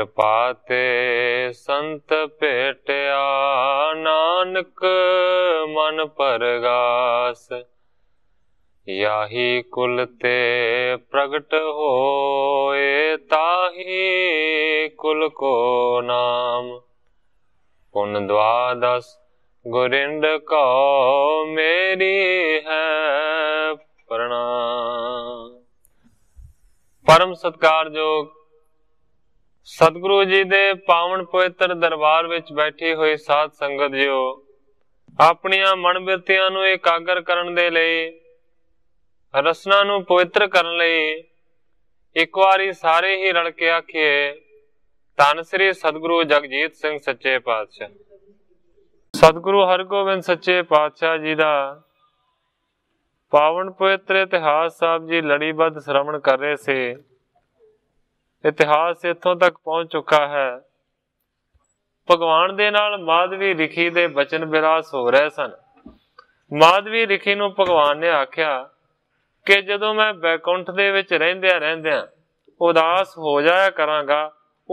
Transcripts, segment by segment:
இருக்கிறப்பா ਸਤਿਗੁਰੂ ਜੀ ਦੇ ਪਾਵਨ ਪਵਿੱਤਰ ਦਰਬਾਰ ਵਿੱਚ ਬੈਠੀ ਹੋਈ ਸਾਧ ਸੰਗਤ ਜੀਓ ਆਪਣੀਆਂ ਮਨ ਬਿਰਤੀਆਂ ਨੂੰ ਇਕਾਗਰ ਕਰਨ ਦੇ ਲਈ ਰਸਨਾ ਨੂੰ ਪਵਿੱਤਰ ਕਰਨ ਲਈ ਇੱਕ ਵਾਰੀ ਸਾਰੇ ਹੀ ਰਲ ਕੇ ਆਖੇ ਧੰਨ ਸ੍ਰੀ ਸਤਿਗੁਰੂ ਜਗਜੀਤ ਸਿੰਘ ਸੱਚੇ ਪਾਤਸ਼ਾਹ ਸਤਿਗੁਰੂ ਹਰਗੋਬਿੰਦ ਸੱਚੇ ਪਾਤਸ਼ਾਹ ਜੀ ਦਾ ਪਾਵਨ ਪਵਿੱਤਰ ਇਤਿਹਾਸ ਸਾਹਿਬ ਜੀ ਲੜੀਬੱਧ ਸ਼ਰਵਣ ਕਰ ਰਹੇ ਸੇ ਇਤਿਹਾਸ ਇੱਥੋਂ ਤੱਕ ਪਹੁੰਚ ਚੁੱਕਾ ਹੈ ਭਗਵਾਨ ਦੇ ਨਾਲ ਮਾਧਵੀ ਰਿਖੀ ਦੇ ਬਚਨ ਵਿਰਾਸ ਹੋ ਰਹੇ ਸਨ ਮਾਧਵੀ ਰਿਖੀ ਨੂੰ ਭਗਵਾਨ ਨੇ ਆਖਿਆ ਕਿ ਜਦੋਂ ਮੈਂ ਬੈਕੁੰਠ ਦੇ ਵਿੱਚ ਰਹਿੰਦਿਆਂ ਰਹਿੰਦਿਆਂ ਉਦਾਸ ਹੋ ਜਾਇਆ ਕਰਾਂਗਾ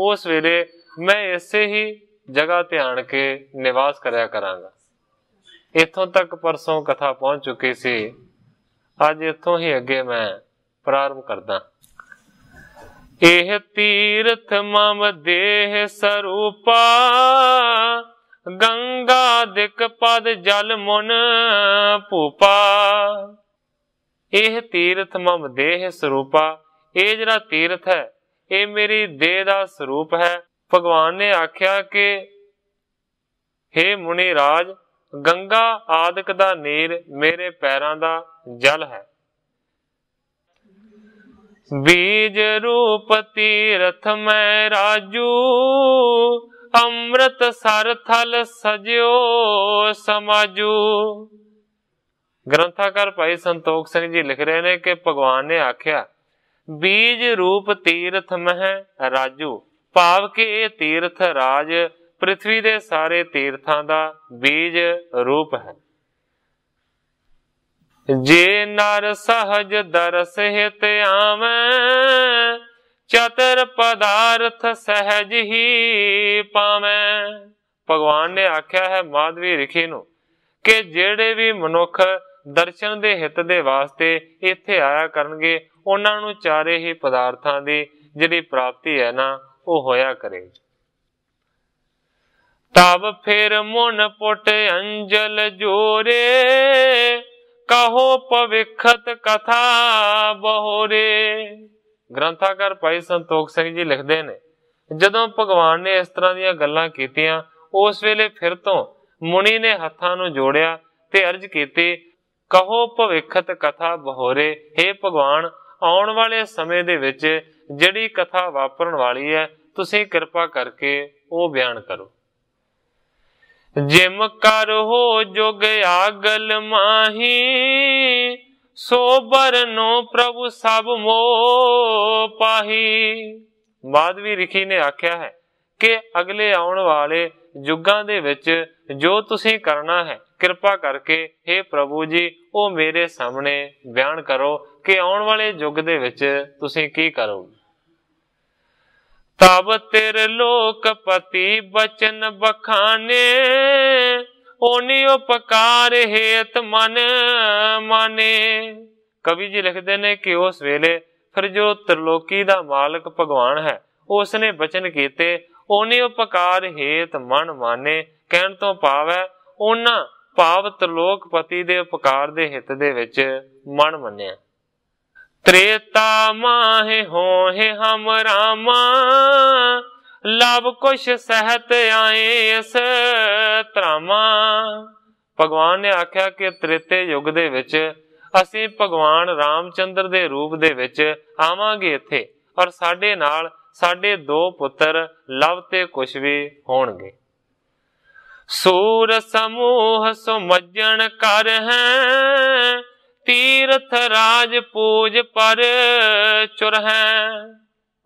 ਉਸ ਵੇਲੇ ਮੈਂ ਇਸੇ ਹੀ ਜਗ੍ਹਾ ਤੇ ਆਣ ਕੇ ਨਿਵਾਸ ਕਰਿਆ ਕਰਾਂਗਾ ਇੱਥੋਂ ਤੱਕ ਪਰਸੋਂ ਕਥਾ ਪਹੁੰਚ ਚੁੱਕੀ ਸੀ ਅੱਜ ਇੱਥੋਂ ਹੀ ਅੱਗੇ ਮੈਂ ਪ੍ਰਾਰੰਭ ਕਰਦਾ ਇਹ ਤੀਰਥ ਮਮ ਦੇਹ ਸਰੂਪਾ ਗੰਗਾ ਦਿਕ ਪਦ ਜਲ ਮੁਨ ਭੂਪਾ ਇਹ ਤੀਰਥ ਮਮ ਦੇਹ ਸਰੂਪਾ ਇਹ ਜਿਹੜਾ ਤੀਰਥ ਹੈ ਇਹ ਮੇਰੀ ਦੇਹ ਦਾ ਸਰੂਪ ਹੈ ਭਗਵਾਨ ਨੇ ਆਖਿਆ ਕਿ हे मुनि राज ਗੰਗਾ ਆਦਿਕ ਦਾ ਨੀਰ ਮੇਰੇ ਪੈਰਾਂ ਦਾ ਜਲ ਹੈ बीज रूप तीर्थ में राजू अमृत सर थल सजो समाजू ਗ੍ਰੰਥਾਕਾਰ ਭਾਈ ਸੰਤੋਖ ਸਿੰਘ ਜੀ ਲਿਖ ਰਹੇ ਨੇ ਕਿ ਭਗਵਾਨ ਨੇ ਆਖਿਆ ਬੀਜ ਰੂਪ ਤੀਰਥ ਮਹਿ ਰਾਜੂ ਭਾਵ ਕਿ ਇਹ ਤੀਰਥ ਰਾਜ ਪ੍ਰithvi ਦੇ ਸਾਰੇ ਤੀਰਥਾਂ ਦਾ ਬੀਜ ਰੂਪ ਹੈ ਜੇ ਨਰ ਸਹਜ ਦਰਸ ਹਿਤ ਆਵੇਂ ਚਤਰ ਪਦਾਰਥ ਸਹਜ ਹੀ ਪਾਵੇਂ ਭਗਵਾਨ ਨੇ ਆਖਿਆ ਹੈ ਮਾਧਵੀ ਰਿਖੇ ਨੂੰ ਕਿ ਜਿਹੜੇ ਵੀ ਮਨੁੱਖ ਦਰਸ਼ਨ ਦੇ ਹਿੱਤ ਦੇ ਵਾਸਤੇ ਇੱਥੇ ਆਇਆ ਕਰਨਗੇ ਉਹਨਾਂ ਨੂੰ ਚਾਰੇ ਹੀ ਪਦਾਰਥਾਂ ਦੀ ਜਿਹੜੀ ਪ੍ਰਾਪਤੀ ਹੈ ਨਾ ਉਹ ਹੋਇਆ ਕਰੇ ਤਬ ਫਿਰ ਮਨ ਪੁੱਟ ਅੰਜਲ ਜੋਰੇ ਕਹੋ ਪਵਿਖਤ ਕਥਾ ਬਹੋਰੇ ਗ੍ਰੰਥਾਕਾਰ ਭਾਈ ਸੰਤੋਖ ਸਿੰਘ ਜੀ ਲਿਖਦੇ ਨੇ ਜਦੋਂ ਭਗਵਾਨ ਨੇ ਇਸ ਤਰ੍ਹਾਂ ਦੀਆਂ ਗੱਲਾਂ ਕੀਤੀਆਂ ਉਸ ਵੇਲੇ ਫਿਰ ਤੋਂ ਮੁਨੀ ਨੇ ਹੱਥਾਂ ਨੂੰ ਜੋੜਿਆ ਤੇ ਅਰਜ਼ ਕੀਤੀ ਕਹੋ ਭਵਿੱਖਤ ਕਥਾ ਬਹੋਰੇ हे ਭਗਵਾਨ ਆਉਣ ਵਾਲੇ ਸਮੇਂ ਦੇ ਵਿੱਚ ਜਿਹੜੀ ਕਥਾ ਵਾਪਰਨ ਵਾਲੀ ਹੈ ਤੁਸੀਂ ਕਿਰਪਾ ਕਰਕੇ ਉਹ ਬਿਆਨ ਕਰੋ ਜਿਮ ਕਰ ਹੋ ਜੁਗ ਆਗਲ ਮਾਹੀ ਸੋਬਰਨੋ ਪ੍ਰਭੂ ਸਭ ਮੋ ਪਾਹੀ ਮਾਧਵੀ ਰਿਖੀ ਨੇ ਆਖਿਆ ਹੈ ਕਿ ਅਗਲੇ ਆਉਣ ਵਾਲੇ ਯੁੱਗਾਂ ਦੇ ਵਿੱਚ ਜੋ ਤੁਸੀਂ ਕਰਨਾ ਹੈ ਕਿਰਪਾ ਕਰਕੇ हे ਪ੍ਰਭੂ ਜੀ ਉਹ ਮੇਰੇ ਸਾਹਮਣੇ ਬਿਆਨ ਕਰੋ ਕਿ ਆਉਣ ਵਾਲੇ ਯੁੱਗ ਦੇ ਵਿੱਚ ਤੁਸੀਂ ਕੀ ਕਰੋਗੇ ਤਬ ਤੇਰੇ ਲੋਕਪਤੀ ਬਚਨ ਬਖਾਨੇ ਓਨੀ ਉਪਕਾਰ ਹੇਤ ਮਨ ਮਾਨੇ ਕਵੀ ਜੀ ਲਿਖਦੇ ਨੇ ਕਿ ਉਸ ਵੇਲੇ ਫਿਰ ਜੋ ਤ੍ਰਿਲੋਕੀ ਦਾ ਮਾਲਕ ਭਗਵਾਨ ਹੈ ਉਸ ਨੇ ਬਚਨ ਕੀਤੇ ਓਨੀ ਉਪਕਾਰ ਹੇਤ ਮਨ ਮਾਨੇ ਕਹਿਣ ਤੋਂ ਭਾਵ ਹੈ ਉਹਨਾਂ ਭਾਵ ਪਤੀ ਦੇ ਉਪਕਾਰ ਦੇ ਹਿੱਤ ਦੇ ਵਿੱਚ ਮਨ ਮੰਨਿਆ ਤ੍ਰੇਤਾ ਮਾਹੇ ਹੋਹੇ ਹਮ ਰਾਮਾ ਲਵ ਕੁਛ ਸਹਿਤ ਆਏ ਇਸ ਤਰਾਮਾ ਭਗਵਾਨ ਨੇ ਆਖਿਆ ਕਿ ਤ੍ਰੇਤੇ ਯੁੱਗ ਦੇ ਵਿੱਚ ਅਸੀਂ ਭਗਵਾਨ ਰਾਮਚੰਦਰ ਦੇ ਰੂਪ ਦੇ ਵਿੱਚ ਆਵਾਂਗੇ ਇੱਥੇ ਔਰ ਸਾਡੇ ਨਾਲ ਸਾਡੇ ਦੋ ਪੁੱਤਰ ਲਵ ਤੇ ਕੁਛ ਵੀ ਹੋਣਗੇ ਸੂਰ ਸਮੂਹ ਸੁਮਜਣ ਕਰ ਹੈ ਤੀਰਥ ਰਾਜ ਪੂਜ ਪਰ ਚੁਰ ਹੈ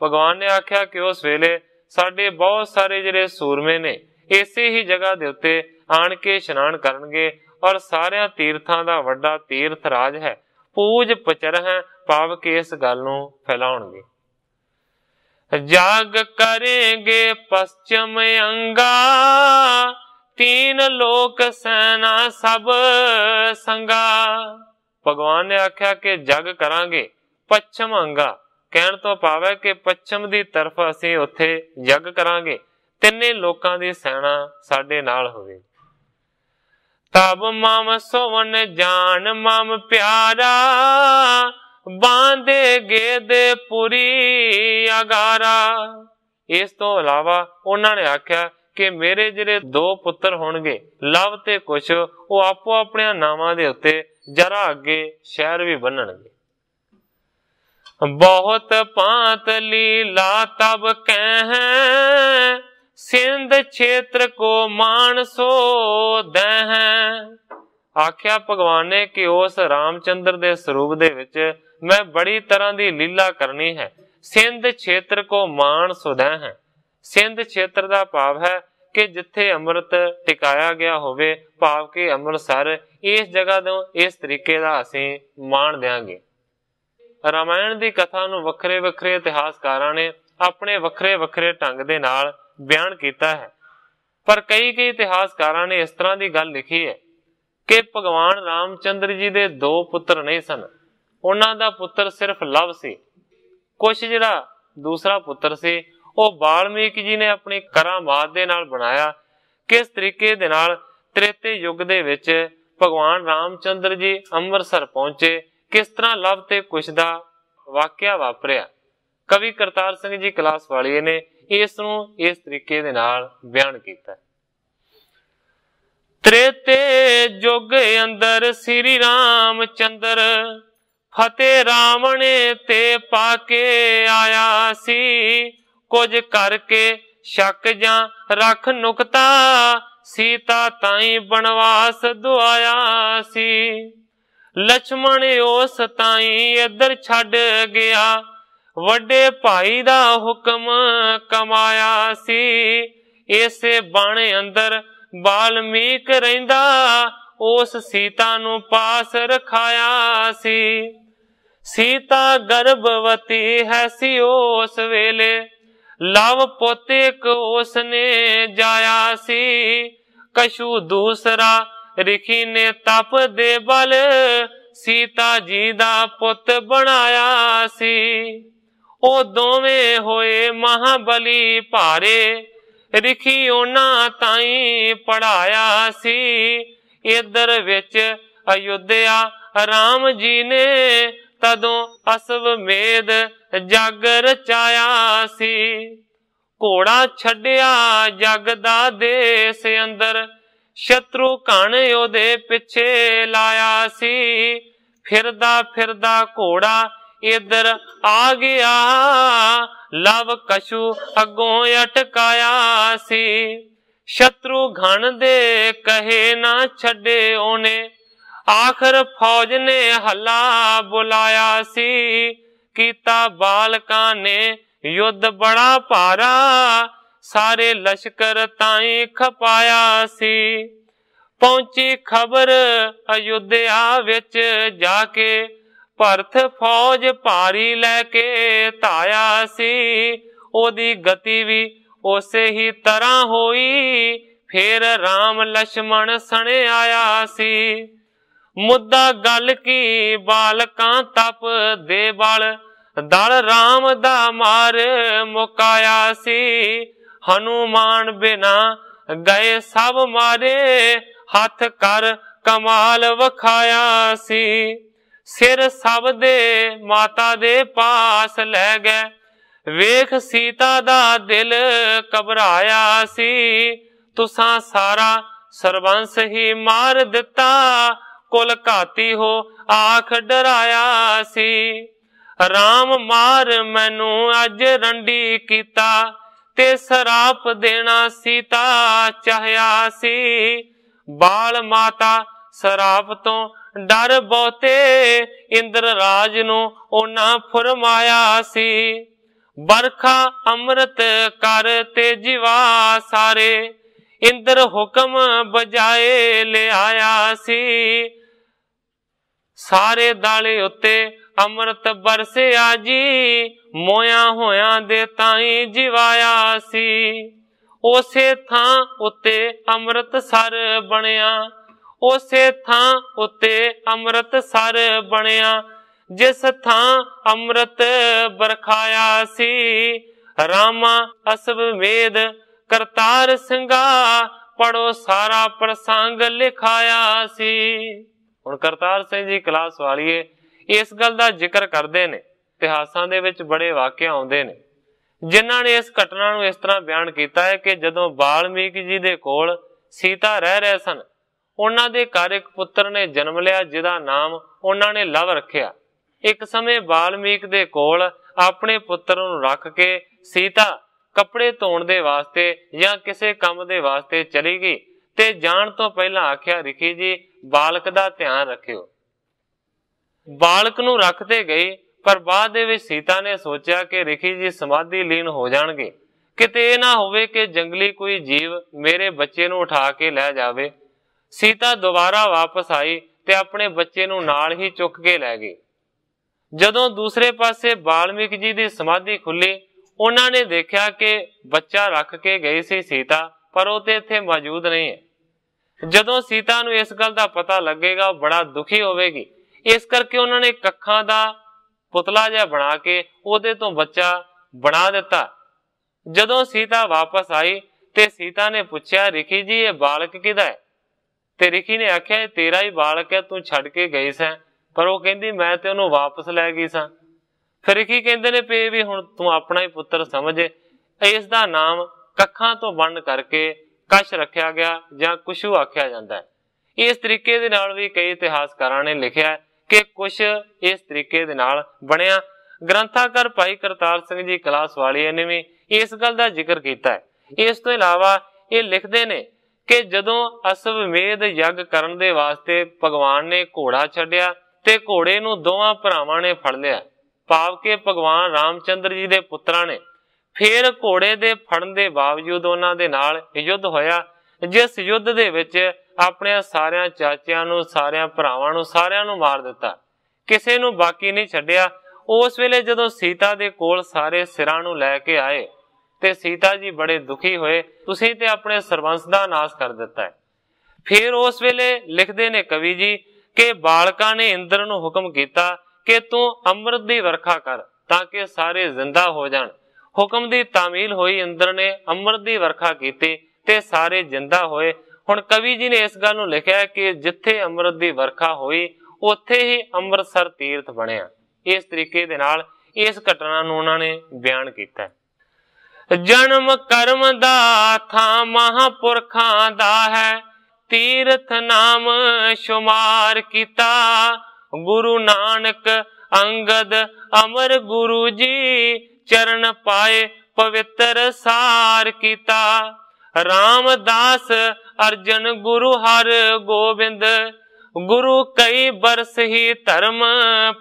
ਭਗਵਾਨ ਨੇ ਆਖਿਆ ਕਿ ਉਸ ਵੇਲੇ ਸਾਡੇ ਬਹੁਤ ਸਾਰੇ ਜਿਹੜੇ ਸੂਰਮੇ ਨੇ ਇਸੇ ਹੀ ਜਗ੍ਹਾ ਦੇ ਉੱਤੇ ਆਣ ਕੇ ਇਸ਼ਨਾਨ ਕਰਨਗੇ ਔਰ ਸਾਰਿਆਂ ਤੀਰਥਾਂ ਦਾ ਵੱਡਾ ਤੀਰਥ ਰਾਜ ਹੈ ਪੂਜ ਪਚਰਹ ਪਾਵ ਕੇ ਇਸ ਗੱਲ ਨੂੰ ਫੈਲਾਉਣਗੇ ਜਾਗ ਕਰੇਗੇ ਪਸ਼ਚਮ ਅੰਗਾ ਤੀਨ ਲੋਕ ਸੈਨਾ ਸਭ ਸੰਗਾ ਭਗਵਾਨ ਨੇ ਆਖਿਆ ਕਿ ਜਗ ਕਰਾਂਗੇ ਪਛਮ ਅੰਗਾ ਕਹਿਣ ਤੋਂ ਪਾਵੇ ਕਿ ਪੱਛਮ ਦੀ ਤਰਫ ਅਸੀਂ ਉੱਥੇ ਯੱਗ ਕਰਾਂਗੇ ਤਿੰਨੇ ਲੋਕਾਂ ਦੀ ਸੈਨਾ ਸਾਡੇ ਨਾਲ ਹੋਵੇ ਤਬ ਮਮ ਸੋਵਨ ਜਾਨ ਮਮ ਪਿਆਰਾ ਬਾਂਦੇ ਗੇਦੇ ਪੁਰੀ ਅਗਾਰਾ ਇਸ ਤੋਂ ਇਲਾਵਾ ਉਹਨਾਂ ਨੇ ਆਖਿਆ ਕਿ ਮੇਰੇ ਜਿਹੜੇ ਦੋ ਪੁੱਤਰ ਹੋਣਗੇ ਲਵ ਤੇ ਕੁਛ ਉਹ ਆਪੋ ਆਪਣੇ ਨਾਵਾਂ ਦੇ ਉੱਤੇ ਜਰਾ ਅੱਗੇ ਸ਼ਹਿਰ ਵੀ ਬੰਨਣਗੇ ਬਹੁਤ ਪਾਂਤ ਲੀਲਾ ਤਬ ਕਹਿ ਸਿੰਧ ਖੇਤਰ ਕੋ ਮਾਨਸੋ ਦਹ ਆਖਿਆ ਭਗਵਾਨ ਨੇ ਕਿ ਉਸ ਰਾਮਚੰਦਰ ਦੇ ਸਰੂਪ ਦੇ ਵਿੱਚ ਮੈਂ ਬੜੀ ਤਰ੍ਹਾਂ ਦੀ ਲੀਲਾ ਕਰਨੀ ਹੈ ਸਿੰਧ ਖੇਤਰ ਕੋ ਮਾਨ ਸੁਦਹ ਸਿੰਧ ਖੇਤਰ ਦਾ ਭਾਵ ਹੈ ਕਿ ਜਿੱਥੇ ਅੰਮ੍ਰਿਤ ਟਿਕਾਇਆ ਗਿਆ ਹੋਵੇ ਭਾਵ ਕਿ ਅੰਮ੍ਰਿਤਸਰ ਇਸ ਜਗ੍ਹਾ ਤੋਂ ਇਸ ਤਰੀਕੇ ਦਾ ਅਸੀਂ ਮਾਣ ਦੇਾਂਗੇ ਰਾਮਾਇਣ ਦੀ ਕਥਾ ਨੂੰ ਵੱਖਰੇ ਵੱਖਰੇ ਇਤਿਹਾਸਕਾਰਾਂ ਨੇ ਆਪਣੇ ਵੱਖਰੇ ਵੱਖਰੇ ਢੰਗ ਦੇ ਨਾਲ ਬਿਆਨ ਕੀਤਾ ਹੈ ਪਰ ਕਈ ਕਈ ਇਤਿਹਾਸਕਾਰਾਂ ਨੇ ਇਸ ਤਰ੍ਹਾਂ ਦੀ ਗੱਲ ਲਿਖੀ ਹੈ ਕਿ ਭਗਵਾਨ ਰਾਮਚੰਦਰ ਜੀ ਦੇ ਦੋ ਪੁੱਤਰ ਨਹੀਂ ਸਨ ਉਹਨਾਂ ਦਾ ਪੁੱਤਰ ਸਿਰਫ ਲਵ ਸੀ ਕੁਛ ਜਿਹੜਾ ਦੂਸਰਾ ਪੁੱਤਰ ਸੀ ਉਹ ਬਾਲਮੀਕ ਜੀ ਨੇ ਆਪਣੀ ਕਰਾਮਾਤ ਦੇ ਨਾਲ ਬਣਾਇਆ ਕਿਸ ਤਰੀਕੇ ਦੇ ਨਾਲ ਤ੍ਰੇਤੇ ਯੁੱਗ ਦੇ ਵਿੱਚ ਭਗਵਾਨ ਰਾਮਚੰਦਰ ਜੀ ਅੰਮ੍ਰਿਤਸਰ ਪਹੁੰਚੇ ਕਿਸ ਤਰ੍ਹਾਂ ਲਵ ਤੇ ਕੁਛ ਦਾ ਵਾਕਿਆ ਵਾਪਰਿਆ ਕਵੀ ਕਰਤਾਰ ਸਿੰਘ ਜੀ ਕਲਾਸ ਵਾਲੀਏ ਨੇ ਇਸ ਨੂੰ ਇਸ ਤਰੀਕੇ ਦੇ ਨਾਲ ਬਿਆਨ ਕੀਤਾ ਤ੍ਰੇਤੇ ਜੁਗ ਅੰਦਰ ਸ੍ਰੀ ਰਾਮ ਚੰਦਰ ਫਤੇ ਰਾਵਣ ਤੇ ਪਾ ਕੇ ਆਇਆ ਸੀ ਕੁਝ ਕਰਕੇ ਸ਼ੱਕ ਜਾਂ ਰੱਖ ਨੁਕਤਾ ਸੀਤਾ ਤਾਈ ਬਨਵਾਸ ਦੁਆਇਆ ਸੀ ਲਛਮਣ ਉਸ ਤਾਈਂ ਇੱਧਰ ਛੱਡ ਗਿਆ ਵੱਡੇ ਭਾਈ ਦਾ ਹੁਕਮ ਕਮਾਇਆ ਸੀ ਇਸੇ ਬਣ ਅੰਦਰ ਬਾਲਮੀਕ ਰਹਿੰਦਾ ਉਸ ਸੀਤਾ ਨੂੰ ਪਾਸ ਰਖਾਇਆ ਸੀ ਸੀਤਾ ਗਰਭਵਤੀ ਹੈ ਸੀ ਉਸ ਵੇਲੇ ਲਵ ਪੋਤੇ ਕੋ ਉਸਨੇ ਜਾਇਆ ਸੀ ਕਸ਼ੂ ਦੂਸਰਾ ਰਿਖੀ ਨੇ ਤਪ ਦੇ ਬਲ ਸੀਤਾ ਜੀ ਦਾ ਪੁੱਤ ਬਣਾਇਆ ਸੀ ਉਹ ਦੋਵੇਂ ਹੋਏ ਮਹਾਬਲੀ ਭਾਰੇ ਰਿਖੀ ਉਹਨਾਂ ਤਾਈਂ ਪੜਾਇਆ ਸੀ ਇਧਰ ਵਿੱਚ ਅਯੁੱਧਿਆ ਰਾਮ ਜੀ ਨੇ ਤਦੋਂ ਮੇਦ ਜਗ ਰਚਾਇਆ ਸੀ ਘੋੜਾ ਛੱਡਿਆ ਜਗ ਦਾ ਦੇਸ ਅੰਦਰ ਸ਼ਤਰੂ ਕਣ ਉਹਦੇ ਪਿੱਛੇ ਲਾਇਆ ਸੀ ਫਿਰਦਾ ਫਿਰਦਾ ਘੋੜਾ ਇਧਰ ਆ ਗਿਆ ਲਵ ਕਸ਼ੂ ਅੱਗੋਂ ਅਟਕਾਇਆ ਸੀ ਸ਼ਤਰੂ ਘਣ ਦੇ ਕਹੇ ਨਾ ਛੱਡੇ ਉਹਨੇ ਆਖਰ ਫੌਜ ਨੇ ਹੱਲਾ ਬੁਲਾਇਆ ਸੀ ਕੀਤਾ ਬਾਲਕਾਂ ਨੇ ਯੁੱਧ ਬੜਾ ਭਾਰਾ ਸਾਰੇ ਲਸ਼ਕਰ ਤਾਈ ਖਪਾਇਆ ਸੀ ਪਹੁੰਚੀ ਖਬਰ ਅਯੁੱਧਿਆ ਵਿੱਚ ਜਾ ਕੇ ਭਰਤ ਫੌਜ ਭਾਰੀ ਲੈ ਕੇ ਧਾਇਆ ਸੀ ਉਹਦੀ ਗਤੀ ਵੀ ਉਸੇ ਹੀ ਤਰ੍ਹਾਂ ਹੋਈ ਫੇਰ ਰਾਮ ਲక్ష్మణ ਸਣ ਆਇਆ ਸੀ ਮੁੱਦਾ ਗੱਲ ਕੀ ਬਾਲਕਾਂ ਤਪ ਦੇ ਬਲ ਦਲ ਰਾਮ ਦਾ ਮਾਰ ਮੁਕਾਇਆ ਸੀ ਹਨੂਮਾਨ ਬਿਨਾ ਗਏ ਸਭ ਮਾਰੇ ਹੱਥ ਕਰ ਕਮਾਲ ਵਖਾਇਆ ਸੀ ਸਿਰ ਸਭ ਦੇ ਮਾਤਾ ਦੇ ਪਾਸ ਲੈ ਗਏ ਵੇਖ ਸੀਤਾ ਦਾ ਦਿਲ ਕਬਰਾਇਆ ਸੀ ਤੁਸਾਂ ਸਾਰਾ ਸਰਬੰਸ ਹੀ ਮਾਰ ਦਿੱਤਾ ਕੁਲ ਘਾਤੀ ਹੋ ਆਖ ਡਰਾਇਆ ਸੀ RAM ਮਾਰ ਮੈਨੂੰ ਅੱਜ ਰੰਡੀ ਕੀਤਾ ਤੇ ਸਰਾਪ ਦੇਣਾ ਸੀਤਾ ਚਾਹਿਆ ਸੀ ਬਾਲ ਮਾਤਾ ਸਰਾਪ ਤੋਂ ਡਰ ਬਹੁਤੇ ਇੰਦਰ ਰਾਜ ਨੂੰ ਉਹਨਾਂ ਫਰਮਾਇਆ ਸੀ ਬਰਖਾ ਅੰਮ੍ਰਿਤ ਕਰ ਤੇ ਜਿਵਾ ਸਾਰੇ ਇੰਦਰ ਹੁਕਮ ਬਜਾਏ ਲਿਆਇਆ ਸੀ ਸਾਰੇ ਦਾਲੇ ਉੱਤੇ ਅੰਮ੍ਰਿਤ ਵਰਸਿਆ ਜੀ ਮੋਇਆ ਹੋਇਆ ਦੇ ਤਾਈ ਜਿਵਾਇਆ ਸੀ ਉਸੇ ਥਾਂ ਉਤੇ ਅੰਮ੍ਰਿਤ ਸਰ ਬਣਿਆ ਉਸੇ ਥਾਂ ਉਤੇ ਅੰਮ੍ਰਿਤ ਸਰ ਬਣਿਆ ਜਿਸ ਥਾਂ ਅੰਮ੍ਰਿਤ ਵਰਖਾਇਆ ਸੀ ਰਾਮਾ ਅਸਵ ਵੇਦ ਕਰਤਾਰ ਸਿੰਘਾ ਪੜੋ ਸਾਰਾ ਪ੍ਰਸੰਗ ਲਿਖਾਇਆ ਸੀ ਹੁਣ ਕਰਤਾਰ ਸਿੰਘ ਜੀ ਕਲਾਸ ਵਾਲੀਏ ਇਸ ਗੱਲ ਦਾ ਜ਼ਿਕਰ ਕਰਦੇ ਨੇ ਇਤਿਹਾਸਾਂ ਦੇ ਵਿੱਚ ਬੜੇ ਵਾਕਿਆ ਆਉਂਦੇ ਨੇ ਜਿਨ੍ਹਾਂ ਨੇ ਇਸ ਘਟਨਾ ਨੂੰ ਇਸ ਤਰ੍ਹਾਂ ਬਿਆਨ ਕੀਤਾ ਹੈ ਕਿ ਜਦੋਂ ਬਾਲਮੀਕ ਜੀ ਦੇ ਕੋਲ ਸੀਤਾ ਰਹਿ ਰਹੇ ਸਨ ਉਹਨਾਂ ਦੇ ਘਰ ਇੱਕ ਪੁੱਤਰ ਨੇ ਜਨਮ ਲਿਆ ਜਿਹਦਾ ਨਾਮ ਉਹਨਾਂ ਨੇ ਲਵ ਰੱਖਿਆ ਇੱਕ ਸਮੇਂ ਬਾਲਮੀਕ ਦੇ ਕੋਲ ਆਪਣੇ ਪੁੱਤਰ ਨੂੰ ਰੱਖ ਕੇ ਸੀਤਾ ਕੱਪੜੇ ਧੋਣ ਦੇ ਵਾਸਤੇ ਜਾਂ ਕਿਸੇ ਕੰਮ ਦੇ ਵਾਸਤੇ ਚਲੀ ਗਈ ਤੇ ਜਾਣ ਤੋਂ ਪਹਿਲਾਂ ਆਖਿਆ ਰਿਖੀ ਜੀ ਬਾਲਕ ਦਾ ਧਿਆਨ ਰੱਖਿਓ ਬਾਲਕ ਨੂੰ ਰੱਖਦੇ ਗਏ ਪਰ ਬਾਅਦ ਦੇ ਵਿੱਚ ਸੀਤਾ ਨੇ ਸੋਚਿਆ ਕਿ ਰਿਖੀ ਜੀ ਸਮਾਧੀ ਲੀਨ ਹੋ ਜਾਣਗੇ ਕਿਤੇ ਇਹ ਨਾ ਹੋਵੇ ਕਿ ਜੰਗਲੀ ਕੋਈ ਜੀਵ ਮੇਰੇ ਬੱਚੇ ਨੂੰ ਉਠਾ ਕੇ ਲੈ ਜਾਵੇ ਸੀਤਾ ਦੁਬਾਰਾ ਵਾਪਸ ਆਈ ਤੇ ਆਪਣੇ ਬੱਚੇ ਨੂੰ ਨਾਲ ਹੀ ਚੁੱਕ ਕੇ ਲੈ ਗਈ ਜਦੋਂ ਦੂਸਰੇ ਪਾਸੇ ਬਾਲਮਿਕ ਜੀ ਦੀ ਸਮਾਧੀ ਖੁੱਲੀ ਉਹਨਾਂ ਨੇ ਦੇਖਿਆ ਕਿ ਬੱਚਾ ਰੱਖ ਕੇ ਗਏ ਸੀ ਸੀਤਾ ਪਰ ਉਹ ਤੇ ਇੱਥੇ ਮੌਜੂਦ ਨਹੀਂ ਹੈ ਜਦੋਂ ਸੀਤਾ ਨੂੰ ਇਸ ਗੱਲ ਦਾ ਪਤਾ ਲੱਗੇਗਾ ਬੜਾ ਦੁਖੀ ਹੋਵੇਗੀ ਇਸ ਕਰਕੇ ਉਹਨਾਂ ਨੇ ਕੱਖਾਂ ਦਾ ਪੁਤਲਾ ਜਿਹਾ ਬਣਾ ਕੇ ਉਹਦੇ ਤੋਂ ਬੱਚਾ ਬਣਾ ਦਿੱਤਾ ਜਦੋਂ ਸੀਤਾ ਵਾਪਸ ਆਈ ਤੇ ਸੀਤਾ ਨੇ ਪੁੱਛਿਆ ਰਿਖੀ ਜੀ ਇਹ ਬਾਲਕ ਕਿਦਾ ਹੈ ਤੇ ਰਿਖੀ ਨੇ ਆਖਿਆ ਇਹ ਤੇਰਾ ਹੀ ਬਾਲਕ ਹੈ ਤੂੰ ਛੱਡ ਕੇ ਗਈ ਸੈਂ ਪਰ ਉਹ ਕਹਿੰਦੀ ਮੈਂ ਤੇ ਉਹਨੂੰ ਵਾਪਸ ਲੈ ਗਈ ਸਾਂ ਫਿਰ ਰਿਖੀ ਕਹਿੰਦੇ ਨੇ ਪੇ ਵੀ ਹੁਣ ਤੂੰ ਆਪਣਾ ਹੀ ਪੁੱਤਰ ਸਮਝ ਇਸ ਦਾ ਨਾਮ ਕੱਖਾਂ ਤੋਂ ਵੰਡ ਕਰਕੇ ਕਸ਼ ਰੱਖਿਆ ਗਿਆ ਜਾਂ ਕੁਸ਼ੂ ਆਖਿਆ ਜਾਂਦਾ ਹੈ ਇਸ ਤਰੀਕੇ ਦੇ ਨਾਲ ਵੀ ਕਈ ਇਤਿਹਾਸਕਾਰਾਂ ਨੇ ਲਿਖਿਆ ਕਿ ਕੁਝ ਇਸ ਤਰੀਕੇ ਦੇ ਨਾਲ ਬਣਿਆ ਗ੍ਰੰਥਾਕਾਰ ਭਾਈ ਕਰਤਾਰ ਸਿੰਘ ਜੀ ਕਲਾਸ ਵਾਲੇ ਨੇ ਵੀ ਇਸ ਗੱਲ ਦਾ ਜ਼ਿਕਰ ਕੀਤਾ ਹੈ ਇਸ ਤੋਂ ਇਲਾਵਾ ਇਹ ਲਿਖਦੇ ਨੇ ਕਿ ਜਦੋਂ ਅਸਵਮੇਧ ਯੱਗ ਕਰਨ ਦੇ ਵਾਸਤੇ ਭਗਵਾਨ ਨੇ ਘੋੜਾ ਛੱਡਿਆ ਤੇ ਘੋੜੇ ਨੂੰ ਦੋਵਾਂ ਭਰਾਵਾਂ ਨੇ ਫੜ ਲਿਆ ਭਾਵ ਕਿ ਭਗਵਾਨ ਰਾਮਚੰਦਰ ਜੀ ਦੇ ਪੁੱਤਰਾਂ ਨੇ ਫਿਰ ਘੋੜੇ ਦੇ ਫੜਨ ਦੇ ਬਾਵਜੂਦ ਉਹਨਾਂ ਦੇ ਨਾਲ ਯੁੱਧ ਹੋਇਆ ਜਿਸ ਯੁੱਧ ਦੇ ਵਿੱਚ ਆਪਣੇ ਸਾਰਿਆਂ ਚਾਚਿਆਂ ਨੂੰ ਸਾਰਿਆਂ ਭਰਾਵਾਂ ਨੂੰ ਸਾਰਿਆਂ ਨੂੰ ਮਾਰ ਦਿੱਤਾ ਕਿਸੇ ਨੂੰ ਬਾਕੀ ਨਹੀਂ ਛੱਡਿਆ ਉਸ ਵੇਲੇ ਜਦੋਂ ਸੀਤਾ ਦੇ ਕੋਲ ਸਾਰੇ ਸਿਰਾਂ ਨੂੰ ਲੈ ਕੇ ਆਏ ਤੇ ਸੀਤਾ ਜੀ ਬੜੇ ਦੁਖੀ ਹੋਏ ਤੁਸੀਂ ਤੇ ਆਪਣੇ ਸਰਵੰਸ ਦਾ ਨਾਸ ਕਰ ਦਿੱਤਾ ਹੈ ਫਿਰ ਉਸ ਵੇਲੇ ਲਿਖਦੇ ਨੇ ਕਵੀ ਜੀ ਕਿ ਬਾਲਕਾਂ ਨੇ ਇੰਦਰ ਨੂੰ ਹੁਕਮ ਕੀਤਾ ਕਿ ਤੂੰ ਅੰਮ੍ਰਿਤ ਦੀ ਵਰਖਾ ਕਰ ਤਾਂ ਕਿ ਸਾਰੇ ਜ਼ਿੰਦਾ ਹੋ ਜਾਣ ਹੁਕਮ ਦੀ ਤਾਮੀਲ ਹੋਈ ਇੰਦਰ ਨੇ ਅੰਮ੍ਰਿਤ ਦੀ ਵਰਖਾ ਕੀਤੀ ਤੇ ਸਾਰੇ ਜ਼ਿੰਦਾ ਹੋਏ ਹੁਣ ਕਵੀ ਜੀ ਨੇ ਇਸ ਗੱਲ ਨੂੰ ਲਿਖਿਆ ਕਿ ਜਿੱਥੇ ਅੰਮ੍ਰਿਤ ਦੀ ਵਰਖਾ ਹੋਈ ਉੱਥੇ ਹੀ ਅੰਮ੍ਰਿਤਸਰ ਤੀਰਥ ਬਣਿਆ ਇਸ ਤਰੀਕੇ ਦੇ ਨਾਲ ਇਸ ਘਟਨਾ ਨੂੰ ਉਹਨਾਂ ਨੇ ਬਿਆਨ ਕੀਤਾ ਜਨਮ ਕਰਮ ਦਾ ਥਾਂ ਮਹਾਪੁਰਖਾਂ ਦਾ ਹੈ ਤੀਰਥ ਨਾਮ ਸ਼ੁਮਾਰ ਕੀਤਾ ਗੁਰੂ ਨਾਨਕ ਅੰਗਦ ਅਮਰ ਗੁਰੂ ਜੀ ਚਰਨ ਪਾਏ ਪਵਿੱਤਰ ਸਾਰ ਕੀਤਾ ਰਾਮਦਾਸ ਅਰਜਨ ਗੁਰੂ ਹਰ ਗੋਬਿੰਦ ਗੁਰੂ ਕਈ ਬਰਸ ਹੀ ਧਰਮ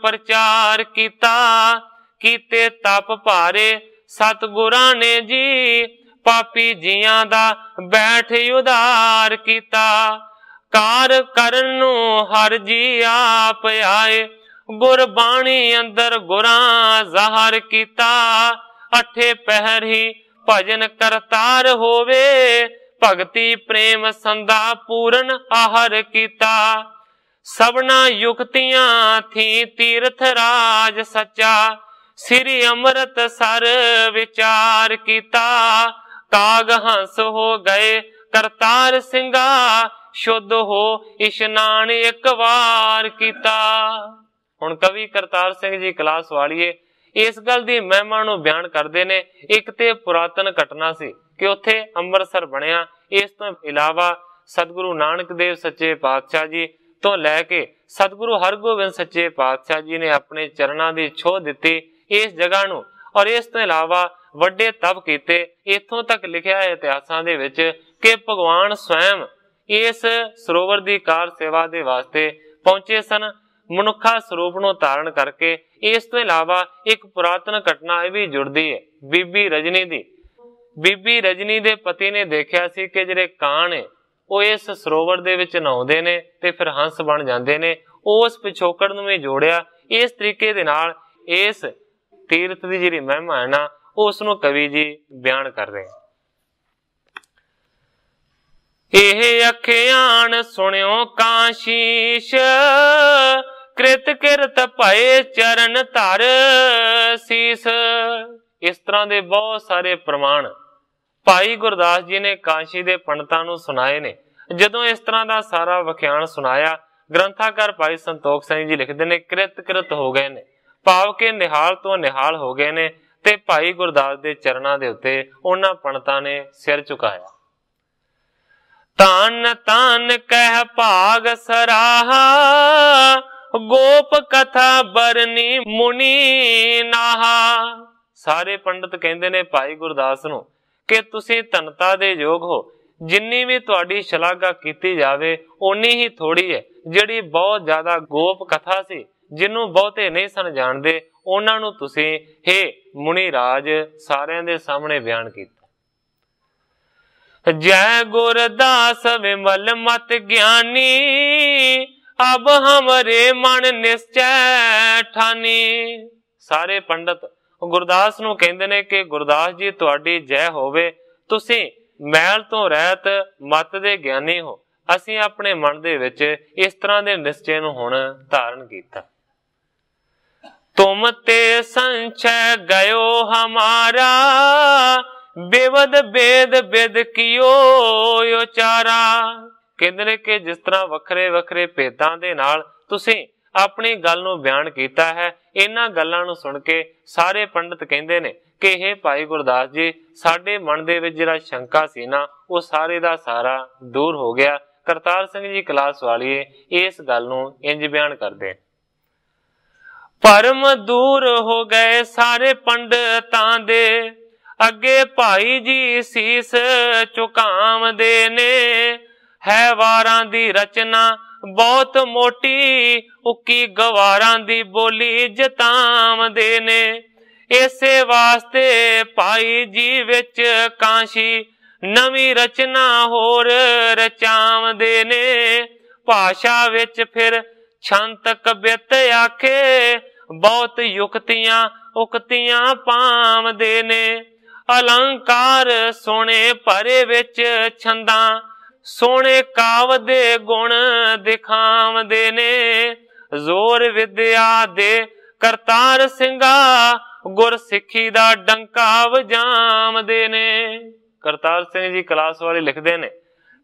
ਪ੍ਰਚਾਰ ਕੀਤਾ ਕੀਤੇ ਤਪ ਭਾਰੇ ਸਤ ਗੁਰਾਂ ਨੇ ਜੀ ਪਾਪੀ ਜੀਆਂ ਦਾ ਬੈਠ ਉਧਾਰ ਕੀਤਾ ਕਾਰ ਕਰਨ ਨੂੰ ਹਰ ਜੀ ਆਪ ਆਏ ਗੁਰਬਾਣੀ ਅੰਦਰ ਗੁਰਾਂ ਜ਼ਹਰ ਕੀਤਾ ਅਠੇ ਪਹਿਰ ਹੀ ਭਜਨ ਕਰਤਾਰ ਹੋਵੇ ਭਗਤੀ ਪ੍ਰੇਮ ਸੰਦਾ ਪੂਰਨ ਆਹਰ ਕੀਤਾ ਸਭਨਾ ਯੁਕਤੀਆਂ ਥੀ ਤੀਰਥ ਰਾਜ ਸੱਚਾ ਸ੍ਰੀ ਅੰਮ੍ਰਿਤ ਸਰ ਵਿਚਾਰ ਕੀਤਾ ਕਾਗ ਹੰਸ ਹੋ ਗਏ ਕਰਤਾਰ ਸਿੰਘਾ ਸ਼ੁੱਧ ਹੋ ਇਸ਼ਨਾਨ ਇੱਕ ਵਾਰ ਕੀਤਾ ਹੁਣ ਕਵੀ ਕਰਤਾਰ ਸਿੰਘ ਜੀ ਕਲਾਸ ਵਾਲੀਏ ਇਸ ਗੱਲ ਦੀ ਮਹਿਮਾ ਨੂੰ ਬਿਆਨ ਕਰਦੇ ਨੇ ਇੱਕ ਤੇ ਪੁਰਾਤਨ ਘਟਨਾ ਸੀ ਕਿ ਉੱਥੇ ਅੰਮ੍ਰਿਤਸਰ ਬਣਿਆ ਇਸ ਤੋਂ ਇਲਾਵਾ ਸਤਿਗੁਰੂ ਨਾਨਕ ਦੇਵ ਸੱਚੇ ਪਾਤਸ਼ਾਹ ਜੀ ਤੋਂ ਲੈ ਕੇ ਸਤਿਗੁਰੂ ਹਰਗੋਬਿੰਦ ਸੱਚੇ ਪਾਤਸ਼ਾਹ ਜੀ ਨੇ ਆਪਣੇ ਚਰਨਾਂ ਦੀ ਛੋਹ ਦਿੱਤੀ ਇਸ ਜਗ੍ਹਾ ਨੂੰ ਔਰ ਇਸ ਤੋਂ ਇਲਾਵਾ ਵੱਡੇ ਤਪ ਕੀਤੇ ਇੱਥੋਂ ਤੱਕ ਲਿਖਿਆ ਹੈ ਇਤਿਹਾਸਾਂ ਦੇ ਵਿੱਚ ਕਿ ਭਗਵਾਨ ਸਵੈਮ ਇਸ ਸਰੋਵਰ ਦੀ ਕਾਰ ਸੇਵਾ ਦੇ ਵਾਸਤੇ ਪਹੁੰਚੇ ਸਨ ਮਨੁੱਖਾ ਸਰੂਪ ਨੂੰ ਧਾਰਨ ਕਰਕੇ ਇਸ ਤੋਂ ਇਲਾਵਾ ਇੱਕ ਪੁਰਾਤਨ ਘਟਨਾ ਇਹ ਵੀ ਜੁੜਦੀ ਹੈ ਬੀਬੀ ਰਜਨੀ ਦੀ ਬੀਬੀ ਰਜਨੀ ਦੇ ਪਤੀ ਨੇ ਦੇਖਿਆ ਸੀ ਕਿ ਜਿਹੜੇ ਕਾਂ ਨੇ ਉਹ ਇਸ ਸਰੋਵਰ ਦੇ ਵਿੱਚ ਨਹਾਉਂਦੇ ਨੇ ਤੇ ਫਿਰ ਹੰਸ ਬਣ ਜਾਂਦੇ ਨੇ ਉਸ ਪਿਛੋਕੜ ਨੂੰ ਵੀ ਜੋੜਿਆ ਇਸ ਤਰੀਕੇ ਦੇ ਨਾਲ ਇਸ ਤੀਰਥ ਦੀ ਜਿਹੜੀ ਮਹਿਮਾ ਹੈ ਨਾ ਉਸ ਨੂੰ ਕਵੀ ਜੀ ਬਿਆਨ ਕਰ ਰਹੇ ਇਹ ਅੱਖਿਆਣ ਸੁਣਿਓ ਕਾਸ਼ੀਸ਼ ਕ੍ਰਿਤ ਕਿਰਤ ਭਏ ਚਰਨ ਧਰ ਸੀਸ ਇਸ ਤਰ੍ਹਾਂ ਦੇ ਬਹੁਤ ਸਾਰੇ ਪ੍ਰਮਾਣ ਭਾਈ ਗੁਰਦਾਸ ਜੀ ਨੇ ਕਾਂਸ਼ੀ ਦੇ ਪੰਡਤਾਂ ਨੂੰ ਸੁਣਾਏ ਨੇ ਜਦੋਂ ਇਸ ਤਰ੍ਹਾਂ ਦਾ ਸਾਰਾ ਵਿਖਿਆਨ ਸੁਣਾਇਆ ਗ੍ਰੰਥਾਕਾਰ ਭਾਈ ਸੰਤੋਖ ਸਿੰਘ ਜੀ ਲਿਖਦੇ ਨੇ ਕ੍ਰਿਤ ਕ੍ਰਿਤ ਹੋ ਗਏ ਨੇ ਭਾਵ ਕਿ ਨਿਹਾਲ ਤੋਂ ਨਿਹਾਲ ਹੋ ਗਏ ਨੇ ਤੇ ਭਾਈ ਗੁਰਦਾਸ ਦੇ ਚਰਨਾਂ ਦੇ ਉੱਤੇ ਉਹਨਾਂ ਪੰਡਤਾਂ ਨੇ ਸਿਰ ਝੁਕਾਇਆ ਤਨ ਤਨ ਕਹਿ ਭਾਗ ਸਰਾਹਾ ਗੋਪ ਕਥਾ ਬਰਨੀ ਮੁਨੀ ਨਾਹਾ ਸਾਰੇ ਪੰਡਤ ਕਹਿੰਦੇ ਨੇ ਭਾਈ ਗੁਰਦਾਸ ਨੂੰ ਕਿ ਤੁਸੀਂ ਤਨਤਾ ਦੇ ਯੋਗ ਹੋ ਜਿੰਨੀ ਵੀ ਤੁਹਾਡੀ ਸ਼ਲਾਘਾ ਕੀਤੀ ਜਾਵੇ ਓਨੀ ਹੀ ਥੋੜੀ ਹੈ ਜਿਹੜੀ ਬਹੁਤ ਜ਼ਿਆਦਾ ਗੋਪ ਕਥਾ ਸੀ ਜਿਹਨੂੰ ਬਹੁਤੇ ਨਹੀਂ ਸਨ ਜਾਣਦੇ ਉਹਨਾਂ ਨੂੰ ਤੁਸੀਂ ਹੇ ਮੁਨੀ ਰਾਜ ਸਾਰਿਆਂ ਦੇ ਸਾਹਮਣੇ ਬਿਆਨ ਕੀਤਾ ਜੈ ਗੁਰਦਾਸ ਵਿਮਲ ਮਤ ਗਿਆਨੀ ਅਬ ਹਮਰੇ ਮਨ ਨਿਸ਼ਚੈ ਠਾਨੀ ਸਾਰੇ ਪੰਡਤ ਗੁਰਦਾਸ ਨੂੰ ਕਹਿੰਦੇ ਨੇ ਕਿ ਗੁਰਦਾਸ ਜੀ ਤੁਹਾਡੀ ਜੈ ਹੋਵੇ ਤੁਸੀਂ ਮੈਲ ਤੋਂ ਰਹਿਤ ਮਤ ਦੇ ਗਿਆਨੀ ਹੋ ਅਸੀਂ ਆਪਣੇ ਮਨ ਦੇ ਵਿੱਚ ਇਸ ਤਰ੍ਹਾਂ ਦੇ ਨਿਸ਼ਚੈ ਨੂੰ ਹੁਣ ਧਾਰਨ ਕੀਤਾ ਤੁਮ ਤੇ ਸੰਛੈ ਗयो ਹਮਾਰਾ ਬੇਵਦ ਬੇਦ ਬਿਦ ਕਿਓ ਉਚਾਰਾ ਕਹਿੰਦੇ ਨੇ ਕਿ ਜਿਸ ਤਰ੍ਹਾਂ ਵੱਖਰੇ ਵੱਖਰੇ ਭੇਦਾਂ ਦੇ ਨਾਲ ਤੁਸੀਂ ਆਪਣੀ ਗੱਲ ਨੂੰ ਬਿਆਨ ਕੀਤਾ ਹੈ ਇਹਨਾਂ ਗੱਲਾਂ ਨੂੰ ਸੁਣ ਕੇ ਸਾਰੇ ਪੰਡਤ ਕਹਿੰਦੇ ਨੇ ਕਿ ਇਹ ਭਾਈ ਗੁਰਦਾਸ ਜੀ ਸਾਡੇ ਮਨ ਦੇ ਵਿੱਚ ਜਿਹੜਾ ਸ਼ੰਕਾ ਸੀ ਨਾ ਉਹ ਸਾਰੇ ਦਾ ਸਾਰਾ ਦੂਰ ਹੋ ਗਿਆ ਕਰਤਾਰ ਸਿੰਘ ਜੀ ਕਲਾਸ ਵਾਲੀਏ ਇਸ ਗੱਲ ਨੂੰ ਇੰਜ ਬਿਆਨ ਕਰਦੇ ਪਰਮ ਦੂਰ ਹੋ ਗਏ ਸਾਰੇ ਪੰਡਤਾਂ ਦੇ ਅੱਗੇ ਭਾਈ ਜੀ ਸੀਸ ਚੁਕਾਵਦੇ ਨੇ ਹੈ ਵਾਰਾਂ ਦੀ ਰਚਨਾ ਬਹੁਤ ਮੋਟੀ ਉੱਕੀ ਗਵਾਰਾਂ ਦੀ ਬੋਲੀ ਜਤਾਮਦੇ ਨੇ ਇਸੇ ਵਾਸਤੇ ਭਾਈ ਜੀ ਵਿੱਚ ਕਾਂਸ਼ੀ ਨਵੀਂ ਰਚਨਾ ਹੋਰ ਰਚਾਵਦੇ ਨੇ ਭਾਸ਼ਾ ਵਿੱਚ ਫਿਰ ਛੰਤ ਕਵਿਤ ਆਖੇ ਬਹੁਤ ਯੁਕਤੀਆਂ ਉਕਤੀਆਂ ਪਾਵਦੇ ਨੇ ਅਲੰਕਾਰ ਸੋਨੇ ਭਰੇ ਵਿੱਚ ਛੰਦਾਂ ਸੋਹਣੇ ਕਾਵ ਦੇ ਗੁਣ ਦਿਖਾਉਂਦੇ ਨੇ ਜ਼ੋਰ ਵਿਦਿਆ ਦੇ ਕਰਤਾਰ ਸਿੰਘਾ ਗੁਰ ਸਿੱਖੀ ਦਾ ਡੰਕਾ ਵਜਾਮਦੇ ਨੇ ਕਰਤਾਰ ਸਿੰਘ ਜੀ ਕਲਾਸ ਵਾਲੇ ਲਿਖਦੇ ਨੇ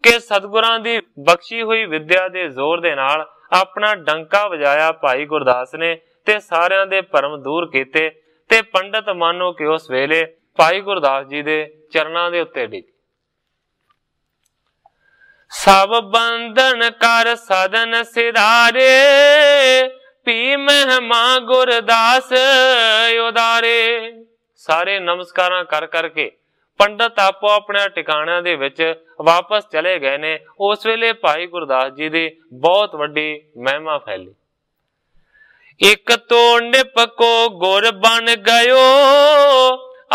ਕਿ ਸਤਿਗੁਰਾਂ ਦੀ ਬਖਸ਼ੀ ਹੋਈ ਵਿਦਿਆ ਦੇ ਜ਼ੋਰ ਦੇ ਨਾਲ ਆਪਣਾ ਡੰਕਾ ਵਜਾਇਆ ਭਾਈ ਗੁਰਦਾਸ ਨੇ ਤੇ ਸਾਰਿਆਂ ਦੇ ਭਰਮ ਦੂਰ ਕੀਤੇ ਤੇ ਪੰਡਤ ਮਾਨੋ ਕਿ ਉਸ ਵੇਲੇ ਭਾਈ ਗੁਰਦਾਸ ਜੀ ਦੇ ਚਰਨਾਂ ਦੇ ਉੱਤੇ ਡਿੱਗ ਸਭ ਬੰਧਨ ਕਰ ਸਦਨ ਸਿਧਾਰੇ ਪੀ ਮਹਿਮਾ ਗੁਰਦਾਸ ਉਦਾਰੇ ਸਾਰੇ ਨਮਸਕਾਰਾਂ ਕਰ ਕਰਕੇ ਪੰਡਤ ਆਪੋ ਆਪਣੇ ਟਿਕਾਣਿਆਂ ਦੇ ਵਿੱਚ ਵਾਪਸ ਚਲੇ ਗਏ ਨੇ ਉਸ ਵੇਲੇ ਭਾਈ ਗੁਰਦਾਸ ਜੀ ਦੇ ਬਹੁਤ ਵੱਡੀ ਮਹਿਮਾ ਫੈਲੀ ਇਕ ਤੋਂ ਨਿਪ ਕੋ ਗੁਰ ਬਣ ਗਇਓ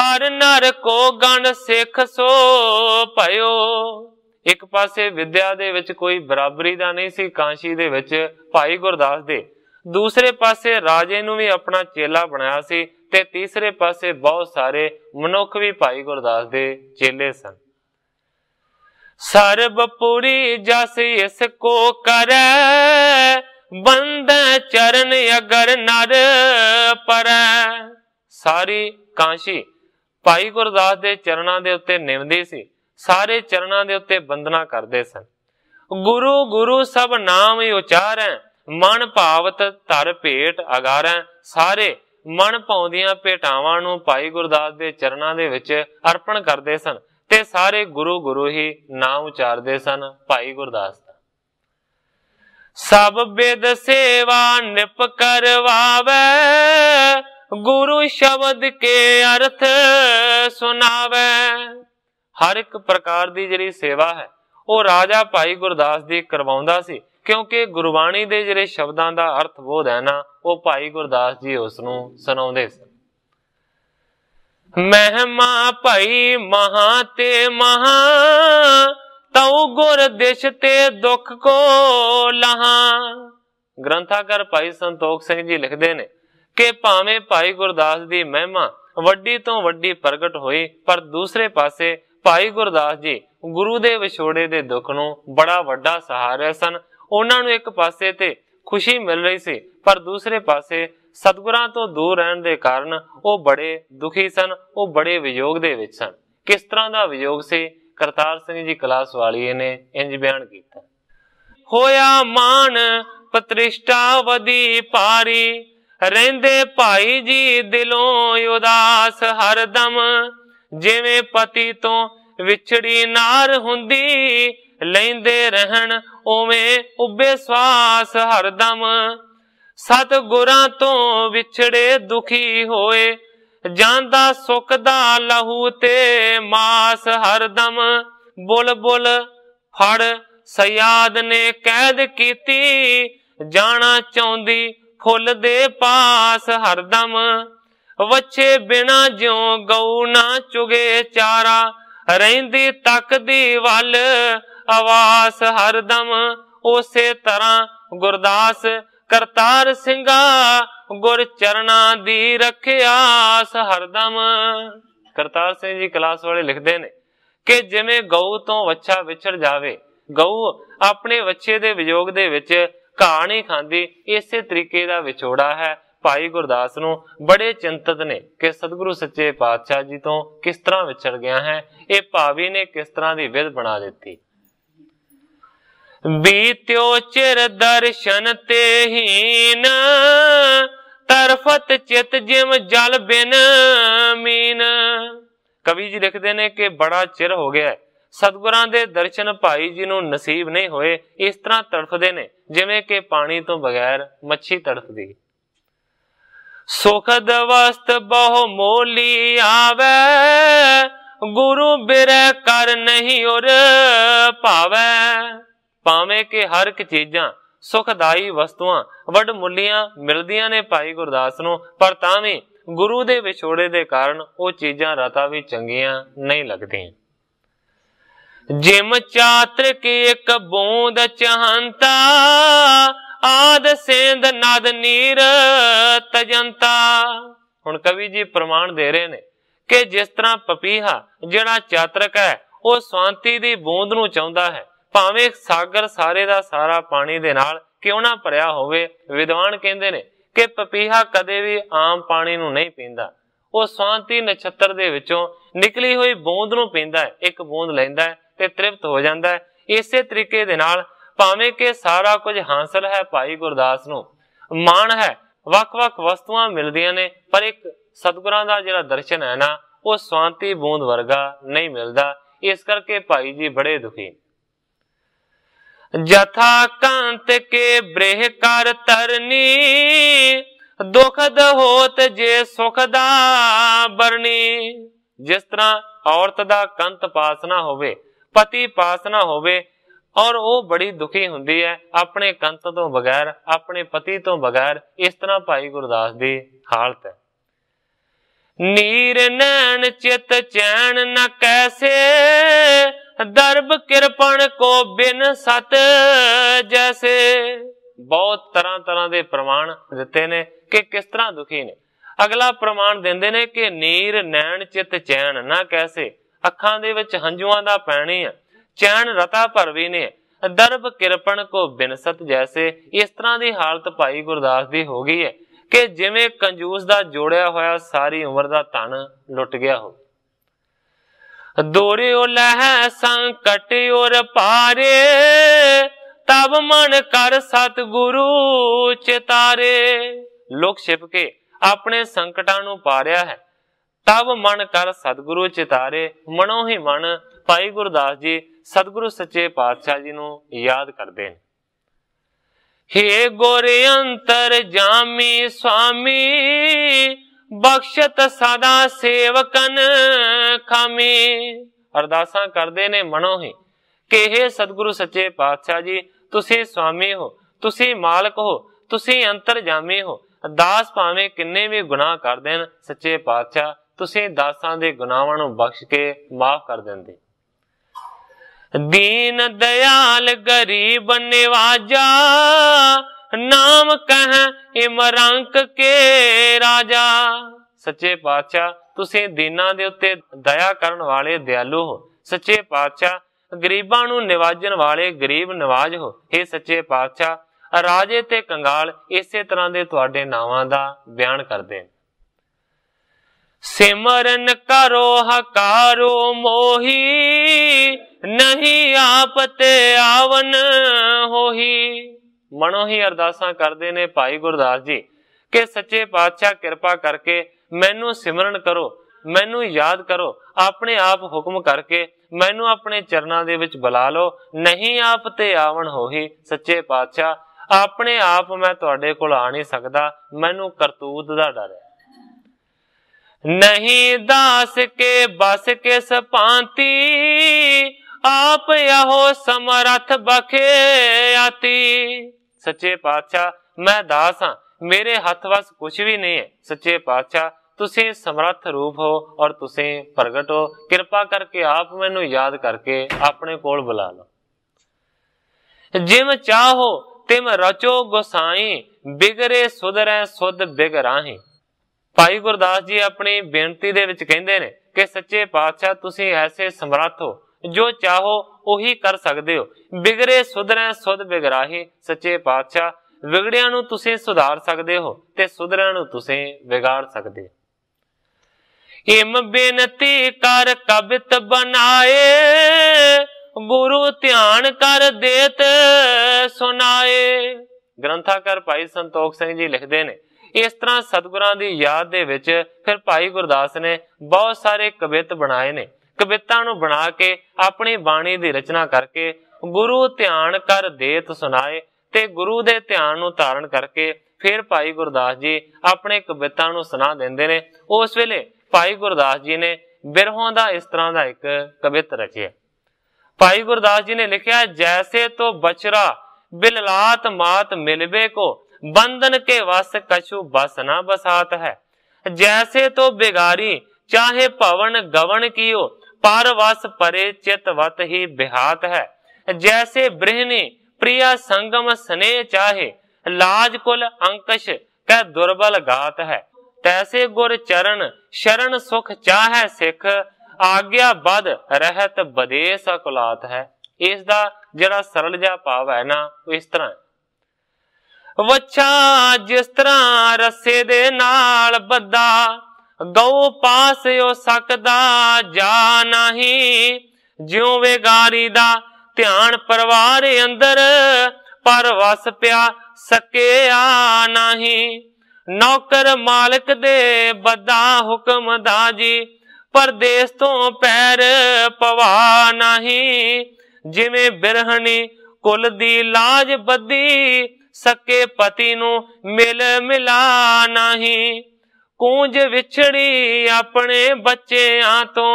ਅਰ ਨਰ ਕੋ ਗਣ ਸਿੱਖ ਸੋ ਭਇਓ ਇੱਕ ਪਾਸੇ ਵਿਦਿਆ ਦੇ ਵਿੱਚ ਕੋਈ ਬਰਾਬਰੀ ਦਾ ਨਹੀਂ ਸੀ ਕਾਂਸ਼ੀ ਦੇ ਵਿੱਚ ਭਾਈ ਗੁਰਦਾਸ ਦੇ ਦੂਸਰੇ ਪਾਸੇ ਰਾਜੇ ਨੂੰ ਵੀ ਆਪਣਾ ਚੇਲਾ ਬਣਾਇਆ ਸੀ ਤੇ ਤੀਸਰੇ ਪਾਸੇ ਬਹੁਤ ਸਾਰੇ ਮਨੁੱਖ ਵੀ ਭਾਈ ਗੁਰਦਾਸ ਦੇ ਚੇਲੇ ਸਨ ਸਰਬ ਪੂਰੀ ਜਸ ਇਸ ਕੋ ਕਰੈ ਬੰਦਾ ਚਰਨ ਅਗਰ ਨਰ ਪਰੈ ਸਾਰੀ ਕਾਂਸ਼ੀ ਭਾਈ ਗੁਰਦਾਸ ਦੇ ਚਰਨਾਂ ਦੇ ਉੱਤੇ ਨਿਮਦੀ ਸੀ ਸਾਰੇ ਚਰਨਾਂ ਦੇ ਉੱਤੇ ਬੰਦਨਾ ਕਰਦੇ ਸਨ ਗੁਰੂ ਗੁਰੂ ਸਭ ਨਾਮ ਹੀ ਉਚਾਰੈ ਮਨ ਭਾਵਤ ਧਰ ਭੇਟ ਅਗਾਰੈ ਸਾਰੇ ਮਨ ਪਾਉਂਦੀਆਂ ਭੇਟਾਵਾਂ ਨੂੰ ਭਾਈ ਗੁਰਦਾਸ ਦੇ ਚਰਨਾਂ ਦੇ ਵਿੱਚ ਅਰਪਣ ਕਰਦੇ ਸਨ ਤੇ ਸਾਰੇ ਗੁਰੂ ਗੁਰੂ ਹੀ ਨਾਮ ਉਚਾਰਦੇ ਸਨ ਭਾਈ ਗੁਰਦਾਸ ਦਾ ਸਭ ਬੇਦ ਸੇਵਾ ਨਿਪ ਕਰਵਾਵੇ ਗੁਰੂ ਸ਼ਬਦ ਕੇ ਅਰਥ ਸੁਣਾਵੇ ਹਰ ਇੱਕ ਪ੍ਰਕਾਰ ਦੀ ਜਿਹੜੀ ਸੇਵਾ ਹੈ ਉਹ ਰਾਜਾ ਭਾਈ ਗੁਰਦਾਸ ਦੀ ਕਰਵਾਉਂਦਾ ਸੀ ਕਿਉਂਕਿ ਗੁਰਬਾਣੀ ਦੇ ਜਿਹੜੇ ਸ਼ਬਦਾਂ ਦਾ ਅਰਥ ਬੋਧ ਹੈ ਨਾ ਉਹ ਭਾਈ ਗੁਰਦਾਸ ਜੀ ਉਸ ਨੂੰ ਸੁਣਾਉਂਦੇ ਸਨ ਮਹਿਮਾ ਭਾਈ ਮਹਾ ਤੇ ਮਹਾ ਤਉ ਗੁਰ ਦਿਸ਼ ਤੇ ਦੁੱਖ ਕੋ ਲਹਾ ਗ੍ਰੰਥਾਕਰ ਭਾਈ ਸੰਤੋਖ ਸਿੰਘ ਜੀ ਲਿਖਦੇ ਨੇ ਕਿ ਭਾਵੇਂ ਭਾਈ ਗੁਰਦਾਸ ਦੀ ਮਹਿਮਾ ਵੱਡੀ ਤੋਂ ਵੱਡੀ ਪ੍ਰਗਟ ਹੋਈ ਪਰ ਦੂਸਰੇ ਪਾਸੇ ਭਾਈ ਗੁਰਦਾਸ ਜੀ ਗੁਰੂ ਦੇ ਵਿਛੋੜੇ ਦੇ ਦੁੱਖ ਨੂੰ ਬੜਾ ਵੱਡਾ ਸਹਾਰਾ ਸਨ ਉਹਨਾਂ ਨੂੰ ਇੱਕ ਪਾਸੇ ਤੇ ਖੁਸ਼ੀ ਮਿਲ ਰਹੀ ਸੀ ਪਰ ਦੂਸਰੇ ਪਾਸੇ ਸਤਗੁਰਾਂ ਤੋਂ ਦੂਰ ਰਹਿਣ ਦੇ ਕਾਰਨ ਉਹ ਬੜੇ ਦੁਖੀ ਸਨ ਉਹ ਬੜੇ ਵਿਯੋਗ ਦੇ ਵਿੱਚ ਸਨ ਕਿਸ ਤਰ੍ਹਾਂ ਦਾ ਵਿਯੋਗ ਸੀ ਕਰਤਾਰ ਸਿੰਘ ਜੀ ਕਲਾਸ ਵਾਲੀਏ ਨੇ ਇੰਜ ਬਿਆਨ ਕੀਤਾ ਹੋਇਆ ਮਾਨ ਪਤ੍ਰਿਸ਼ਟਾ ਵਦੀ ਪਾਰੀ ਰਹਿੰਦੇ ਭਾਈ ਜੀ ਦਿਲੋਂ ਉਦਾਸ ਹਰਦਮ ਜਿਵੇਂ ਪਤੀ ਤੋਂ ਵਿਛੜੀ ਨਾਰ ਹੁੰਦੀ ਲੈਂਦੇ ਰਹਿਣ ਓਵੇਂ ਉੱਬੇ ਸਵਾਸ ਹਰਦਮ ਸਤ ਗੁਰਾਂ ਤੋਂ ਵਿਛੜੇ ਦੁਖੀ ਹੋਏ ਜਾਂਦਾ ਸੁਖ ਦਾ ਲਹੂ ਤੇ ਮਾਸ ਹਰਦਮ ਬੁਲ ਬੁਲ ਫੜ ਸਿਆਦ ਨੇ ਕੈਦ ਕੀਤੀ ਜਾਣਾ ਚਾਹੁੰਦੀ ਫੁੱਲ ਦੇ ਪਾਸ ਹਰਦਮ ਵੱਛੇ ਬਿਨਾ ਜਿਉ ਗਊ ਨਾ ਚੁਗੇ ਚਾਰਾ ਰਹਿੰਦੀ ਤੱਕ ਦੀ ਵੱਲ ਆਵਾਸ ਹਰ ਦਮ ਉਸੇ ਤਰ੍ਹਾਂ ਗੁਰਦਾਸ ਕਰਤਾਰ ਸਿੰਘਾ ਗੁਰ ਚਰਣਾ ਦੀ ਰਖਿਆਸ ਦਮ ਕਰਤਾਰ ਸਿੰਘ ਜੀ ਕਲਾਸ ਵਾਲੇ ਲਿਖਦੇ ਨੇ ਕਿ ਜਿਵੇਂ ਗਊ ਤੋਂ ਵੱਛਾ ਵਿਛੜ ਜਾਵੇ ਗਊ ਆਪਣੇ ਵੱਛੇ ਦੇ ਵਿਯੋਗ ਦੇ ਵਿੱਚ ਘਾਹ ਖਾਂਦੀ ਇਸੇ ਤਰੀਕੇ ਦਾ ਵਿਛੋੜਾ ਹੈ ਭਾਈ ਗੁਰਦਾਸ ਨੂੰ ਬੜੇ ਚਿੰਤਤ ਨੇ ਕਿ ਸਤਿਗੁਰੂ ਸੱਚੇ ਪਾਤਸ਼ਾਹ ਜੀ ਤੋਂ ਕਿਸ ਤਰ੍ਹਾਂ ਵਿਛੜ ਗਿਆ ਹੈ ਇਹ ਭਾਵੇਂ ਨੇ ਕਿਸ ਤਰ੍ਹਾਂ ਦੀ ਵਿਧ ਬਣਾ ਦਿੱਤੀ ਬੀਤਿਓ ਚਿਰ ਦਰਸ਼ਨ ਤੇ ਹੀਨ ਤਰਫਤ ਚਿਤ ਜਿਮ ਜਲ ਬਿਨ ਮੀਨ ਕਵੀ ਜੀ ਲਿਖਦੇ ਨੇ ਕਿ ਬੜਾ ਚਿਰ ਹੋ ਗਿਆ ਸਤਗੁਰਾਂ ਦੇ ਦਰਸ਼ਨ ਭਾਈ ਜੀ ਨੂੰ ਨਸੀਬ ਨਹੀਂ ਹੋਏ ਇਸ ਤਰ੍ਹਾਂ ਤੜਫਦੇ ਨੇ ਜਿਵੇਂ ਕਿ ਪਾਣੀ ਤੋਂ ਬਗੈਰ ਮੱਛੀ ਤੜਫਦੀ ਸੁਖਦ ਵਸਤ ਬਹੁ ਮੋਲੀ ਆਵੇ ਗੁਰੂ ਬਿਰੈ ਕਰ ਨਹੀਂ ਔਰ ਭਾਵੇ ਭਾਵੇਂ ਕਿ ਹਰ ਇੱਕ ਚੀਜ਼ਾਂ ਸੁਖਦਾਈ ਵਸਤੂਆਂ ਵੱਡ ਮੁੱਲੀਆਂ ਮਿਲਦੀਆਂ ਨੇ ਭਾਈ ਗੁਰਦਾਸ ਨੂੰ ਪਰ ਤਾਂ ਵੀ ਗੁਰੂ ਦੇ ਵਿਛੋੜੇ ਦੇ ਕਾਰਨ ਉਹ ਚੀਜ਼ਾਂ ਰਤਾ ਵੀ ਚੰਗੀਆਂ ਨਹੀਂ ਲੱਗਦੀਆਂ ਜਿਮ ਚਾਤਰ ਕੇ ਇੱਕ ਬੂੰਦ ਚਾਹੰਤਾ ਆਦ ਸੇਂਦ ਨਦ ਨੀਰ ਤਜੰਤਾ ਹੁਣ ਕਵੀ ਜੀ ਪ੍ਰਮਾਣ ਦੇ ਰਹੇ ਨੇ ਕਿ ਜਿਸ ਤਰ੍ਹਾਂ ਪਪੀਹਾ ਜਿਹੜਾ ਚਾਤਰਕ ਹੈ ਉਹ ਸ਼ਾਂਤੀ ਦੀ ਬੂੰਦ ਨੂੰ ਚਾਹੁੰਦਾ ਹੈ ਭਾਵੇਂ ਸਾਗਰ ਸਾਰੇ ਦਾ ਸਾਰਾ ਪਾਣੀ ਦੇ ਨਾਲ ਕਿਉਂ ਨਾ ਭਰਿਆ ਹੋਵੇ ਵਿਦਵਾਨ ਕਹਿੰਦੇ ਨੇ ਕਿ ਪਪੀਹਾ ਕਦੇ ਵੀ ਆਮ ਪਾਣੀ ਨੂੰ ਨਹੀਂ ਪੀਂਦਾ ਉਹ ਸ਼ਾਂਤੀ ਨਛੱਤਰ ਦੇ ਵਿੱਚੋਂ ਨਿਕਲੀ ਹੋਈ ਬੂੰਦ ਨੂੰ ਪੀਂਦਾ ਹੈ ਇੱਕ ਬੂੰਦ ਲੈਂਦਾ ਹੈ ਤੇ ਤ੍ਰਿਪਤ ਹੋ ਜਾਂਦਾ ਹੈ ਇਸੇ ਤਰੀਕੇ ਦੇ ਨਾਲ ਭਾਵੇਂ ਕਿ ਸਾਰਾ ਕੁਝ ਹਾਸਲ ਹੈ ਭਾਈ ਗੁਰਦਾਸ ਨੂੰ ਮਾਣ ਹੈ ਵੱਖ-ਵੱਖ ਵਸਤੂਆਂ ਮਿਲਦੀਆਂ ਨੇ ਪਰ ਇੱਕ ਸਤਿਗੁਰਾਂ ਦਾ ਜਿਹੜਾ ਦਰਸ਼ਨ ਹੈ ਨਾ ਉਹ ਸ਼ਾਂਤੀ ਬੂੰਦ ਵਰਗਾ ਨਹੀਂ ਮਿਲਦਾ ਇਸ ਕਰਕੇ ਭਾਈ ਜੀ ਬੜੇ ਦੁਖੀ ਜਥਾ ਕਾਂਤ ਕੇ ਬ੍ਰਹਿ ਕਰ ਤਰਨੀ ਦੁਖਦ ਹੋਤ ਜੇ ਸੁਖ ਦਾ ਬਰਨੀ ਜਿਸ ਤਰ੍ਹਾਂ ਔਰਤ ਦਾ ਕੰਤ ਪਾਸ ਨਾ ਹੋਵੇ ਪਤੀ ਪਾਸ ਨਾ ਹੋਵੇ ਔਰ ਉਹ ਬੜੀ ਦੁਖੀ ਹੁੰਦੀ ਹੈ ਆਪਣੇ ਕੰਤ ਤੋਂ ਬਗੈਰ ਆਪਣੇ ਪਤੀ ਤੋਂ ਬਗੈਰ ਇਸ ਤਰ੍ਹਾਂ ਭਾਈ ਗੁਰਦਾਸ ਦੀ ਹਾਲਤ ਹੈ ਨੀਰ ਨੈਣ ਚਿਤ ਚੈਨ ਨਾ ਕੈਸੇ ਦਰਬ ਕਿਰਪਣ ਕੋ ਬਿਨ ਸਤ ਜੈਸੇ ਬਹੁਤ ਤਰ੍ਹਾਂ ਤਰ੍ਹਾਂ ਦੇ ਪ੍ਰਮਾਣ ਦਿੱਤੇ ਨੇ ਕਿ ਕਿਸ ਤਰ੍ਹਾਂ ਦੁਖੀ ਨੇ ਅਗਲਾ ਪ੍ਰਮਾਣ ਦਿੰਦੇ ਨੇ ਕਿ ਨੀਰ ਨੈਣ ਚਿਤ ਚੈਨ ਨਾ ਕੈਸੇ ਅੱਖਾਂ ਦੇ ਵਿੱਚ ਹੰਝੂਆਂ ਦਾ ਪੈਣੀ ਹੈ ਚੈਨ ਰਤਾ ਭਰਵੇ ਨੇ ਦਰਬ ਕਿਰਪਣ ਕੋ ਬਿਨਸਤ ਜੈਸੇ ਇਸ ਤਰ੍ਹਾਂ ਦੀ ਹਾਲਤ ਭਾਈ ਗੁਰਦਾਸ ਦੀ ਹੋ ਗਈ ਹੈ ਕਿ ਜਿਵੇਂ ਕੰਜੂਸ ਦਾ ਜੋੜਿਆ ਹੋਇਆ ਸਾਰੀ ਉਮਰ ਦਾ ਧਨ ਲੁੱਟ ਗਿਆ ਹੋ ਦੋਰਿਓ ਲਹਿ ਸੰਕਟ ਔਰ ਪਾਰੇ ਤਬ ਮਨ ਕਰ ਸਤਿਗੁਰੂ ਚਿਤਾਰੇ ਲੋਕ ਛਿਪ ਕੇ ਆਪਣੇ ਸੰਕਟਾਂ ਨੂੰ ਪਾਰਿਆ ਹੈ ਤਬ ਮਨ ਕਰ ਸਤਿਗੁਰੂ ਚਿਤਾਰੇ ਮਨੋ ਹੀ ਮਨ ਭਾਈ ਗੁਰਦਾਸ ਜੀ ਸਤਿਗੁਰੂ ਸੱਚੇ ਪਾਤਸ਼ਾਹ ਜੀ ਨੂੰ ਯਾਦ ਕਰਦੇ ਨੇ ਹੇ ਗੁਰ ਅੰਤਰ ਜਾਮੀ ਸੁਆਮੀ ਬਖਸ਼ਤ ਸਦਾ ਸੇਵਕਨ ਖਾਮੀ ਅਰਦਾਸਾਂ ਕਰਦੇ ਨੇ ਮਨੋ ਹੀ ਕਿ ਹੇ ਸਤਿਗੁਰੂ ਸੱਚੇ ਪਾਤਸ਼ਾਹ ਜੀ ਤੁਸੀਂ ਸੁਆਮੀ ਹੋ ਤੁਸੀਂ ਮਾਲਕ ਹੋ ਤੁਸੀਂ ਅੰਤਰ ਜਾਮੀ ਹੋ ਦਾਸ ਭਾਵੇਂ ਕਿੰਨੇ ਵੀ ਗੁਨਾਹ ਕਰ ਦੇਣ ਸੱਚੇ ਪਾਤਸ਼ਾਹ ਤੁਸੀਂ ਦਾਸਾਂ ਦੇ ਗੁਨਾਹਾਂ ਨੂੰ ਬਖਸ਼ ਕੇ ਮਾਫ ਕਰ ਦਿੰਦੇ ਦੀਨ दयाल ਗਰੀਬ ਨਿਵਾਜਾ ਨਾਮ ਕਹ ਇਮਰੰਕ ਕੇ ਰਾਜਾ ਸੱਚੇ ਪਾਤਸ਼ਾਹ ਤੁਸੀਂ ਦੀਨਾਂ ਦੇ ਉੱਤੇ ਦਇਆ ਕਰਨ ਵਾਲੇ ਦਿਆਲੂ ਹੋ ਸੱਚੇ ਪਾਤਸ਼ਾਹ ਗਰੀਬਾਂ ਨੂੰ ਨਿਵਾਜਣ ਵਾਲੇ ਗਰੀਬ ਨਿਵਾਜ ਹੋ हे ਸੱਚੇ ਪਾਤਸ਼ਾਹ ਰਾਜੇ ਤੇ ਕੰਗਾਲ ਇਸੇ ਤਰ੍ਹਾਂ ਦੇ ਤੁਹਾਡੇ ਨਾਵਾਂ ਦਾ ਬਿਆਨ ਕਰਦੇ ਸਿਮਰਨ ਕਰੋ ਹਕਾਰੋ ਮੋਹੀ ਨਹੀਂ ਆਪਤੇ ਆਵਨ ਹੋਹੀ ਮਨੋ ਹੀ ਅਰਦਾਸਾਂ ਕਰਦੇ ਨੇ ਭਾਈ ਗੁਰਦਾਸ ਜੀ ਕਿ ਸੱਚੇ ਪਾਤਸ਼ਾਹ ਕਿਰਪਾ ਕਰਕੇ ਮੈਨੂੰ ਸਿਮਰਨ ਕਰੋ ਮੈਨੂੰ ਯਾਦ ਕਰੋ ਆਪਣੇ ਆਪ ਹੁਕਮ ਕਰਕੇ ਮੈਨੂੰ ਆਪਣੇ ਚਰਨਾਂ ਦੇ ਵਿੱਚ ਬੁਲਾ ਲਓ ਨਹੀਂ ਆਪ ਤੇ ਆਵਣ ਹੋਹੀ ਸੱਚੇ ਪਾਤਸ਼ਾਹ ਆਪਣੇ ਆਪ ਮੈਂ ਤੁਹਾਡੇ ਕੋਲ ਆ ਨਹੀਂ ਸਕਦਾ ਮੈਨੂੰ ਕਰਤੂਤ ਦਾ ਡਰ ਹੈ ਨਹੀਂ ਦਾਸ ਕੇ ਬਸ ਕੇ ਸਪਾਂਤੀ ਆਪ ਆਹੋ ਸਮਰੱਥ ਬਖਿਆਤੀ ਸੱਚੇ ਪਾਤਸ਼ਾਹ ਮੈਂ ਦਾਸ ਹਾਂ ਮੇਰੇ ਹੱਥ ਵਸ ਕੁਝ ਵੀ ਨਹੀਂ ਹੈ ਸੱਚੇ ਪਾਤਸ਼ਾਹ ਤੁਸੀਂ ਸਮਰੱਥ ਰੂਪ ਹੋ ਔਰ ਤੁਸੀਂ ਪ੍ਰਗਟ ਹੋ ਕਿਰਪਾ ਕਰਕੇ ਆਪ ਮੈਨੂੰ ਯਾਦ ਕਰਕੇ ਆਪਣੇ ਕੋਲ ਬੁਲਾ ਲਓ ਜਿਮ ਚਾਹੋ ਤਿਮ ਰਚੋ ਗੋਸਾਈ ਬਿਗਰੇ ਸੁਧਰੈ ਸੁਧ ਬਿਗਰਾਹੀ ਭਾਈ ਗੁਰਦਾਸ ਜੀ ਆਪਣੀ ਬੇਨਤੀ ਦੇ ਵਿੱਚ ਕਹਿੰਦੇ ਨੇ ਕਿ ਸੱਚੇ ਪਾਤਸ਼ਾਹ ਤੁਸੀਂ ਐਸੇ ਸਮਰੱਥ ਹੋ ਜੋ ਚਾਹੋ ਉਹੀ ਕਰ ਸਕਦੇ ਹੋ ਬਿਗੜੇ ਸੁਧਰੈ ਸੁਧ ਬਿਗਰਾਹੇ ਸੱਚੇ ਪਾਤਸ਼ਾਹ ਵਿਗੜਿਆਂ ਨੂੰ ਤੁਸੀਂ ਸੁਧਾਰ ਸਕਦੇ ਹੋ ਤੇ ਸੁਧਰਿਆਂ ਨੂੰ ਤੁਸੀਂ ਵਿਗਾੜ ਸਕਦੇ ਹੋ ਹਿਮ ਬੇਨਤੀ ਕਰ ਕਬਿਤ ਬਨਾਏ ਗੁਰੂ ਧਿਆਨ ਕਰ ਦੇਤ ਸੁਨਾਏ ਗ੍ਰੰਥਾਕਾਰ ਭਾਈ ਸੰਤੋਖ ਸਿੰਘ ਜੀ ਲਿਖਦੇ ਨੇ ਇਸ ਤਰ੍ਹਾਂ ਸਤਿਗੁਰਾਂ ਦੀ ਯਾਦ ਦੇ ਵਿੱਚ ਫਿਰ ਭਾਈ ਗੁਰਦਾਸ ਨੇ ਬਹੁਤ ਸਾਰੇ ਕਵਿਤ ਬਣਾਏ ਨੇ ਕਵਿਤਾ ਨੂੰ ਬਣਾ ਕੇ ਆਪਣੀ ਬਾਣੀ ਦੀ ਰਚਨਾ ਕਰਕੇ ਗੁਰੂ ਧਿਆਨ ਕਰ ਦੇਤ ਸੁਣਾਏ ਤੇ ਗੁਰੂ ਦੇ ਧਿਆਨ ਨੂੰ ਧਾਰਨ ਕਰਕੇ ਫਿਰ ਭਾਈ ਗੁਰਦਾਸ ਜੀ ਆਪਣੇ ਕਵਿਤਾ ਨੂੰ ਸੁਣਾ ਦਿੰਦੇ ਨੇ ਉਸ ਵੇਲੇ ਭਾਈ ਗੁਰਦਾਸ ਜੀ ਨੇ ਬਿਰਹੋਂ ਦਾ ਇਸ ਤਰ੍ਹਾਂ ਦਾ ਇੱਕ ਕਵਿਤ ਰਚਿਆ ਭਾਈ ਗੁਰਦਾਸ ਜੀ ਨੇ ਲਿਖਿਆ ਜੈਸੇ ਤੋ ਬਚਰਾ ਬਿਲਲਾਤ ਮਾਤ ਮਿਲਵੇ ਕੋ ਬੰਧਨ ਕੇ ਵਸ ਕਛੂ ਬਸ ਨਾ ਬਸਾਤ ਹੈ ਜੈਸੇ ਤੋ ਬਿਗਾਰੀ ਚਾਹੇ ਭਵਨ ਗਵਨ ਕੀਓ ਪਰਵਸ ਪਰੇ ਚਿਤਵਤ ਹੀ ਬਿਹਾਤ ਹੈ ਜੈਸੇ ਬ੍ਰਹਨੇ ਪ੍ਰਿਆ ਸੰਗਮ ਸਨੇ ਚਾਹੇ ਲਾਜ ਕੁਲ ਅੰਕਸ਼ ਕਹਿ ਦੁਰਬਲ ਗਾਤ ਹੈ ਤੈਸੇ ਗੁਰ ਚਰਨ ਸ਼ਰਨ ਸੁਖ ਚਾਹੈ ਸਿੱਖ ਆਗਿਆ ਬਦ ਰਹਿਤ ਬਦੇਸ ਅਕਲਾਤ ਹੈ ਇਸ ਦਾ ਜਿਹੜਾ ਸਰਲ ਜਿਹਾ ਭਾਵ ਹੈ ਨਾ ਉਹ ਇਸ ਤਰ੍ਹਾਂ ਵਛਾ ਜਿਸ ਤਰ੍ਹਾਂ ਰੱਸੇ ਦੇ ਨਾਲ ਬੱਦਾ ਗਉ ਪਾਸਿਓ ਸਕਦਾ ਜਾ ਨਹੀਂ ਜਿਉ ਵਿਗਾਰੀ ਦਾ ਧਿਆਨ ਪਰਵਾਰ ਅੰਦਰ ਪਰ ਵਸ ਪਿਆ ਸਕਿਆ ਨਹੀਂ ਨੌਕਰ ਮਾਲਕ ਦੇ ਬਦਾ ਹੁਕਮ ਦਾ ਜੀ ਪਰਦੇਸ ਤੋਂ ਪੈਰ ਪਵਾ ਨਹੀਂ ਜਿਵੇਂ ਬਿਰਹਣੀ ਕੁਲ ਦੀ ਲਾਜ ਬੱਦੀ ਸਕੇ ਪਤੀ ਨੂੰ ਮਿਲ ਮਿਲਾ ਨਹੀਂ ਕੂੰਜ ਵਿਛੜੀ ਆਪਣੇ ਬੱਚਿਆਂ ਤੋਂ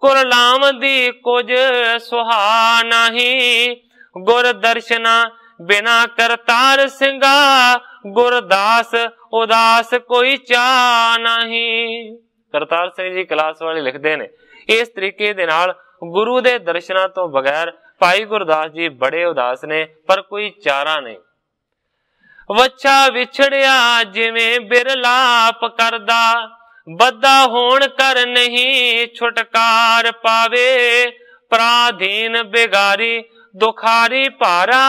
ਕੁਰਲਾਮ ਦੀ ਕੁਝ ਸੁਹਾ ਨਹੀਂ ਗੁਰ ਦਰਸ਼ਨਾ ਬਿਨਾ ਕਰਤਾਰ ਸਿੰਘਾ ਗੁਰਦਾਸ ਉਦਾਸ ਕੋਈ ਚਾ ਨਹੀਂ ਕਰਤਾਰ ਸਿੰਘ ਜੀ ਕਲਾਸ ਵਾਲੇ ਲਿਖਦੇ ਨੇ ਇਸ ਤਰੀਕੇ ਦੇ ਨਾਲ ਗੁਰੂ ਦੇ ਦਰਸ਼ਨਾਂ ਤੋਂ ਬਗੈਰ ਭਾਈ ਗੁਰਦਾਸ ਜੀ ਬੜੇ ਉਦਾਸ ਨੇ ਪਰ ਕੋਈ ਚਾਰਾ ਨਹੀਂ ਵੱਛਾ ਵਿਛੜਿਆ ਜਿਵੇਂ ਬਿਰਲਾਪ ਕਰਦਾ ਬੱਦਾ ਹੋਣ ਕਰ ਨਹੀਂ ਛੁਟਕਾਰ ਪਾਵੇ ਪ੍ਰਾਧੀਨ ਬਿਗਾਰੀ ਦੁਖਾਰੀ ਭਾਰਾ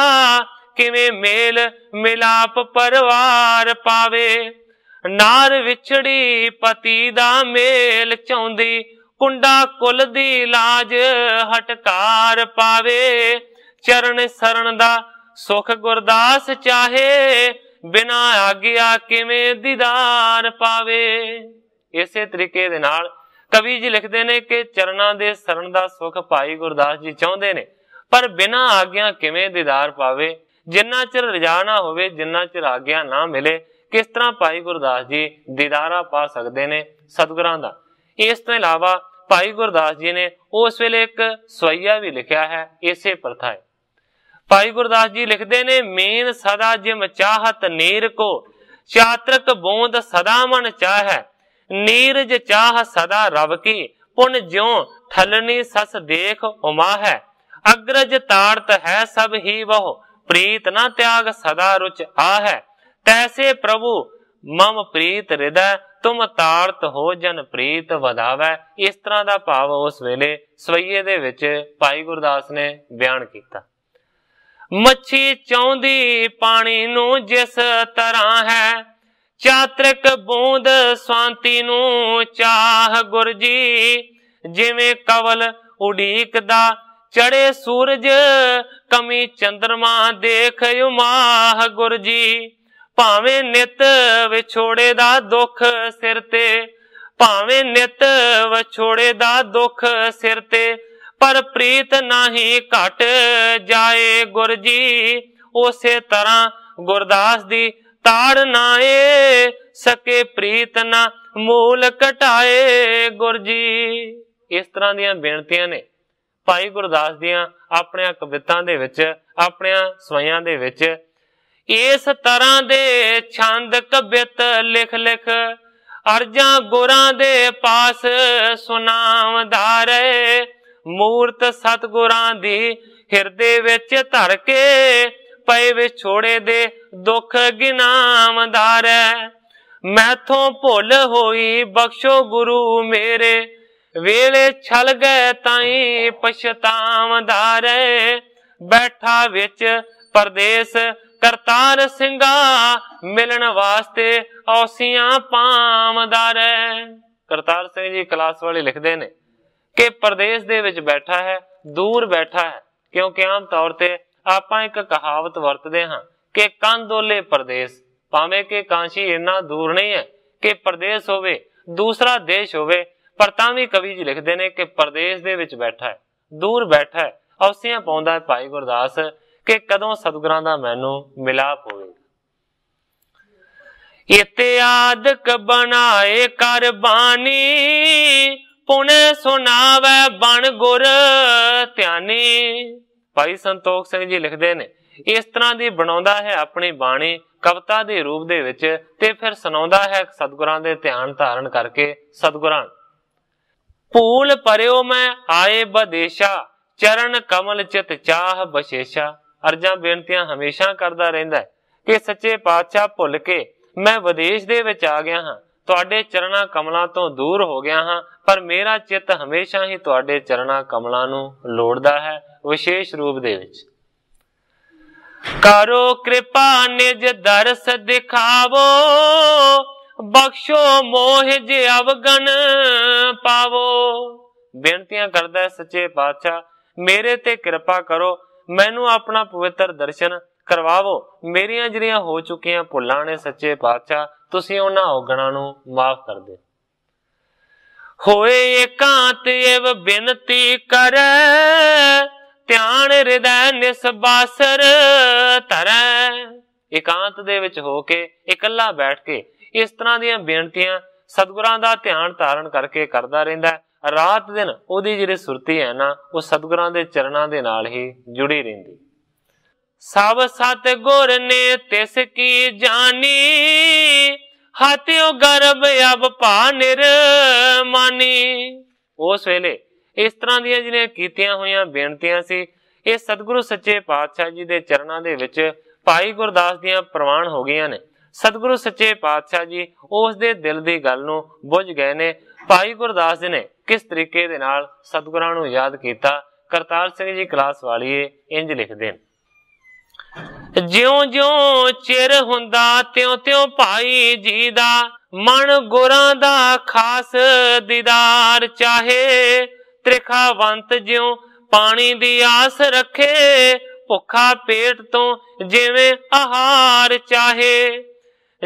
ਕਿਵੇਂ ਮੇਲ ਮਿਲਾਪ ਪਰਵਾਰ ਪਾਵੇ ਨਾਰ ਵਿਛੜੀ ਪਤੀ ਦਾ ਮੇਲ ਚਾਉਂਦੀ ਕੁੰਡਾ ਕੁਲ ਦੀ ਲਾਜ ਹਟਕਾਰ ਪਾਵੇ ਚਰਨ ਸਰਨ ਦਾ ਸੁਖ ਗੁਰਦਾਸ ਚਾਹੇ ਬਿਨਾ ਆਗਿਆ ਕਿਵੇਂ ਦੀਦਾਰ ਪਾਵੇ ਇਸੇ ਤਰੀਕੇ ਦੇ ਨਾਲ ਕਵੀ ਜੀ ਲਿਖਦੇ ਨੇ ਕਿ ਚਰਨਾਂ ਦੇ ਸਰਣ ਦਾ ਸੁਖ ਭਾਈ ਗੁਰਦਾਸ ਜੀ ਚਾਹੁੰਦੇ ਨੇ ਪਰ ਬਿਨਾ ਆਗਿਆ ਕਿਵੇਂ ਦੀਦਾਰ ਪਾਵੇ ਜਿੰਨਾ ਚਿਰ ਰਜਾ ਨਾ ਹੋਵੇ ਜਿੰਨਾ ਚਿਰ ਆਗਿਆ ਨਾ ਮਿਲੇ ਕਿਸ ਤਰ੍ਹਾਂ ਭਾਈ ਗੁਰਦਾਸ ਜੀ ਦੀਦਾਰਾ ਪਾ ਸਕਦੇ ਨੇ ਸਤਿਗੁਰਾਂ ਦਾ ਇਸ ਤੋਂ ਇਲਾਵਾ ਭਾਈ ਗੁਰਦਾਸ ਜੀ ਨੇ ਉਸ ਵੇਲੇ ਇੱਕ ਸਵਈਆ ਵੀ ਲਿਖਿਆ ਹੈ ਇਸੇ ਪ੍ਰਥਾ ਭਾਈ ਗੁਰਦਾਸ ਜੀ ਲਿਖਦੇ ਨੇ ਮੇਨ ਸਦਾ ਜਿਮ ਚਾਹਤ ਨੀਰ ਕੋ ਚਾਤਰਕ ਬੋਂਦ ਸਦਾ ਮਨ ਚਾਹੈ ਨੀਰਜ ਚਾਹ ਸਦਾ ਰਵ ਕੀ ਪੁਨ ਜਿਉ ਠਲਣੀ ਸਸ ਦੇਖ ਉਮਾ ਹੈ ਅਗਰਜ ਤਾੜਤ ਹੈ ਸਭ ਹੀ ਬਹੁ ਪ੍ਰੀਤ ਨਾ ਤਿਆਗ ਸਦਾ ਰੁਚ ਆ ਹੈ ਤੈਸੇ ਪ੍ਰਭੂ ਮਮ ਪ੍ਰੀਤ ਰਿਦੈ ਤੁਮ ਤਾਰਤ ਹੋ ਜਨ ਪ੍ਰੀਤ ਵਧਾਵੇ ਇਸ ਤਰ੍ਹਾਂ ਦਾ ਭਾਵ ਉਸ ਵੇਲੇ ਸਵਈਏ ਦੇ ਵਿੱਚ ਭਾਈ ਗੁਰਦਾਸ ਨੇ ਬਿਆਨ ਕੀਤਾ ਮੱਛੀ ਚਾਉਂਦੀ ਪਾਣੀ ਨੂੰ ਜਿਸ ਤਰ੍ਹਾਂ ਹੈ ਚਾਤਰਕ ਬੂੰਦ ਸ਼ਾਂਤੀ ਨੂੰ ਚਾਹ ਗੁਰਜੀ ਜਿਵੇਂ ਕਵਲ ਉਡੀਕਦਾ ਚੜੇ ਸੂਰਜ ਕਮੀ ਚੰਦਰਮਾ ਦੇਖ ਉਮਾਹ ਗੁਰਜੀ ਭਾਵੇਂ ਨਿਤ ਵਿਛੋੜੇ ਦਾ ਦੁੱਖ ਸਿਰ ਤੇ ਭਾਵੇਂ ਨਿਤ ਵਿਛੋੜੇ ਦਾ ਦੁੱਖ ਸਿਰ ਤੇ ਪਰ ਪ੍ਰੀਤ ਨਾਹੀ ਘਟ ਜਾਏ ਗੁਰ ਜੀ ਉਸੇ ਤਰ੍ਹਾਂ ਗੁਰਦਾਸ ਦੀ ਤਾੜ ਨਾਏ ਸਕੇ ਪ੍ਰੀਤ ਨਾ ਮੂਲ ਘਟਾਏ ਗੁਰ ਜੀ ਇਸ ਤਰ੍ਹਾਂ ਦੀਆਂ ਬੇਨਤੀਆਂ ਨੇ ਭਾਈ ਗੁਰਦਾਸ ਦੀਆਂ ਆਪਣੀਆਂ ਕਵਿਤਾ ਦੇ ਵਿੱਚ ਆਪਣੀਆਂ ਸਵਈਆਂ ਦੇ ਵਿੱਚ ਇਸ ਤਰ੍ਹਾਂ ਦੇ ਛੰਦ ਕਵਿਤ ਲਿਖ ਲਿਖ ਅਰਜਾਂ ਗੁਰਾਂ ਦੇ ਪਾਸ ਸੁਨਾਵਦਾ ਰਹੇ ਮੂਰਤ ਸਤਗੁਰਾਂ ਦੀ ਹਿਰਦੇ ਵਿੱਚ ਧਰ ਕੇ ਪਏ ਵਿਛੋੜੇ ਦੇ ਦੁੱਖ ਗਿਨਾਮਦਾਰੈ ਮੈਥੋਂ ਭੁੱਲ ਹੋਈ ਬਖਸ਼ੋ ਗੁਰੂ ਮੇਰੇ ਵੇਲੇ ਛਲ ਗਏ ਤਾਈ ਪਛਤਾਵਦਾਰ ਬੈਠਾ ਵਿੱਚ ਪਰਦੇਸ ਕਰਤਾਰ ਸਿੰਘਾ ਮਿਲਣ ਵਾਸਤੇ ਔਸੀਆਂ ਪਾਵਦਾਰੈ ਕਰਤਾਰ ਸਿੰਘ ਜੀ ਕਲਾਸ ਵਾਲੇ ਲਿਖਦੇ ਨੇ ਕਿ ਪ੍ਰਦੇਸ਼ ਦੇ ਵਿੱਚ ਬੈਠਾ ਹੈ ਦੂਰ ਬੈਠਾ ਹੈ ਕਿਉਂਕਿ ਆਮ ਤੌਰ ਤੇ ਆਪਾਂ ਇੱਕ ਕਹਾਵਤ ਵਰਤਦੇ ਹਾਂ ਕਿ ਕੰਦੋਲੇ ਪ੍ਰਦੇਸ਼ ਭਾਵੇਂ ਕਿ ਕਾਂਸ਼ੀ ਇੰਨਾ ਦੂਰ ਨਹੀਂ ਹੈ ਕਿ ਪ੍ਰਦੇਸ਼ ਹੋਵੇ ਦੂਸਰਾ ਦੇਸ਼ ਹੋਵੇ ਪਰ ਤਾਂ ਵੀ ਕਵੀ ਜੀ ਲਿਖਦੇ ਨੇ ਕਿ ਪ੍ਰਦੇਸ਼ ਦੇ ਵਿੱਚ ਬੈਠਾ ਹੈ ਦੂਰ ਬੈਠਾ ਹੈ ਔਸੀਆਂ ਪਾਉਂਦਾ ਹੈ ਭਾਈ ਗੁਰਦਾਸ ਕਿ ਕਦੋਂ ਸਤਿਗੁਰਾਂ ਦਾ ਮੈਨੂੰ ਮਿਲਾਪ ਹੋਵੇ ਇਤਿਆਦਕ ਬਣਾਏ ਕਰਬਾਨੀ ਪੁਣ ਸੁਣਾਵੇ ਬਣ ਗੁਰ ਧਿਆਨੇ ਭਾਈ ਸੰਤੋਖ ਸਿੰਘ ਜੀ ਲਿਖਦੇ ਨੇ ਇਸ ਤਰ੍ਹਾਂ ਦੀ ਬਣਾਉਂਦਾ ਹੈ ਆਪਣੀ ਬਾਣੀ ਕਵਤਾ ਦੇ ਰੂਪ ਦੇ ਵਿੱਚ ਤੇ ਫਿਰ ਸੁਣਾਉਂਦਾ ਹੈ ਸਤਿਗੁਰਾਂ ਦੇ ਧਿਆਨ ਧਾਰਨ ਕਰਕੇ ਸਤਿਗੁਰਾਂ ਪੂਲ ਪਰਿਓ ਮੈਂ ਆਏ ਬਦੇਸ਼ਾ ਚਰਨ ਕਮਲ ਚਿਤ ਚਾਹ ਬਸ਼ੇਸ਼ਾ ਅਰਜਾਂ ਬੇਨਤੀਆਂ ਹਮੇਸ਼ਾ ਕਰਦਾ ਰਹਿੰਦਾ ਕਿ ਸੱਚੇ ਪਾਤਸ਼ਾਹ ਭੁੱਲ ਕੇ ਮੈਂ ਵਿਦੇਸ਼ ਦੇ ਵਿੱਚ ਆ ਗਿਆ ਹਾਂ ਤੁਹਾਡੇ ਚਰਣਾ ਕਮਲਾਂ ਤੋਂ ਦੂਰ ਹੋ ਗਿਆ ਹਾਂ ਪਰ ਮੇਰਾ ਚਿੱਤ ਹਮੇਸ਼ਾ ਹੀ ਤੁਹਾਡੇ ਚਰਣਾ ਕਮਲਾਂ ਨੂੰ ਲੋੜਦਾ ਹੈ ਵਿਸ਼ੇਸ਼ ਰੂਪ ਦੇ ਵਿੱਚ ਕਰੋ ਕਿਰਪਾ ਨਿਜ ਦਰਸ ਦਿਖਾਵੋ ਬਖਸ਼ੋ ਮੋਹ ਜੇ ਅਵਗਣ ਪਾਵੋ ਬੇਨਤੀਆਂ ਕਰਦਾ ਸੱਚੇ ਪਾਤਸ਼ਾਹ ਮੇਰੇ ਤੇ ਕਿਰਪਾ ਕਰੋ ਮੈਨੂੰ ਆਪਣਾ ਪਵਿੱਤਰ ਦਰਸ਼ਨ ਕਰਵਾਵੋ ਮੇਰੀਆਂ ਜਿਹੜੀਆਂ ਹੋ ਚੁੱਕੀਆਂ ਭੁੱਲਾਂ ਨੇ ਸੱਚੇ ਪਾਤਸ਼ਾਹ ਤੁਸੀਂ ਉਹਨਾਂ ਔਗਣਾ ਨੂੰ ਮਾਫ ਕਰ ਦਿਓ ਹੋਏ ਇਕਾਂਤ ਏਵ ਬੇਨਤੀ ਕਰੈ ਧਿਆਨ ਹਿਰਦੈ ਨਿਸਬਾਸਰ ਤਰੈ ਇਕਾਂਤ ਦੇ ਵਿੱਚ ਹੋ ਕੇ ਇਕੱਲਾ ਬੈਠ ਕੇ ਇਸ ਤਰ੍ਹਾਂ ਦੀਆਂ ਬੇਨਤੀਆਂ ਸਤਿਗੁਰਾਂ ਦਾ ਧਿਆਨ ਧਾਰਨ ਕਰਕੇ ਕਰਦਾ ਰਹਿੰਦਾ ਰਾਤ ਦਿਨ ਉਹਦੀ ਜਿਹੜੀ ਸੁਰਤੀ ਹੈ ਨਾ ਉਹ ਸਤਿਗੁਰਾਂ ਦੇ ਚਰਨਾਂ ਦੇ ਨਾਲ ਹੀ ਜੁੜੀ ਰਹਿੰਦੀ ਸਭ ਸਤਿਗੁਰ ਨੇ ਤਿਸ ਕੀ ਜਾਣੀ ਹਾਤਿਓ ਗਰਬ ਅਬ ਭਾ ਨਿਰਮਾਨੀ ਉਸ ਵੇਲੇ ਇਸ ਤਰ੍ਹਾਂ ਦੀਆਂ ਜਿਹੜੀਆਂ ਕੀਤੀਆਂ ਹੋਈਆਂ ਬੇਨਤੀਆਂ ਸੀ ਇਹ ਸਤਿਗੁਰੂ ਸੱਚੇ ਪਾਤਸ਼ਾਹ ਜੀ ਦੇ ਚਰਨਾਂ ਦੇ ਵਿੱਚ ਭਾਈ ਗੁਰਦਾਸ ਦੀਆਂ ਪ੍ਰਵਾਨ ਹੋ ਗਈਆਂ ਨੇ ਸਤਿਗੁਰੂ ਸੱਚੇ ਪਾਤਸ਼ਾਹ ਜੀ ਉਸ ਦੇ ਦਿਲ ਦੀ ਗੱਲ ਨੂੰ ਬੁੱਝ ਗਏ ਨੇ ਭਾਈ ਗੁਰਦਾਸ ਜੀ ਨੇ ਕਿਸ ਤਰੀਕੇ ਦੇ ਨਾਲ ਸਤਿਗੁਰਾਂ ਨੂੰ ਯਾਦ ਕੀਤਾ ਕਰਤਾਰ ਸਿੰਘ ਜੀ ਕਲਾਸ ਵਾਲੀਏ ਇੰਜ ਲਿਖਦੇ ਨੇ ਜਿਉਂ-ਜਿਉਂ ਚਿਰ ਹੁੰਦਾ ਤਿਉਂ-ਤਿਉਂ ਭਾਈ ਜੀ ਦਾ ਮਨ ਗੁਰਾਂ ਦਾ ਖਾਸ ਦੀਦਾਰ ਚਾਹੇ ਤ੍ਰਿਖਾਵੰਤ ਜਿਉ ਪਾਣੀ ਦੀ ਆਸ ਰੱਖੇ ਭੁੱਖਾ ਪੇਟ ਤੋਂ ਜਿਵੇਂ ਆਹਾਰ ਚਾਹੇ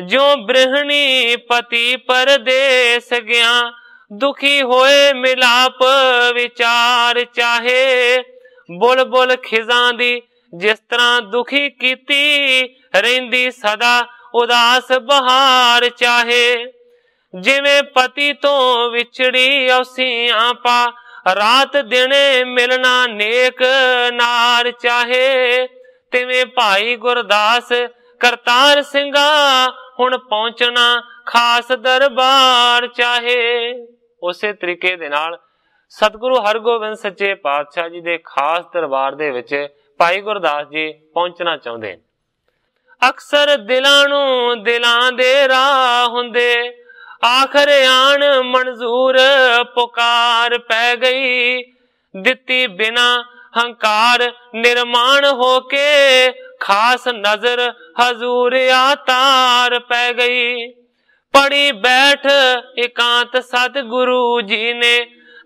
ਜੋ ਬ੍ਰਹਣੀ ਪਤੀ ਪਰਦੇਸ ਗਿਆ ਦੁਖੀ ਹੋਏ ਮਿਲਾਪ ਵਿਚਾਰ ਚਾਹੇ ਬੁਲਬੁਲ ਖਿਜ਼ਾਂ ਦੀ ਜਿਸ ਤਰ੍ਹਾਂ ਦੁਖੀ ਕੀਤੀ ਰਹਿੰਦੀ ਸਦਾ ਉਦਾਸ ਬਹਾਰ ਚਾਹੇ ਜਿਵੇਂ ਪਤੀ ਤੋਂ ਵਿਛੜੀ ਉਸੀਆਂ ਪਾ ਰਾਤ ਦਿਨੇ ਮਿਲਣਾ ਨੇਕ ਨਾਰ ਚਾਹੇ ਤਿਵੇਂ ਭਾਈ ਗੁਰਦਾਸ ਕਰਤਾਰ ਸਿੰਘਾ ਹੁਣ ਪਹੁੰਚਣਾ ਖਾਸ ਦਰਬਾਰ ਚਾਹੇ ਉਸੇ ਤਰੀਕੇ ਦੇ ਨਾਲ ਸਤਿਗੁਰੂ ਹਰਗੋਬਿੰਦ ਸੱਚੇ ਪਾਤਸ਼ਾਹ ਜੀ ਦੇ ਖਾਸ ਦਰਬਾਰ ਦੇ ਵਿੱਚ ਭਾਈ ਗੁਰਦਾਸ ਜੀ ਪਹੁੰਚਣਾ ਚਾਹੁੰਦੇ ਅਕਸਰ ਦਿਲਾਂ ਨੂੰ ਦਿਲਾਂ ਦੇ ਰਾਹ ਹੁੰਦੇ ਆਖਰ ਆਣ ਮਨਜ਼ੂਰ ਪੁਕਾਰ ਪੈ ਗਈ ਦਿੱਤੀ ਬਿਨਾ ਹੰਕਾਰ ਨਿਰਮਾਣ ਹੋ ਕੇ ਖਾਸ ਨਜ਼ਰ ਹਜ਼ੂਰ ਆਤਾਰ ਪੈ ਗਈ ਪੜੀ ਬੈਠ ਇਕਾਂਤ ਸਤਿਗੁਰੂ ਜੀ ਨੇ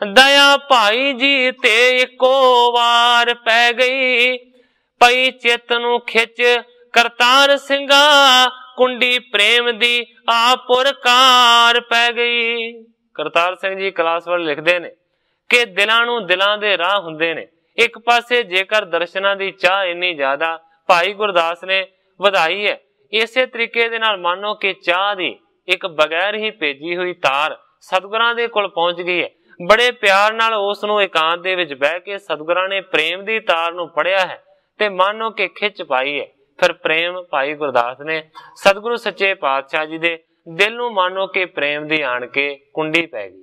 ਦਇਆ ਭਾਈ ਜੀ ਤੇ ਇੱਕੋ ਵਾਰ ਪੈ ਗਈ ਪਈ ਚਿੱਤ ਨੂੰ ਖਿੱਚ ਕਰਤਾਰ ਸਿੰਘਾ ਕੁੰਡੀ ਪ੍ਰੇਮ ਦੀ ਆਪੁਰਕਾਰ ਪੈ ਗਈ ਕਰਤਾਰ ਸਿੰਘ ਜੀ ਕਲਾਸ ਕਲਾਸਵਰ ਲਿਖਦੇ ਨੇ ਕਿ ਦਿਲਾਂ ਨੂੰ ਦਿਲਾਂ ਦੇ ਰਾਹ ਹੁੰਦੇ ਨੇ ਇੱਕ ਪਾਸੇ ਜੇਕਰ ਦਰਸ਼ਨਾਂ ਦੀ ਚਾਹ ਇੰਨੀ ਜ਼ਿਆਦਾ ਭਾਈ ਗੁਰਦਾਸ ਨੇ ਵਧਾਈ ਹੈ ਇਸੇ ਤਰੀਕੇ ਦੇ ਨਾਲ ਮੰਨੋ ਕਿ ਚਾਹ ਦੀ ਇੱਕ ਬਗੈਰ ਹੀ ਭੇਜੀ ਹੋਈ ਤਾਰ ਸਤਗੁਰਾਂ ਦੇ ਕੋਲ ਪਹੁੰਚ ਗਈ ਹੈ ਬੜੇ ਪਿਆਰ ਨਾਲ ਉਸ ਨੂੰ ਇਕਾਂਤ ਦੇ ਵਿੱਚ ਬਹਿ ਕੇ ਸਤਿਗੁਰਾਂ ਨੇ ਪ੍ਰੇਮ ਦੀ ਤਾਰ ਨੂੰ ਫੜਿਆ ਹੈ ਤੇ ਮਾਨੋ ਕੇ ਖਿੱਚ ਪਾਈ ਹੈ ਫਿਰ ਪ੍ਰੇਮ ਭਾਈ ਗੁਰਦਾਸ ਨੇ ਸਤਿਗੁਰੂ ਸੱਚੇ ਪਾਤਸ਼ਾਹ ਜੀ ਦੇ ਦਿਲ ਨੂੰ ਮਾਨੋ ਕੇ ਪ੍ਰੇਮ ਦੀ ਆਣ ਕੇ ਕੁੰਡੀ ਪੈ ਗਈ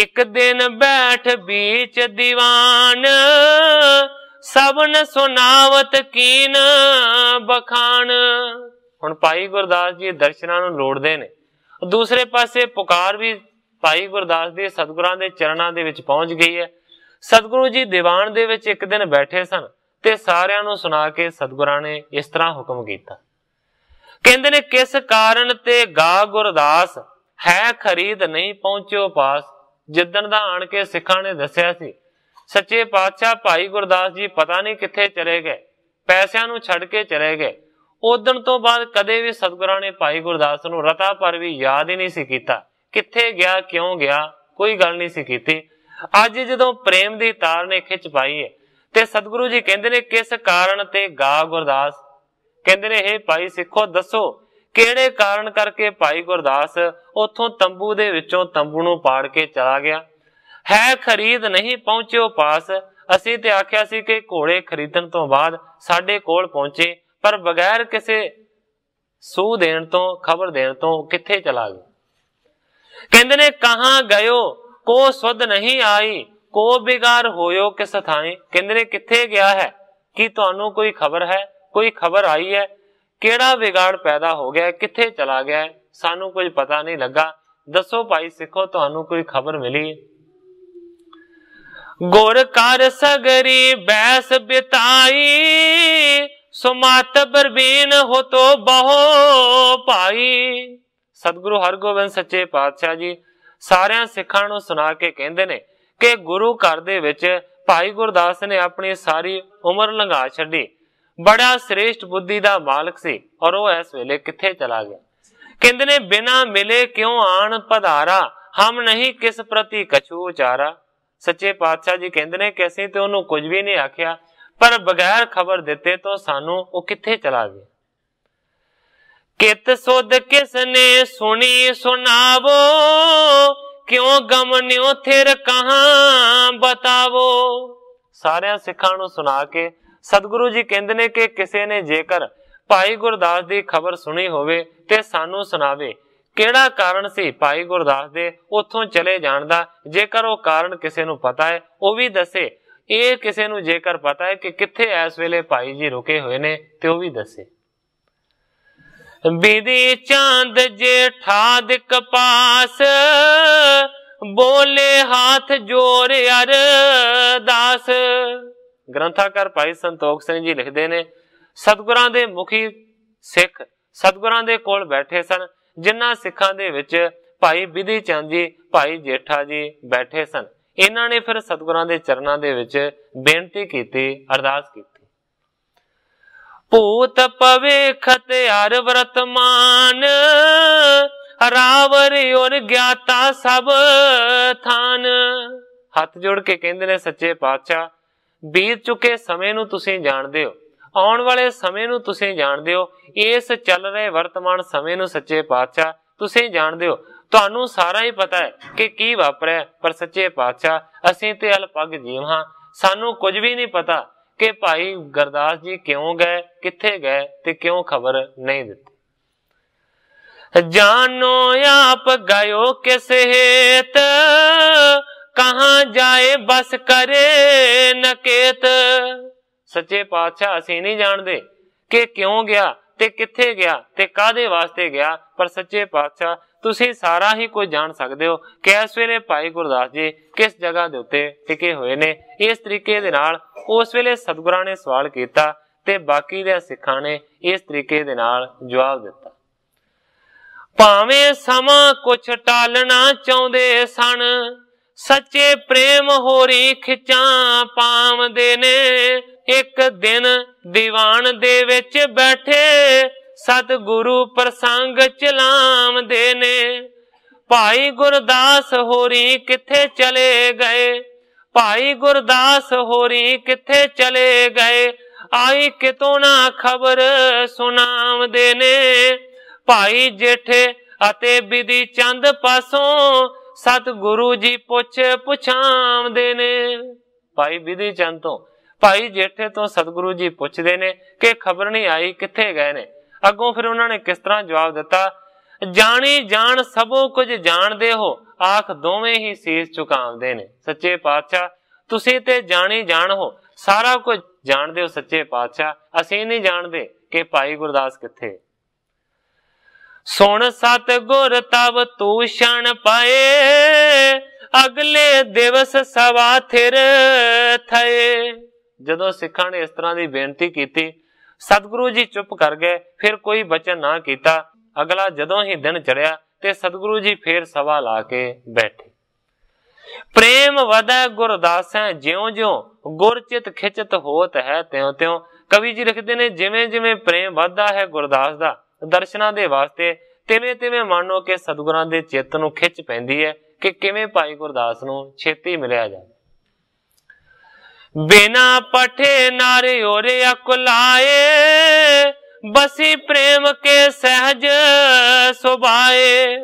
ਇੱਕ ਦਿਨ ਬੈਠ ਵਿੱਚ ਦੀਵਾਨ ਸਭਨ ਸੁਨਾਵਤ ਕੀਨ ਬਖਾਨ ਹੁਣ ਭਾਈ ਗੁਰਦਾਸ ਜੀ ਦਰਸ਼ਨਾਂ ਨੂੰ ਲੋੜਦੇ ਨੇ ਦੂਸਰੇ ਪਾਸੇ ਪੁਕਾਰ ਵੀ ਭਾਈ ਗੁਰਦਾਸ ਦੇ ਸਤਿਗੁਰਾਂ ਦੇ ਚਰਨਾਂ ਦੇ ਵਿੱਚ ਪਹੁੰਚ ਗਈ ਹੈ ਸਤਿਗੁਰੂ ਜੀ ਦੀਵਾਨ ਦੇ ਵਿੱਚ ਇੱਕ ਦਿਨ ਬੈਠੇ ਸਨ ਤੇ ਸਾਰਿਆਂ ਨੂੰ ਸੁਣਾ ਕੇ ਸਤਿਗੁਰਾਂ ਨੇ ਇਸ ਤਰ੍ਹਾਂ ਹੁਕਮ ਕੀਤਾ ਕਹਿੰਦੇ ਨੇ ਕਿਸ ਕਾਰਨ ਤੇ ਗਾ ਗੁਰਦਾਸ ਹੈ ਖਰੀਦ ਨਹੀਂ ਪਹੁੰਚਿਓ ਪਾਸ ਜਿੱਦਣ ਦਾ ਆਣ ਕੇ ਸਿੱਖਾਂ ਨੇ ਦੱਸਿਆ ਸੀ ਸੱਚੇ ਪਾਤਸ਼ਾਹ ਭਾਈ ਗੁਰਦਾਸ ਜੀ ਪਤਾ ਨਹੀਂ ਕਿੱਥੇ ਚਲੇ ਗਏ ਪੈਸਿਆਂ ਨੂੰ ਛੱਡ ਕੇ ਚਲੇ ਗਏ ਦਿਨ ਤੋਂ ਬਾਅਦ ਕਦੇ ਵੀ ਸਤਿਗੁਰਾਂ ਨੇ ਭਾਈ ਗੁਰਦਾਸ ਨੂੰ ਰਤਾ ਪਰ ਵੀ ਯਾਦ ਹੀ ਨਹੀਂ ਸੀ ਕੀਤਾ ਕਿੱਥੇ ਗਿਆ ਕਿਉਂ ਗਿਆ ਕੋਈ ਗੱਲ ਨਹੀਂ ਸੀ ਕੀਤੀ ਅੱਜ ਜਦੋਂ ਪ੍ਰੇਮ ਦੀ ਤਾਰ ਨੇ ਖਿੱਚ ਪਾਈ ਹੈ ਤੇ ਸਤਿਗੁਰੂ ਜੀ ਕਹਿੰਦੇ ਨੇ ਕਿਸ ਕਾਰਨ ਤੇ ਗਾ ਗੁਰਦਾਸ ਕਹਿੰਦੇ ਨੇ ਇਹ ਭਾਈ ਸਿੱਖੋ ਦੱਸੋ ਕਿਹੜੇ ਕਾਰਨ ਕਰਕੇ ਭਾਈ ਗੁਰਦਾਸ ਉਥੋਂ ਤੰਬੂ ਦੇ ਵਿੱਚੋਂ ਤੰਬੂ ਨੂੰ ਪਾੜ ਕੇ ਚਲਾ ਗਿਆ ਹੈ ਖਰੀਦ ਨਹੀਂ ਪਹੁੰਚਿਓ ਪਾਸ ਅਸੀਂ ਤੇ ਆਖਿਆ ਸੀ ਕਿ ਘੋੜੇ ਖਰੀਦਣ ਤੋਂ ਬਾਅਦ ਸਾਡੇ ਕੋਲ ਪਹੁੰਚੇ ਪਰ ਬਗੈਰ ਕਿਸੇ ਸੂ ਦੇਣ ਤੋਂ ਖਬਰ ਦੇਣ ਤੋਂ ਕਿੱਥੇ ਚਲਾ ਗਿਆ ਕਹਿੰਦੇ ਨੇ ਕਹਾਂ ਗਇਓ ਕੋ ਸੁਦ ਨਹੀਂ ਆਈ ਕੋ ਬਿਗਾਰ ਹੋਇਓ ਕਿ ਸਥਾਈ ਕਹਿੰਦੇ ਨੇ ਕਿੱਥੇ ਗਿਆ ਹੈ ਕੀ ਤੁਹਾਨੂੰ ਕੋਈ ਖਬਰ ਹੈ ਕੋਈ ਖਬਰ ਆਈ ਹੈ ਕਿਹੜਾ ਵਿਗਾੜ ਪੈਦਾ ਹੋ ਗਿਆ ਕਿੱਥੇ ਚਲਾ ਗਿਆ ਸਾਨੂੰ ਕੁਝ ਪਤਾ ਨਹੀਂ ਲੱਗਾ ਦੱਸੋ ਭਾਈ ਸਿੱਖੋ ਤੁਹਾਨੂੰ ਕੋਈ ਖਬਰ ਮਿਲੀ ਗੁਰ ਕਰ ਸਗਰੀ ਬੈਸ ਬਿਤਾਈ ਸੁਮਾਤ ਬਰਬੀਨ ਹੋ ਤੋ ਬਹੁ ਭਾਈ ਸਤਿਗੁਰੂ ਹਰਗੋਬਿੰਦ ਸੱਚੇ ਪਾਤਸ਼ਾਹ ਜੀ ਸਾਰਿਆਂ ਸਿੱਖਾਂ ਨੂੰ ਸੁਣਾ ਕੇ ਕਹਿੰਦੇ ਨੇ ਕਿ ਗੁਰੂ ਘਰ ਦੇ ਵਿੱਚ ਭਾਈ ਗੁਰਦਾਸ ਨੇ ਆਪਣੀ ਸਾਰੀ ਉਮਰ ਲੰਘਾ ਛੱਡੀ ਬੜਾ ਸ੍ਰੇਸ਼ਟ ਬੁੱਧੀ ਦਾ ਮਾਲਕ ਸੀ ਔਰ ਉਹ ਇਸ ਵੇਲੇ ਕਿੱਥੇ ਚਲਾ ਗਿਆ ਕਹਿੰਦੇ ਨੇ ਬਿਨਾ ਮਿਲੇ ਕਿਉਂ ਆਣ ਪਧਾਰਾ ਹਮ ਨਹੀਂ ਕਿਸ ਪ੍ਰਤੀ ਕਛੂ ਉਚਾਰਾ ਸੱਚੇ ਪਾਤਸ਼ਾਹ ਜੀ ਕਹਿੰਦੇ ਨੇ ਕਿ ਅਸੀਂ ਤੇ ਉਹਨੂੰ ਕੁਝ ਵੀ ਨਹੀਂ ਆਖਿਆ ਪਰ ਬਗੈਰ ਖਬਰ ਦਿੱਤੇ ਤੋਂ ਸਾਨੂੰ ਉਹ ਕਿੱਥੇ ਚਲਾ ਗਿਆ ਕਿਤ ਸੁਧ ਕਿਸ ਨੇ ਸੁਣੀ ਸੁਣਾਵੋ ਕਿਉਂ ਗਮ ਨਿਉ ਥਿਰ ਕਹਾਂ ਬਤਾਵੋ ਸਾਰਿਆਂ ਸਿੱਖਾਂ ਨੂੰ ਸੁਣਾ ਕੇ ਸਤਿਗੁਰੂ ਜੀ ਕਹਿੰਦੇ ਨੇ ਕਿ ਕਿਸੇ ਨੇ ਜੇਕਰ ਭਾਈ ਗੁਰਦਾਸ ਦੀ ਖਬਰ ਸੁਣੀ ਹੋਵੇ ਤੇ ਸਾਨੂੰ ਸੁਣਾਵੇ ਕਿਹੜਾ ਕਾਰਨ ਸੀ ਭਾਈ ਗੁਰਦਾਸ ਦੇ ਉੱਥੋਂ ਚਲੇ ਜਾਣ ਦਾ ਜੇਕਰ ਉਹ ਕਾਰਨ ਕਿਸੇ ਨੂੰ ਪਤਾ ਹੈ ਉਹ ਵੀ ਦੱਸੇ ਇਹ ਕਿਸੇ ਨੂੰ ਜੇਕਰ ਪਤਾ ਹੈ ਕਿ ਕਿੱਥੇ ਇਸ ਵੇਲੇ ਭਾਈ ਜੀ ਰੁਕੇ ਹੋਏ ਨੇ ਤੇ ਉਹ ਵੀ ਦੱਸੇ ਵਿਧੀ ਚਾਂਦ ਦੇ ਕਪਾਸ ਬੋਲੇ ਹੱਥ ਜੋਰ ਅਰਦਾਸ ਗ੍ਰੰਥਾਕਾਰ ਭਾਈ ਸੰਤੋਖ ਸਿੰਘ ਜੀ ਲਿਖਦੇ ਨੇ ਸਤਗੁਰਾਂ ਦੇ ਮੁਖੀ ਸਿੱਖ ਸਤਗੁਰਾਂ ਦੇ ਕੋਲ ਬੈਠੇ ਸਨ ਜਿਨ੍ਹਾਂ ਸਿੱਖਾਂ ਦੇ ਵਿੱਚ ਭਾਈ ਬਿਦੀ ਚੰਦ ਜੀ ਭਾਈ ਜੇਠਾ ਜੀ ਬੈਠੇ ਸਨ ਇਹਨਾਂ ਨੇ ਫਿਰ ਸਤਗੁਰਾਂ ਦੇ ਚਰਨਾਂ ਦੇ ਵਿੱਚ ਬੇਨਤੀ ਕੀਤੀ ਅਰਦਾਸ ਕੀਤੀ ਭੂਤ ਪਵੇ ਹਰ ਵਰਤਮਾਨ ਹਰਾਵਰ ਔਰ ਗਿਆਤਾ ਸਭ ਥਾਨ ਹੱਥ ਜੋੜ ਕੇ ਕਹਿੰਦੇ ਨੇ ਸੱਚੇ ਪਾਤਸ਼ਾਹ ਬੀਤ ਚੁੱਕੇ ਸਮੇਂ ਨੂੰ ਤੁਸੀਂ ਜਾਣਦੇ ਹੋ ਆਉਣ ਵਾਲੇ ਸਮੇਂ ਨੂੰ ਤੁਸੀਂ ਜਾਣਦੇ ਹੋ ਇਸ ਚੱਲ ਰਹੇ ਵਰਤਮਾਨ ਸਮੇਂ ਨੂੰ ਸੱਚੇ ਪਾਤਸ਼ਾਹ ਤੁਸੀਂ ਜਾਣਦੇ ਹੋ ਤੁਹਾਨੂੰ ਸਾਰਾ ਹੀ ਪਤਾ ਹੈ ਕਿ ਕੀ ਵਾਪਰਿਆ ਪਰ ਸੱਚੇ ਪਾਤਸ਼ਾਹ ਅਸੀਂ ਤੇ ਅਲਪਗ ਜੀਵ ਹਾਂ ਸਾਨੂੰ ਕੁਝ ਵੀ ਨਹੀਂ ਪਤਾ ਕਿ ਭਾਈ ਗਰਦਾਸ ਜੀ ਕਿਉਂ ਗਏ ਕਿੱਥੇ ਗਏ ਤੇ ਕਿਉਂ ਖਬਰ ਨਹੀਂ ਦਿੱਤੀ ਜਾਨੋ ਆਪ ਗਇਓ ਕਿਸ ਹੇਤ ਕਹਾਂ ਜਾਏ ਬਸ ਕਰੇ ਨਕੇਤ ਸੱਚੇ ਪਾਤਸ਼ਾਹ ਅਸੀਂ ਨਹੀਂ ਜਾਣਦੇ ਕਿ ਕਿਉਂ ਗਿਆ ਤੇ ਕਿੱਥੇ ਗਿਆ ਤੇ ਕਾਦੇ ਵਾਸਤੇ ਗਿਆ ਪਰ ਸੱਚੇ ਪਾਤਸ਼ਾਹ ਤੁਸੀਂ ਸਾਰਾ ਹੀ ਕੋਈ ਜਾਣ ਸਕਦੇ ਹੋ ਕਿ ਇਸ ਵੇਲੇ ਭਾਈ ਗੁਰਦਾਸ ਜੀ ਕਿਸ ਜਗ੍ਹਾ ਦੇ ਉੱਤੇ ਟਿਕੇ ਹੋਏ ਨੇ ਇਸ ਤਰੀਕੇ ਦੇ ਨਾਲ ਉਸ ਵੇਲੇ ਸਤਿਗੁਰਾਂ ਨੇ ਸਵਾਲ ਕੀਤਾ ਤੇ ਬਾਕੀ ਦੇ ਸਿੱਖਾਂ ਨੇ ਇਸ ਤਰੀਕੇ ਦੇ ਨਾਲ ਜਵਾਬ ਦਿੱਤਾ ਭਾਵੇਂ ਸਮਾਂ ਕੁਛ ਟਾਲਣਾ ਚਾਹੁੰਦੇ ਸਣ ਸੱਚੇ ਪ੍ਰੇਮ ਹੋਰੀ ਖਿਚਾਂ ਪਾਵਦੇ ਨੇ ਇੱਕ ਦਿਨ ਦੀਵਾਨ ਦੇ ਵਿੱਚ ਬੈਠੇ ਸਤਿਗੁਰੂ ਪ੍ਰਸੰਗ ਚਲਾਉਂਦੇ ਨੇ ਭਾਈ ਗੁਰਦਾਸ ਹੋਰੀ ਕਿੱਥੇ ਚਲੇ ਗਏ ਭਾਈ ਗੁਰਦਾਸ ਹੋਰੀ ਕਿੱਥੇ ਚਲੇ ਗਏ ਆਈ ਕਿਤੋਂ ਨਾ ਖਬਰ ਸੁਣਾਉਂਦੇ ਨੇ ਭਾਈ ਜੇਠੇ ਅਤੇ ਬਿਧੀ ਚੰਦ ਪਾਸੋਂ ਸਤਿਗੁਰੂ ਜੀ ਪੁੱਛ ਪੁਛਾਉਂਦੇ ਨੇ ਭਾਈ ਬਿਧੀ ਚੰਦ ਤੋਂ ਭਾਈ ਜੇਠੇ ਤੋਂ ਸਤਿਗੁਰੂ ਜੀ ਪੁੱਛਦੇ ਨੇ ਕਿ ਖਬਰ ਨਹੀਂ ਆਈ ਕਿੱਥੇ ਗਏ ਨੇ ਅੱਗੋਂ ਫਿਰ ਉਹਨਾਂ ਨੇ ਕਿਸ ਤਰ੍ਹਾਂ ਜਵਾਬ ਦਿੱਤਾ ਜਾਣੇ ਜਾਣ ਸਭੋ ਕੁਝ ਜਾਣਦੇ ਹੋ ਆਖ ਦੋਵੇਂ ਹੀ ਸੀਸ ਚੁਕਾਉਂਦੇ ਨੇ ਸੱਚੇ ਪਾਤਸ਼ਾਹ ਤੁਸੀਂ ਤੇ ਜਾਣੇ ਜਾਣ ਹੋ ਸਾਰਾ ਕੁਝ ਜਾਣਦੇ ਹੋ ਸੱਚੇ ਪਾਤਸ਼ਾਹ ਅਸੀਂ ਨਹੀਂ ਜਾਣਦੇ ਕਿ ਭਾਈ ਗੁਰਦਾਸ ਕਿੱਥੇ ਸੁਣ ਸਤ ਗੁਰ ਤਵ ਤੂ ਛਣ ਪਾਏ ਅਗਲੇ ਦਿਵਸ ਸਵਾ ਥਿਰ ਥਏ ਜਦੋਂ ਸਿੱਖਾਂ ਨੇ ਇਸ ਤਰ੍ਹਾਂ ਦੀ ਬੇਨਤੀ ਕੀਤੀ ਸਤਿਗੁਰੂ ਜੀ ਚੁੱਪ ਕਰ ਗਏ ਫਿਰ ਕੋਈ ਬਚਨ ਨਾ ਕੀਤਾ ਅਗਲਾ ਜਦੋਂ ਹੀ ਦਿਨ ਚੜਿਆ ਤੇ ਸਤਿਗੁਰੂ ਜੀ ਫੇਰ ਸਵਾ ਲਾ ਕੇ ਬੈਠੇ ਪ੍ਰੇਮ ਵਧੈ ਗੁਰਦਾਸੈ ਜਿਉ ਜਿਉ ਗੁਰਚਿਤ ਖਿਚਤ ਹੋਤ ਹੈ ਤਿਉ ਤਿਉ ਕਵੀ ਜੀ ਲਿਖਦੇ ਨੇ ਜਿਵੇਂ ਜਿਵੇਂ ਪ੍ਰੇਮ ਵਧਦਾ ਹੈ ਗੁਰਦਾਸ ਦਾ ਦਰਸ਼ਨਾਂ ਦੇ ਵਾਸਤੇ ਤਿਵੇਂ ਤਿਵੇਂ ਮਾਨੋ ਕਿ ਸਤਿਗੁਰਾਂ ਦੇ ਚਿੱਤ ਨੂੰ ਖਿੱਚ ਪੈਂਦੀ ਹੈ ਕਿ ਕਿਵੇਂ ਭਾਈ ਗੁਰਦਾਸ ਨੂੰ ਛੇਤੀ ਮਿਲਿਆ ਜਾਵੇ ਬਿਨਾ ਪਠੇ ਨਾਰੇ ਓਰੇ ਅਕਲਾਏ ਬਸੀ ਪ੍ਰੇਮ ਕੇ ਸਹਿਜ ਸੁਭਾਏ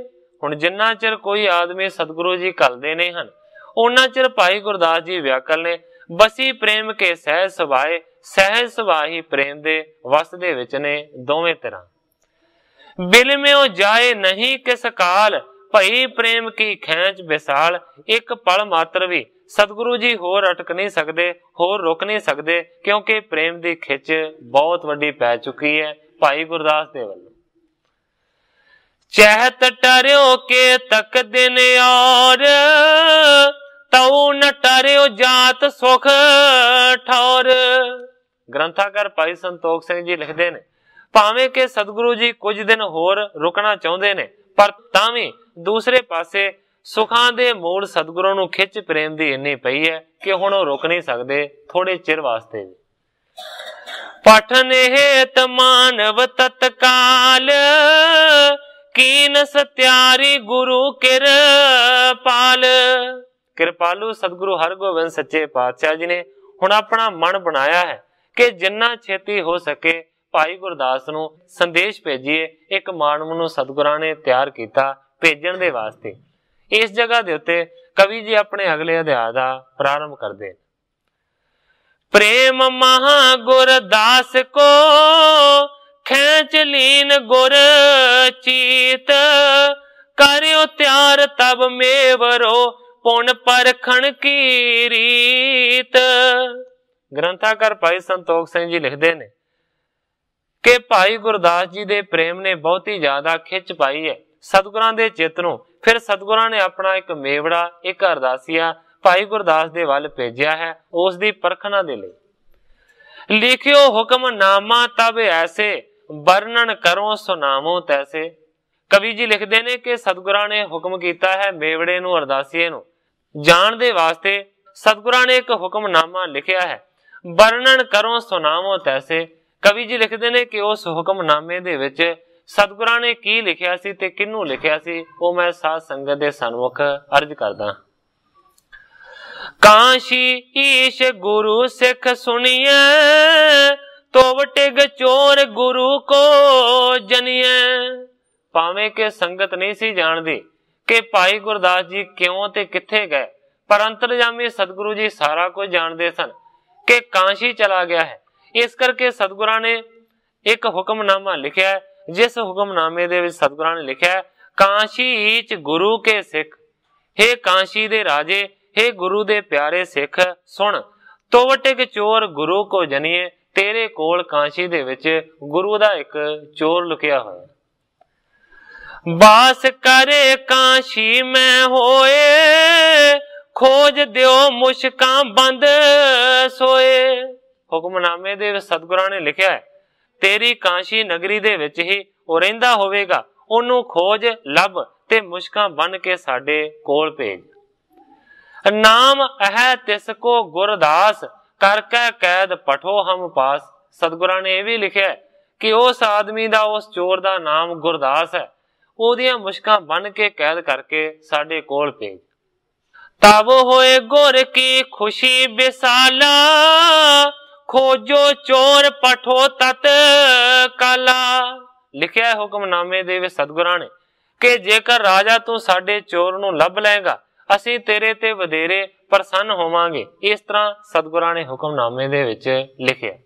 ਹੁਣ ਜਿੰਨਾ ਚਿਰ ਕੋਈ ਆਦਮੀ ਸਤਿਗੁਰੂ ਜੀ ਕਰਦੇ ਨੇ ਹਨ ਉਹਨਾਂ ਚਿਰ ਭਾਈ ਗੁਰਦਾਸ ਜੀ ਵਿਆਕਲ ਨੇ ਬਸੀ ਪ੍ਰੇਮ ਕੇ ਸਹਿਜ ਸੁਭਾਏ ਸਹਿਜ ਸੁਭਾਹੀ ਪ੍ਰੇਮ ਦੇ ਵਸ ਦੇ ਵਿੱਚ ਨੇ ਦੋਵੇਂ ਤਰ੍ਹਾਂ ਬਿਲ ਮੇ ਉਹ ਜਾਏ ਨਹੀਂ ਕਿਸ ਕਾਲ ਭਈ ਪ੍ਰੇਮ ਕੀ ਖੈਂਚ ਵਿਸਾਲ ਇੱਕ ਪਲ ਮਾਤਰ ਵੀ ਸਤਿਗੁਰੂ ਜੀ ਹੋਰ ਅਟਕ ਨਹੀਂ ਸਕਦੇ ਹੋਰ ਰੁਕ ਨਹੀਂ ਸਕਦੇ ਕਿਉਂਕਿ ਪ੍ਰੇਮ ਦੀ ਖਿੱਚ ਬਹੁਤ ਵੱਡੀ ਪੈ ਚੁੱਕੀ ਹੈ ਭਾਈ ਗੁਰਦਾਸ ਦੇ ਵੱਲੋਂ ਚਹਿਤ ਟਰਿਓ ਕੇ ਤੱਕ ਦਿਨ ਔਰ ਤਉ ਨ ਟਰਿਓ ਜਾਤ ਸੁਖ ਠੌਰ ਗ੍ਰੰਥਾਕਾਰ ਭਾਈ ਸੰਤੋਖ ਸਿੰਘ ਜੀ ਲਿਖਦੇ ਨੇ ਭਾਵੇਂ ਕਿ ਸਤਿਗੁਰੂ ਜੀ ਕੁਝ ਦਿਨ ਹੋਰ ਰੁਕਣਾ ਚਾਹੁੰਦੇ ਨੇ ਪਰ ਤਾਂ ਵੀ ਦੂਸਰੇ ਪਾਸੇ ਸੁਖਾਂ ਦੇ ਮੋੜ ਸਤਿਗੁਰਾਂ ਨੂੰ ਖਿੱਚ ਪ੍ਰੇਮ ਦੀ ਇੰਨੀ ਪਈ ਹੈ ਕਿ ਹੁਣ ਉਹ ਰੁਕ ਨਹੀਂ ਸਕਦੇ ਥੋੜੇ ਚਿਰ ਵਾਸਤੇ ਵੀ ਪਾਠਨ ਹੇਤ ਮਾਨਵ ਤਤਕਾਲ ਕੀਨ ਸਤਿਆਰੀ ਗੁਰੂ ਕਿਰਪਾਲ ਕਿਰਪਾਲੂ ਸਤਿਗੁਰੂ ਹਰਗੋਬਿੰਦ ਸੱਚੇ ਪਾਤਸ਼ਾਹ ਜੀ ਨੇ ਹੁਣ ਆਪਣਾ ਮਨ ਬਣਾਇਆ ਹੈ ਕਿ ਜਿੰਨਾ ਛੇਤੀ ਹੋ ਸਕੇ ਭਾਈ ਗੁਰਦਾਸ ਨੂੰ ਸੰਦੇਸ਼ ਭੇਜੀਏ ਇੱਕ ਮਾਨਵ ਨੂੰ ਸਤਿਗੁਰਾਂ ਨੇ ਤਿਆਰ ਕੀਤਾ ਭੇਜਣ ਦੇ ਵਾਸਤੇ ਇਸ ਜਗ੍ਹਾ ਦੇ ਉੱਤੇ ਕਵੀ ਜੀ ਆਪਣੇ ਅਗਲੇ ਅਧਿਆਇ ਦਾ ਪ੍ਰਾਰੰਭ ਕਰਦੇ ਪ੍ਰੇਮ ਮਹਾ ਗੁਰਦਾਸ ਕੋ ਖੈਚ ਲੀਨ ਗੁਰ ਚੀਤ ਕਰਿਓ ਤਿਆਰ ਤਬ ਮੇਵਰੋ ਪੁਣ ਪਰਖਣ ਕੀ ਰੀਤ ਗ੍ਰੰਥਾਕਾਰ ਭਾਈ ਸੰਤੋਖ ਸਿੰਘ ਜੀ ਲਿਖਦੇ ਨੇ ਕਿ ਭਾਈ ਗੁਰਦਾਸ ਜੀ ਦੇ ਪ੍ਰੇਮ ਨੇ ਬਹੁਤ ਹੀ ਜ਼ਿਆਦਾ ਖਿੱਚ ਪਾਈ ਹੈ ਸਤਿਗੁਰਾਂ ਦੇ ਨੂੰ ਫਿਰ ਸਤਿਗੁਰਾਂ ਨੇ ਆਪਣਾ ਇੱਕ ਮੇਵੜਾ ਇੱਕ ਅਰਦਾਸੀਆ ਭਾਈ ਗੁਰਦਾਸ ਦੇ ਵੱਲ ਭੇਜਿਆ ਹੈ ਉਸ ਦੀ ਪਰਖਣਾ ਦੇ ਲਈ ਲਿਖਿਓ ਹੁਕਮਨਾਮਾ ਤਬ ਐਸੇ ਵਰਣਨ ਕਰੋ ਸੁਨਾਮੋ ਤੈਸੇ ਕਵੀ ਜੀ ਲਿਖਦੇ ਨੇ ਕਿ ਸਤਿਗੁਰਾਂ ਨੇ ਹੁਕਮ ਕੀਤਾ ਹੈ ਮੇਵੜੇ ਨੂੰ ਅਰਦਾਸੀਏ ਨੂੰ ਜਾਣ ਦੇ ਵਾਸਤੇ ਸਤਿਗੁਰਾਂ ਨੇ ਇੱਕ ਹੁਕਮਨਾਮਾ ਲਿਖਿਆ ਹੈ ਵਰਣਨ ਕਰੋ ਸੁਨਾਮੋ ਤੈਸੇ ਕਵੀ ਜੀ ਲਿਖਦੇ ਨੇ ਕਿ ਉਸ ਹੁਕਮਨਾਮੇ ਦੇ ਵਿੱਚ ਸਤਿਗੁਰਾਂ ਨੇ ਕੀ ਲਿਖਿਆ ਸੀ ਤੇ ਕਿੰਨੂੰ ਲਿਖਿਆ ਸੀ ਉਹ ਮੈਂ ਸਾਧ ਸੰਗਤ ਦੇ ਸਨਮੁਖ ਅਰਜ ਕਰਦਾ ਕਾਂਸ਼ੀ ਈਸ਼ ਗੁਰੂ ਸਿੱਖ ਸੁਣੀਐ ਤੋਵਟਿਗ ਚੋਰ ਗੁਰੂ ਕੋ ਜਨੀਐ ਭਾਵੇਂ ਕਿ ਸੰਗਤ ਨਹੀਂ ਸੀ ਜਾਣਦੀ ਕਿ ਭਾਈ ਗੁਰਦਾਸ ਜੀ ਕਿਉਂ ਤੇ ਕਿੱਥੇ ਗਏ ਪਰ ਅੰਤਰਜਾਮੀ ਸਤਿਗੁਰੂ ਜੀ ਸਾਰਾ ਕੁਝ ਜਾਣਦੇ ਸਨ ਕਿ ਕਾਂਸ਼ੀ ਚਲਾ ਗਿਆ ਹੈ ਇਸ ਕਰਕੇ ਸਤਿਗੁਰਾਂ ਨੇ ਇੱਕ ਹੁਕਮਨਾਮਾ ਲਿਖਿਆ ਜਿਸ ਹੁਕਮਨਾਮੇ ਦੇ ਵਿੱਚ ਸਤਿਗੁਰਾਂ ਨੇ ਲਿਖਿਆ ਕਾਂਸ਼ੀ ਈਚ ਗੁਰੂ ਕੇ ਸਿੱਖ हे ਕਾਂਸ਼ੀ ਦੇ ਰਾਜੇ हे ਗੁਰੂ ਦੇ ਪਿਆਰੇ ਸਿੱਖ ਸੁਣ ਤੋਵਟਿਕ ਚੋਰ ਗੁਰੂ ਕੋ ਜਨੀਏ ਤੇਰੇ ਕੋਲ ਕਾਂਸ਼ੀ ਦੇ ਵਿੱਚ ਗੁਰੂ ਦਾ ਇੱਕ ਚੋਰ ਲੁਕਿਆ ਹੋਇਆ ਬਾਸ ਕਰੇ ਕਾਂਸ਼ੀ ਮੈਂ ਹੋਏ ਖੋਜ ਦਿਓ ਮੁਸ਼ਕਾਂ ਬੰਦ ਸੋਏ ਹੁਕਮਨਾਮੇ ਦੇ ਸਤਿਗੁਰਾਂ ਨੇ ਲਿਖਿਆ ਹੈ ਤੇਰੀ ਕਾਂਸ਼ੀ ਨਗਰੀ ਦੇ ਵਿੱਚ ਹੀ ਉਹ ਰਹਿੰਦਾ ਹੋਵੇਗਾ ਉਹਨੂੰ ਖੋਜ ਲੱਭ ਤੇ ਮੁਸ਼ਕਾਂ ਬਣ ਕੇ ਸਾਡੇ ਕੋਲ ਭੇਜ ਨਾਮ ਅਹ ਤਿਸ ਕੋ ਗੁਰਦਾਸ ਕਰ ਕੈ ਕੈਦ ਪਠੋ ਹਮ ਪਾਸ ਸਤਿਗੁਰਾਂ ਨੇ ਇਹ ਵੀ ਲਿਖਿਆ ਕਿ ਉਸ ਆਦਮੀ ਦਾ ਉਸ ਚੋਰ ਦਾ ਨਾਮ ਗੁਰਦਾਸ ਹੈ ਉਹਦੀਆਂ ਮੁਸ਼ਕਾਂ ਬਣ ਕੇ ਕੈਦ ਕਰਕੇ ਸਾਡੇ ਕੋਲ ਭੇਜ ਤਬ ਹੋਏ ਗੁਰ ਕੀ ਖੁਸ਼ੀ ਵਿਸਾਲਾ ਖੋਜੋ ਚੋਰ ਪਠੋ ਤਤ ਕਾਲਾ ਲਿਖਿਆ ਹੁਕਮਨਾਮੇ ਦੇ ਵਿੱਚ ਸਤਗੁਰਾਂ ਨੇ ਕਿ ਜੇਕਰ ਰਾਜਾ ਤੂੰ ਸਾਡੇ ਚੋਰ ਨੂੰ ਲੱਭ ਲਏਗਾ ਅਸੀਂ ਤੇਰੇ ਤੇ ਵਧੇਰੇ ਪ੍ਰਸੰਨ ਹੋਵਾਂਗੇ ਇਸ ਤਰ੍ਹਾਂ ਸਤਗੁਰਾਂ ਨੇ ਹੁਕਮਨਾਮੇ ਦੇ ਵਿੱਚ ਲਿਖਿਆ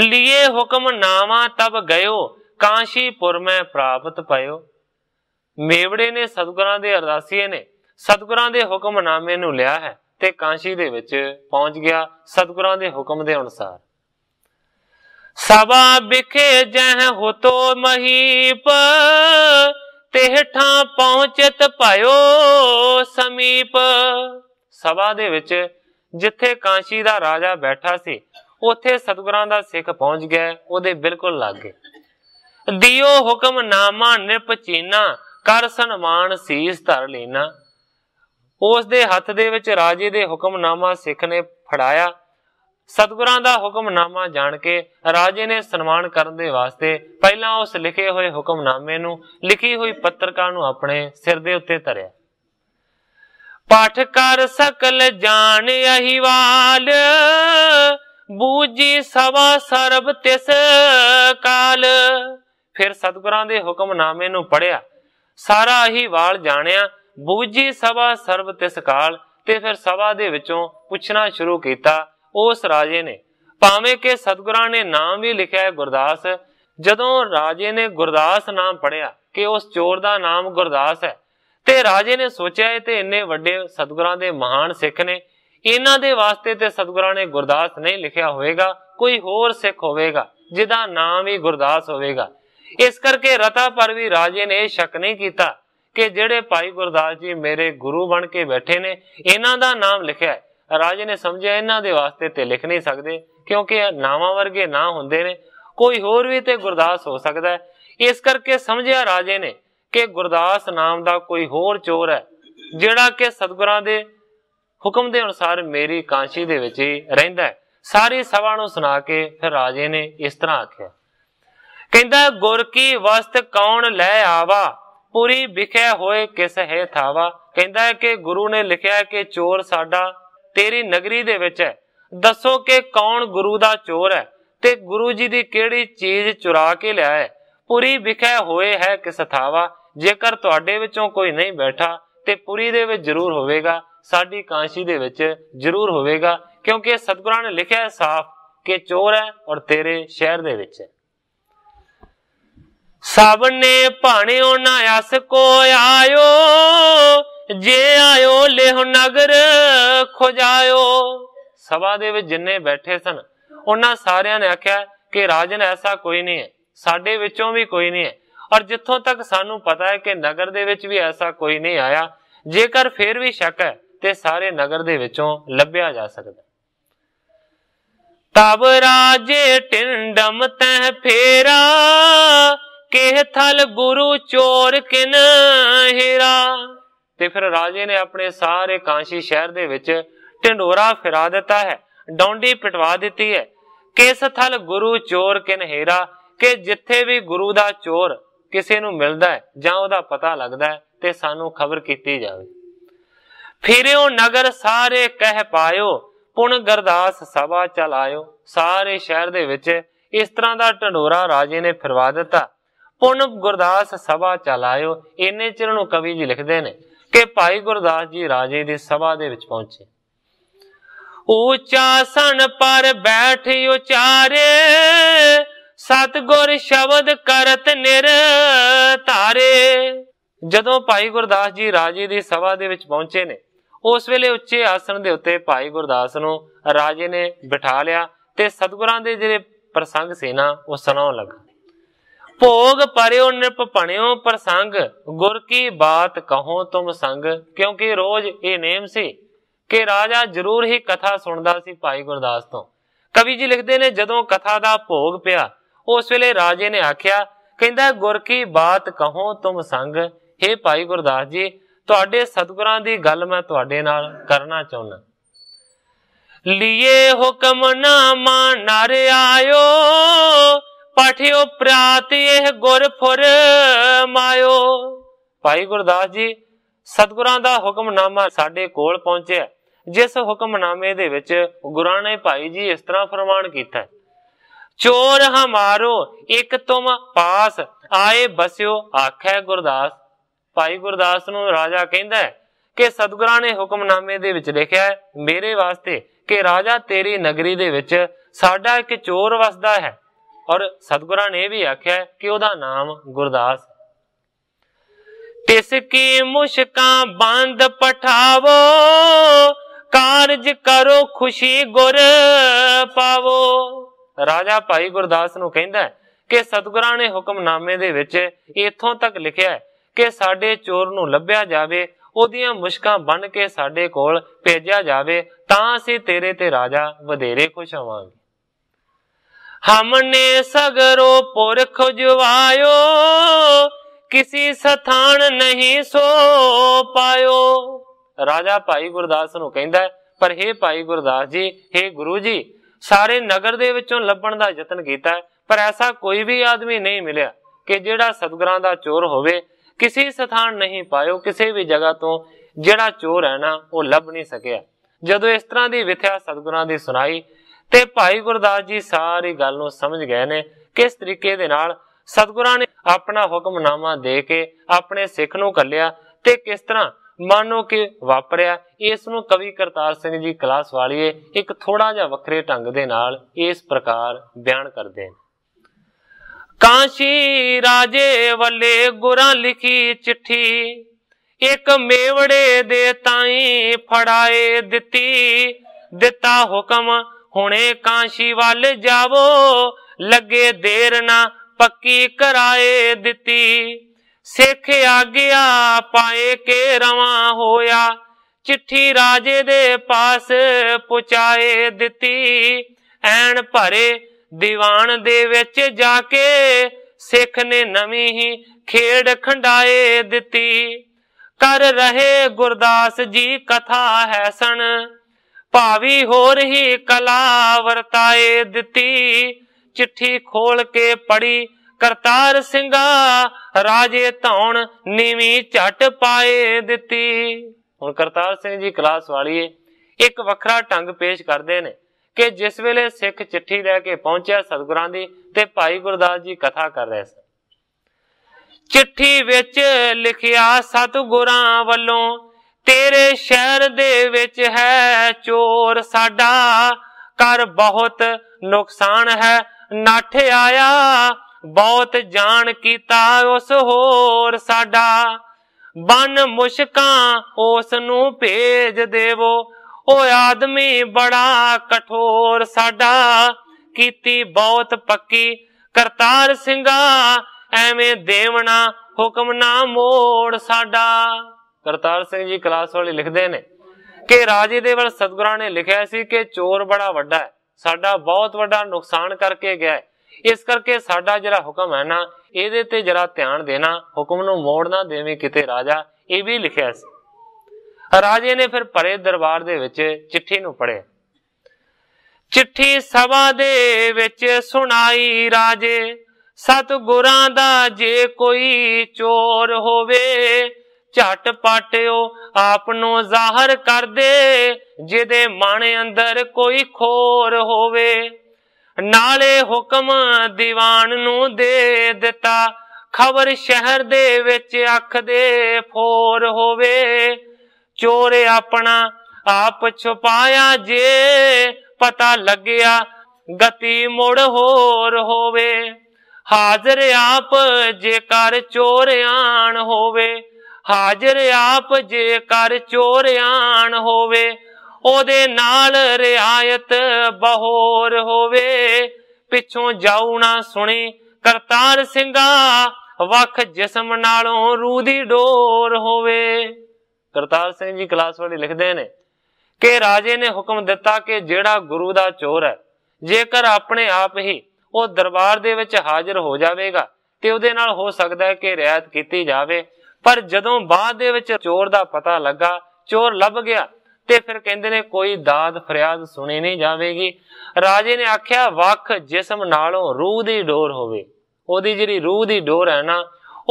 ਲਿਏ ਹੁਕਮਨਾਮਾ ਤਬ ਗਇਓ ਕਾਂਸ਼ੀਪੁਰ ਮੈਂ ਪ੍ਰਾਪਤ ਪਇਓ ਮੇਵੜੇ ਨੇ ਸਤਗੁਰਾਂ ਦੇ ਅਰਦਾਸੀਏ ਨੇ ਸਤਗੁਰਾਂ ਦੇ ਹੁਕਮਨਾਮੇ ਨੂੰ ਲਿਆ ਹੈ ਤੇ ਕਾਂਸ਼ੀ ਦੇ ਵਿੱਚ ਪਹੁੰਚ ਗਿਆ ਸਤਿਗੁਰਾਂ ਦੇ ਹੁਕਮ ਦੇ ਅਨੁਸਾਰ ਸਭਾ ਵਿਖੇ ਜਹ ਹੋਤੋ ਮਹੀਪ ਤੇਹਠਾਂ ਪਹੁੰਚਤ ਭਾਇਓ ਸਮੀਪ ਸਭਾ ਦੇ ਵਿੱਚ ਜਿੱਥੇ ਕਾਂਸ਼ੀ ਦਾ ਰਾਜਾ ਬੈਠਾ ਸੀ ਉੱਥੇ ਸਤਗੁਰਾਂ ਦਾ ਸਿੱਖ ਪਹੁੰਚ ਗਿਆ ਉਹਦੇ ਬਿਲਕੁਲ ਲਾਗੇ ਦਿਓ ਹੁਕਮ ਨਾਮਾ ਨਿਪਚੀਨਾ ਕਰ ਸਨਮਾਨ ਸੀਸ ਧਰ ਲੈਣਾ ਉਸ ਦੇ ਹੱਥ ਦੇ ਵਿੱਚ ਰਾਜੇ ਦੇ ਹੁਕਮਨਾਮਾ ਸਿੱਖ ਨੇ ਫੜਾਇਆ ਸਤਗੁਰਾਂ ਦਾ ਹੁਕਮਨਾਮਾ ਜਾਣ ਕੇ ਰਾਜੇ ਨੇ ਸਨਮਾਨ ਕਰਨ ਦੇ ਵਾਸਤੇ ਪਹਿਲਾਂ ਉਸ ਲਿਖੇ ਹੋਏ ਹੁਕਮਨਾਮੇ ਨੂੰ ਲਿਖੀ ਹੋਈ ਪੱਤਰਕਾ ਨੂੰ ਆਪਣੇ ਸਿਰ ਦੇ ਉੱਤੇ ਧਰਿਆ ਪਾਠ ਕਰ ਸਕਲ ਜਾਣ ਅਹੀਵਾਲ ਬੂਜੀ ਸਵਾ ਸਰਬ ਤਿਸ ਕਾਲ ਫਿਰ ਸਤਗੁਰਾਂ ਦੇ ਹੁਕਮਨਾਮੇ ਨੂੰ ਪੜਿਆ ਸਾਰਾ ਅਹੀਵਾਲ ਜਾਣਿਆ ਬੁੱਝੀ ਸਭਾ ਸਰਬ ਤਿਸ ਕਾਲ ਤੇ ਫਿਰ ਸਭਾ ਦੇ ਵਿੱਚੋਂ ਪੁੱਛਣਾ ਸ਼ੁਰੂ ਕੀਤਾ ਉਸ ਰਾਜੇ ਨੇ ਭਾਵੇਂ ਕਿ ਸਤਗੁਰਾਂ ਨੇ ਨਾਮ ਵੀ ਲਿਖਿਆ ਹੈ ਗੁਰਦਾਸ ਜਦੋਂ ਰਾਜੇ ਨੇ ਗੁਰਦਾਸ ਨਾਮ ਪੜਿਆ ਕਿ ਉਸ ਚੋਰ ਦਾ ਨਾਮ ਗੁਰਦਾਸ ਹੈ ਤੇ ਰਾਜੇ ਨੇ ਸੋਚਿਆ ਇਹ ਤੇ ਇੰਨੇ ਵੱਡੇ ਸਤਗੁਰਾਂ ਦੇ ਮਹਾਨ ਸਿੱਖ ਨੇ ਇਹਨਾਂ ਦੇ ਵਾਸਤੇ ਤੇ ਸਤਗੁਰਾਂ ਨੇ ਗੁਰਦਾਸ ਨਹੀਂ ਲਿਖਿਆ ਹੋਵੇਗਾ ਕੋਈ ਹੋਰ ਸਿੱਖ ਹੋਵੇਗਾ ਜਿਹਦਾ ਨਾਮ ਹੀ ਗੁਰਦਾਸ ਹੋਵੇਗਾ ਇਸ ਕਰਕੇ ਰਤਾ ਪਰ ਵੀ ਰਾਜੇ ਨੇ ਸ਼ੱਕ ਨਹੀਂ ਕੀਤਾ ਕਿ ਜਿਹੜੇ ਭਾਈ ਗੁਰਦਾਸ ਜੀ ਮੇਰੇ ਗੁਰੂ ਬਣ ਕੇ ਬੈਠੇ ਨੇ ਇਹਨਾਂ ਦਾ ਨਾਮ ਲਿਖਿਆ ਹੈ ਰਾਜੇ ਨੇ ਸਮਝਿਆ ਇਹਨਾਂ ਦੇ ਵਾਸਤੇ ਤੇ ਲਿਖ ਨਹੀਂ ਸਕਦੇ ਕਿਉਂਕਿ ਨਾਵਾਂ ਵਰਗੇ ਨਾ ਹੁੰਦੇ ਨੇ ਕੋਈ ਹੋਰ ਵੀ ਤੇ ਗੁਰਦਾਸ ਹੋ ਸਕਦਾ ਹੈ ਇਸ ਕਰਕੇ ਸਮਝਿਆ ਰਾਜੇ ਨੇ ਕਿ ਗੁਰਦਾਸ ਨਾਮ ਦਾ ਕੋਈ ਹੋਰ ਚੋਰ ਹੈ ਜਿਹੜਾ ਕਿ ਸਤਗੁਰਾਂ ਦੇ ਹੁਕਮ ਦੇ ਅਨੁਸਾਰ ਮੇਰੀ ਕਾਂਸ਼ੀ ਦੇ ਵਿੱਚ ਹੀ ਰਹਿੰਦਾ ਸਾਰੀ ਸਭਾ ਨੂੰ ਸੁਣਾ ਕੇ ਫਿਰ ਰਾਜੇ ਨੇ ਇਸ ਤਰ੍ਹਾਂ ਆਖਿਆ ਕਹਿੰਦਾ ਗੁਰ ਕੀ ਵਸਤ ਕੌਣ ਲੈ ਆਵਾ ਪੂਰੀ ਵਿਖੇ ਹੋਏ ਕਿਸ ਹੈ ਥਾਵਾ ਕਹਿੰਦਾ ਹੈ ਕਿ ਗੁਰੂ ਨੇ ਲਿਖਿਆ ਕਿ ਚੋਰ ਸਾਡਾ ਤੇਰੀ ਨਗਰੀ ਦੇ ਵਿੱਚ ਹੈ ਦੱਸੋ ਕਿ ਕੌਣ ਗੁਰੂ ਦਾ ਚੋਰ ਹੈ ਤੇ ਗੁਰੂ ਜੀ ਦੀ ਕਿਹੜੀ ਚੀਜ਼ ਚੁਰਾ ਕੇ ਲਿਆ ਹੈ ਪੂਰੀ ਵਿਖੇ ਹੋਏ ਹੈ ਕਿਸ ਥਾਵਾ ਜੇਕਰ ਤੁਹਾਡੇ ਵਿੱਚੋਂ ਕੋਈ ਨਹੀਂ ਬੈਠਾ ਤੇ ਪੂਰੀ ਦੇ ਵਿੱਚ ਜ਼ਰੂਰ ਹੋਵੇਗਾ ਸਾਡੀ ਕਾਂਸ਼ੀ ਦੇ ਵਿੱਚ ਜ਼ਰੂਰ ਹੋਵੇਗਾ ਕਿਉਂਕਿ ਸਤਿਗੁਰਾਂ ਨੇ ਲਿਖਿਆ ਹੈ ਸਾਫ਼ ਕਿ ਚੋਰ ਹੈ ਔਰ ਤੇਰੇ ਸ਼ਹਿਰ ਦੇ ਵਿੱਚ ਹੈ ਸਭਨੇ ਭਾਣਿਓ ਨਾ ਅਸ ਕੋ ਆਇਓ ਜੇ ਆਇਓ ਲੇਹ ਨਗਰ ਖੁਜਾਇਓ ਸਭਾ ਦੇ ਵਿੱਚ ਜਿੰਨੇ ਬੈਠੇ ਸਨ ਉਹਨਾਂ ਸਾਰਿਆਂ ਨੇ ਆਖਿਆ ਕਿ ਰਾਜਨ ਐਸਾ ਕੋਈ ਨਹੀਂ ਹੈ ਸਾਡੇ ਵਿੱਚੋਂ ਵੀ ਕੋਈ ਨਹੀਂ ਹੈ ਔਰ ਜਿੱਥੋਂ ਤੱਕ ਸਾਨੂੰ ਪਤਾ ਹੈ ਕਿ ਨਗਰ ਦੇ ਵਿੱਚ ਵੀ ਐਸਾ ਕੋਈ ਨਹੀਂ ਆਇਆ ਜੇਕਰ ਫਿਰ ਵੀ ਸ਼ੱਕ ਹੈ ਤੇ ਸਾਰੇ ਨਗਰ ਦੇ ਵਿੱਚੋਂ ਲੱਭਿਆ ਜਾ ਸਕਦਾ ਤਬ ਰਾਜੇ ਟਿੰਡਮ ਤੈ ਫੇਰਾ ਕਿਹ ਥਲ ਗੁਰੂ ਚੋਰ ਕਿਨ ਹੀਰਾ ਤੇ ਫਿਰ ਰਾਜੇ ਨੇ ਆਪਣੇ ਸਾਰੇ ਕਾਂਸ਼ੀ ਸ਼ਹਿਰ ਦੇ ਵਿੱਚ ਢਿੰਡੋਰਾ ਫਿਰਾ ਦਿੱਤਾ ਹੈ ਡੌਂਡੀ ਪਟਵਾ ਦਿੱਤੀ ਹੈ ਕਿਸ ਥਲ ਗੁਰੂ ਚੋਰ ਕਿਨ ਹੀਰਾ ਕਿ ਜਿੱਥੇ ਵੀ ਗੁਰੂ ਦਾ ਚੋਰ ਕਿਸੇ ਨੂੰ ਮਿਲਦਾ ਹੈ ਜਾਂ ਉਹਦਾ ਪਤਾ ਲੱਗਦਾ ਹੈ ਤੇ ਸਾਨੂੰ ਖਬਰ ਕੀਤੀ ਜਾਵੇ ਫਿਰਿਓ ਨਗਰ ਸਾਰੇ ਕਹਿ ਪਾਇਓ ਪੁਣ ਗਰਦਾਸ ਸਭਾ ਚਲਾਇਓ ਸਾਰੇ ਸ਼ਹਿਰ ਦੇ ਵਿੱਚ ਇਸ ਤਰ੍ਹਾਂ ਦਾ ਢੰਡੋਰਾ ਰਾਜੇ ਨੇ ਫਿਰਵਾ ਦਿੱਤਾ ਪੁਨਪ ਗੁਰਦਾਸ ਸਭਾ ਚਲਾਇਓ ਇੰਨੇ ਚਿਰ ਨੂੰ ਕਵੀ ਜੀ ਲਿਖਦੇ ਨੇ ਕਿ ਭਾਈ ਗੁਰਦਾਸ ਜੀ ਰਾਜੇ ਦੀ ਸਭਾ ਦੇ ਵਿੱਚ ਪਹੁੰਚੇ ਉੱਚਾ ਸਣ ਪਰ ਬੈਠ ਉਚਾਰੇ ਸਤਗੁਰ ਸ਼ਬਦ ਕਰਤ ਨਿਰ ਧਾਰੇ ਜਦੋਂ ਭਾਈ ਗੁਰਦਾਸ ਜੀ ਰਾਜੇ ਦੀ ਸਭਾ ਦੇ ਵਿੱਚ ਪਹੁੰਚੇ ਨੇ ਉਸ ਵੇਲੇ ਉੱਚੇ ਆਸਣ ਦੇ ਉੱਤੇ ਭਾਈ ਗੁਰਦਾਸ ਨੂੰ ਰਾਜੇ ਨੇ ਬਿਠਾ ਲਿਆ ਤੇ ਸਤਗੁਰਾਂ ਦੇ ਜਿਹੜੇ ਪ੍ਰਸੰਗ ਸੀ ਨਾ ਉਹ ਸੁਣਾਉਣ ਲੱਗਾ ਭੋਗ ਪਰਿਓ ਨਿਪ ਭਣਿਓ ਪ੍ਰਸੰਗ ਗੁਰ ਕੀ ਬਾਤ ਕਹੋ ਤੁਮ ਸੰਗ ਕਿਉਂਕਿ ਰੋਜ਼ ਇਹ ਨੇਮ ਸੀ ਕਿ ਰਾਜਾ ਜ਼ਰੂਰ ਹੀ ਕਥਾ ਸੁਣਦਾ ਸੀ ਭਾਈ ਗੁਰਦਾਸ ਤੋਂ ਕਵੀ ਜੀ ਲਿਖਦੇ ਨੇ ਜਦੋਂ ਕਥਾ ਦਾ ਭੋਗ ਪਿਆ ਉਸ ਵੇਲੇ ਰਾਜੇ ਨੇ ਆਖਿਆ ਕਹਿੰਦਾ ਗੁਰ ਕੀ ਬਾਤ ਕਹੋ ਤੁਮ ਸੰਗ हे ਭਾਈ ਗੁਰਦਾਸ ਜੀ ਤੁਹਾਡੇ ਸਤਿਗੁਰਾਂ ਦੀ ਗੱਲ ਮੈਂ ਤੁਹਾਡੇ ਨਾਲ ਕਰਨਾ ਚਾਹੁੰਦਾ ਲੀਏ ਹੁਕਮ ਨਾ ਮਾਨ ਨਾਰੇ ਆਇਓ ਪਾਠਿਓ ਪ੍ਰਾਤ ਇਹ ਗੁਰ ਫੁਰ ਮਾਇਓ ਭਾਈ ਗੁਰਦਾਸ ਜੀ ਸਤਿਗੁਰਾਂ ਦਾ ਹੁਕਮਨਾਮਾ ਸਾਡੇ ਕੋਲ ਪਹੁੰਚਿਆ ਜਿਸ ਹੁਕਮਨਾਮੇ ਦੇ ਵਿੱਚ ਗੁਰਾਂ ਨੇ ਭਾਈ ਜੀ ਇਸ ਤਰ੍ਹਾਂ ਫਰਮਾਨ ਕੀਤਾ ਚੋਰ ਹਮਾਰੋ ਇੱਕ ਤੁਮ ਪਾਸ ਆਏ ਬਸਿਓ ਆਖੈ ਗੁਰਦਾਸ ਭਾਈ ਗੁਰਦਾਸ ਨੂੰ ਰਾਜਾ ਕਹਿੰਦਾ ਕਿ ਸਤਿਗੁਰਾਂ ਨੇ ਹੁਕਮਨਾਮੇ ਦੇ ਵਿੱਚ ਲਿਖਿਆ ਮੇਰੇ ਵਾਸਤੇ ਕਿ ਰਾਜਾ ਤੇਰੀ ਨਗਰੀ ਦੇ ਵਿੱਚ ਸਾਡਾ ਇੱਕ ਚੋਰ ਵਸਦਾ ਹੈ ਔਰ ਸਤਿਗੁਰਾਂ ਨੇ ਵੀ ਆਖਿਆ ਕਿ ਉਹਦਾ ਨਾਮ ਗੁਰਦਾਸ ਤਿਸ ਕੀ ਮੁਸ਼ਕਾਂ ਬੰਦ ਪਠਾਵੋ ਕਾਰਜ ਕਰੋ ਖੁਸ਼ੀ ਗੁਰ ਪਾਵੋ ਰਾਜਾ ਭਾਈ ਗੁਰਦਾਸ ਨੂੰ ਕਹਿੰਦਾ ਕਿ ਸਤਿਗੁਰਾਂ ਨੇ ਹੁਕਮਨਾਮੇ ਦੇ ਵਿੱਚ ਇਥੋਂ ਤੱਕ ਲਿਖਿਆ ਹੈ ਕਿ ਸਾਡੇ ਚੋਰ ਨੂੰ ਲੱਭਿਆ ਜਾਵੇ ਉਹਦੀਆਂ ਮੁਸ਼ਕਾਂ ਬਣ ਕੇ ਸਾਡੇ ਕੋਲ ਭੇਜਿਆ ਜਾਵੇ ਤਾਂ ਅਸੀਂ ਤੇਰੇ ਤੇ ਰਾਜਾ ਵਧੇਰੇ ਖੁਸ਼ ਹੋਵਾਂਗੇ हमने ਸਗਰੋ पुरख ਜਵਾਇਓ ਕਿਸੇ ਸਥਾਨ ਨਹੀਂ ਸੋ ਪਾਇਓ ਰਾਜਾ ਭਾਈ ਗੁਰਦਾਸ ਨੂੰ ਕਹਿੰਦਾ ਪਰ हे ਭਾਈ ਗੁਰਦਾਸ ਜੀ हे ਗੁਰੂ ਜੀ ਸਾਰੇ ਨਗਰ ਦੇ ਵਿੱਚੋਂ ਲੱਭਣ ਦਾ ਯਤਨ ਕੀਤਾ ਪਰ ਐਸਾ ਕੋਈ ਵੀ ਆਦਮੀ ਨਹੀਂ ਮਿਲਿਆ ਕਿ ਜਿਹੜਾ ਸਤਗੁਰਾਂ ਦਾ ਚੋਰ ਹੋਵੇ ਕਿਸੇ ਸਥਾਨ ਨਹੀਂ ਪਾਇਓ ਕਿਸੇ ਵੀ ਜਗ੍ਹਾ ਤੋਂ ਜਿਹੜਾ ਚੋਰ ਹੈ ਨਾ ਉਹ ਲੱਭ ਨਹੀਂ ਸਕਿਆ ਜਦੋਂ ਇਸ ਤਰ੍ਹਾਂ ਦੀ ਵਿਥਿਆ ਸਤਗੁਰਾਂ ਦੀ ਸੁਣਾਈ ਤੇ ਭਾਈ ਗੁਰਦਾਸ ਜੀ ਸਾਰੀ ਗੱਲ ਨੂੰ ਸਮਝ ਗਏ ਨੇ ਕਿਸ ਤਰੀਕੇ ਦੇ ਨਾਲ ਸਤਿਗੁਰਾਂ ਨੇ ਆਪਣਾ ਹੁਕਮਨਾਮਾ ਦੇ ਕੇ ਆਪਣੇ ਸਿੱਖ ਨੂੰ ਕੱਲਿਆ ਤੇ ਕਿਸ ਤਰ੍ਹਾਂ ਮਾਨੋ ਕਿ ਵਾਪਰਿਆ ਇਸ ਨੂੰ ਕਵੀ ਕਰਤਾਰ ਸਿੰਘ ਜੀ ਕਲਾਸ ਵਾਲੀਏ ਇੱਕ ਥੋੜਾ ਜਿਹਾ ਵੱਖਰੇ ਢੰਗ ਦੇ ਨਾਲ ਇਸ ਪ੍ਰਕਾਰ ਬਿਆਨ ਕਰਦੇ ਨੇ ਕਾਂਸ਼ੀ ਰਾਜੇ ਵੱਲੇ ਗੁਰਾਂ ਲਿਖੀ ਚਿੱਠੀ ਇੱਕ ਮੇਵੜੇ ਦੇ ਤਾਈ ਫੜਾਏ ਦਿੱਤੀ ਦਿੱਤਾ ਹੁਕਮ ਹੁਣੇ ਕਾਂਸ਼ੀ ਵੱਲ ਜਾਵੋ ਲੱਗੇ ਦੇਰ ਨਾ ਪੱਕੀ ਕਰਾਏ ਦਿੱਤੀ ਸਿੱਖ ਆ ਗਿਆ ਪਾਏ ਕੇ ਰਵਾ ਹੋਇਆ ਚਿੱਠੀ ਰਾਜੇ ਦੇ ਪਾਸ ਪੁਚਾਏ ਦਿੱਤੀ ਐਣ ਭਰੇ ਦੀਵਾਨ ਦੇ ਵਿੱਚ ਜਾ ਕੇ ਸਿੱਖ ਨੇ ਨਵੀਂ ਹੀ ਖੇੜ ਖੰਡਾਏ ਦਿੱਤੀ ਕਰ ਰਹੇ ਗੁਰਦਾਸ ਜੀ ਕਥਾ ਹੈ ਸਣ ਭਾਵੀ ਹੋਰ ਹੀ ਕਲਾ ਵਰਤਾਏ ਦਿੱਤੀ ਚਿੱਠੀ ਖੋਲ ਕੇ ਪੜੀ ਕਰਤਾਰ ਸਿੰਘਾ ਰਾਜੇ ਧੌਣ ਨੀਵੀਂ ਝਟ ਪਾਏ ਦਿੱਤੀ ਹੁਣ ਕਰਤਾਰ ਸਿੰਘ ਜੀ ਕਲਾਸ ਵਾਲੀ ਇੱਕ ਵੱਖਰਾ ਢੰਗ ਪੇਸ਼ ਕਰਦੇ ਨੇ ਕਿ ਜਿਸ ਵੇਲੇ ਸਿੱਖ ਚਿੱਠੀ ਲੈ ਕੇ ਪਹੁੰਚਿਆ ਸਤਿਗੁਰਾਂ ਦੀ ਤੇ ਭਾਈ ਗੁਰਦਾਸ ਜੀ ਕਥਾ ਕਰ ਰਹੇ ਸਨ ਚਿੱਠੀ ਵਿੱਚ ਲਿਖਿਆ ਸਤਿਗੁਰਾਂ ਵੱਲੋਂ ਤੇਰੇ ਸ਼ਹਿਰ ਦੇ ਵਿੱਚ ਹੈ ਚੋਰ ਸਾਡਾ ਕਰ ਬਹੁਤ ਨੁਕਸਾਨ ਹੈ ਨਾਠ ਆਇਆ ਬਹੁਤ ਜਾਣ ਕੀਤਾ ਉਸ ਹੋਰ ਸਾਡਾ ਬਨ ਮੁਸ਼ਕਾਂ ਉਸ ਨੂੰ ਭੇਜ ਦੇਵੋ ਓ ਆਦਮੀ ਬੜਾ ਕਠੋਰ ਸਾਡਾ ਕੀਤੀ ਬਹੁਤ ਪੱਕੀ ਕਰਤਾਰ ਸਿੰਘਾ ਐਵੇਂ ਦੇਵਣਾ ਹੁਕਮ ਨਾ ਮੋੜ ਸਾਡਾ ਕਰਤਾਰ ਸਿੰਘ ਜੀ ਕਲਾਸ ਵਾਲੇ ਲਿਖਦੇ ਨੇ ਕਿ ਰਾਜੇ ਦੇ ਵੱਲ ਸਤਗੁਰਾਂ ਨੇ ਲਿਖਿਆ ਸੀ ਕਿ ਚੋਰ ਬੜਾ ਵੱਡਾ ਹੈ ਸਾਡਾ ਬਹੁਤ ਵੱਡਾ ਨੁਕਸਾਨ ਕਰਕੇ ਗਿਆ ਇਸ ਕਰਕੇ ਸਾਡਾ ਜਿਹੜਾ ਹੁਕਮ ਹੈ ਨਾ ਇਹਦੇ ਤੇ ਜਰਾ ਧਿਆਨ ਦੇਣਾ ਹੁਕਮ ਨੂੰ ਮੋੜ ਨਾ ਦੇਵੇਂ ਕਿਤੇ ਰਾਜਾ ਇਹ ਵੀ ਲਿਖਿਆ ਸੀ ਰਾਜੇ ਨੇ ਫਿਰ ਭਰੇ ਦਰਬਾਰ ਦੇ ਵਿੱਚ ਚਿੱਠੀ ਨੂੰ ਪੜਿਆ ਚਿੱਠੀ ਸਭਾ ਦੇ ਵਿੱਚ ਸੁਣਾਈ ਰਾਜੇ ਸਤ ਗੁਰਾਂ ਦਾ ਜੇ ਕੋਈ ਚੋਰ ਹੋਵੇ ਝਟ ਪਾਟਿਓ ਆਪ ਨੂੰ ਜ਼ਾਹਰ ਕਰ ਦੇ ਜਿਹਦੇ ਮਨ ਅੰਦਰ ਕੋਈ ਖੋਰ ਹੋਵੇ ਨਾਲੇ ਹੁਕਮ ਦੀਵਾਨ ਨੂੰ ਦੇ ਦਿੱਤਾ ਖਬਰ ਸ਼ਹਿਰ ਦੇ ਵਿੱਚ ਅੱਖ ਦੇ ਫੋਰ ਹੋਵੇ ਚੋਰ ਆਪਣਾ ਆਪ ਛੁਪਾਇਆ ਜੇ ਪਤਾ ਲੱਗਿਆ ਗਤੀ ਮੁੜ ਹੋਰ ਹੋਵੇ ਹਾਜ਼ਰ ਆਪ ਜੇਕਰ ਚੋਰ ਆਣ ਹੋਵੇ ਹਾਜ਼ਰ ਆਪ ਜੇ ਕਰ ਚੋਰ ਆਣ ਹੋਵੇ ਉਹਦੇ ਨਾਲ ਰਿਆਇਤ ਬਹੋਰ ਹੋਵੇ ਪਿੱਛੋਂ ਜਾਉ ਨਾ ਸੁਣੇ ਕਰਤਾਰ ਸਿੰਘਾ ਵਖ ਜਿਸਮ ਨਾਲੋਂ ਰੂਹ ਦੀ ਡੋਰ ਹੋਵੇ ਕਰਤਾਰ ਸਿੰਘ ਜੀ ਕਲਾਸ ਵਾਲੇ ਲਿਖਦੇ ਨੇ ਕਿ ਰਾਜੇ ਨੇ ਹੁਕਮ ਦਿੱਤਾ ਕਿ ਜਿਹੜਾ ਗੁਰੂ ਦਾ ਚੋਰ ਹੈ ਜੇਕਰ ਆਪਣੇ ਆਪ ਹੀ ਉਹ ਦਰਬਾਰ ਦੇ ਵਿੱਚ ਹਾਜ਼ਰ ਹੋ ਜਾਵੇਗਾ ਤੇ ਉਹਦੇ ਨਾਲ ਹੋ ਸਕਦਾ ਹੈ ਕਿ ਰਿਆਇਤ ਕੀਤੀ ਜਾਵੇ ਪਰ ਜਦੋਂ ਬਾਅਦ ਦੇ ਵਿੱਚ ਚੋਰ ਦਾ ਪਤਾ ਲੱਗਾ ਚੋਰ ਲੱਭ ਗਿਆ ਤੇ ਫਿਰ ਕਹਿੰਦੇ ਨੇ ਕੋਈ ਦਾਦ ਫਰਿਆਦ ਸੁਣੀ ਨਹੀਂ ਜਾਵੇਗੀ ਰਾਜੇ ਨੇ ਆਖਿਆ ਵਖ ਜਿਸਮ ਨਾਲੋਂ ਰੂਹ ਦੀ ਡੋਰ ਹੋਵੇ ਉਹਦੀ ਜਿਹੜੀ ਰੂਹ ਦੀ ਡੋਰ ਹੈ ਨਾ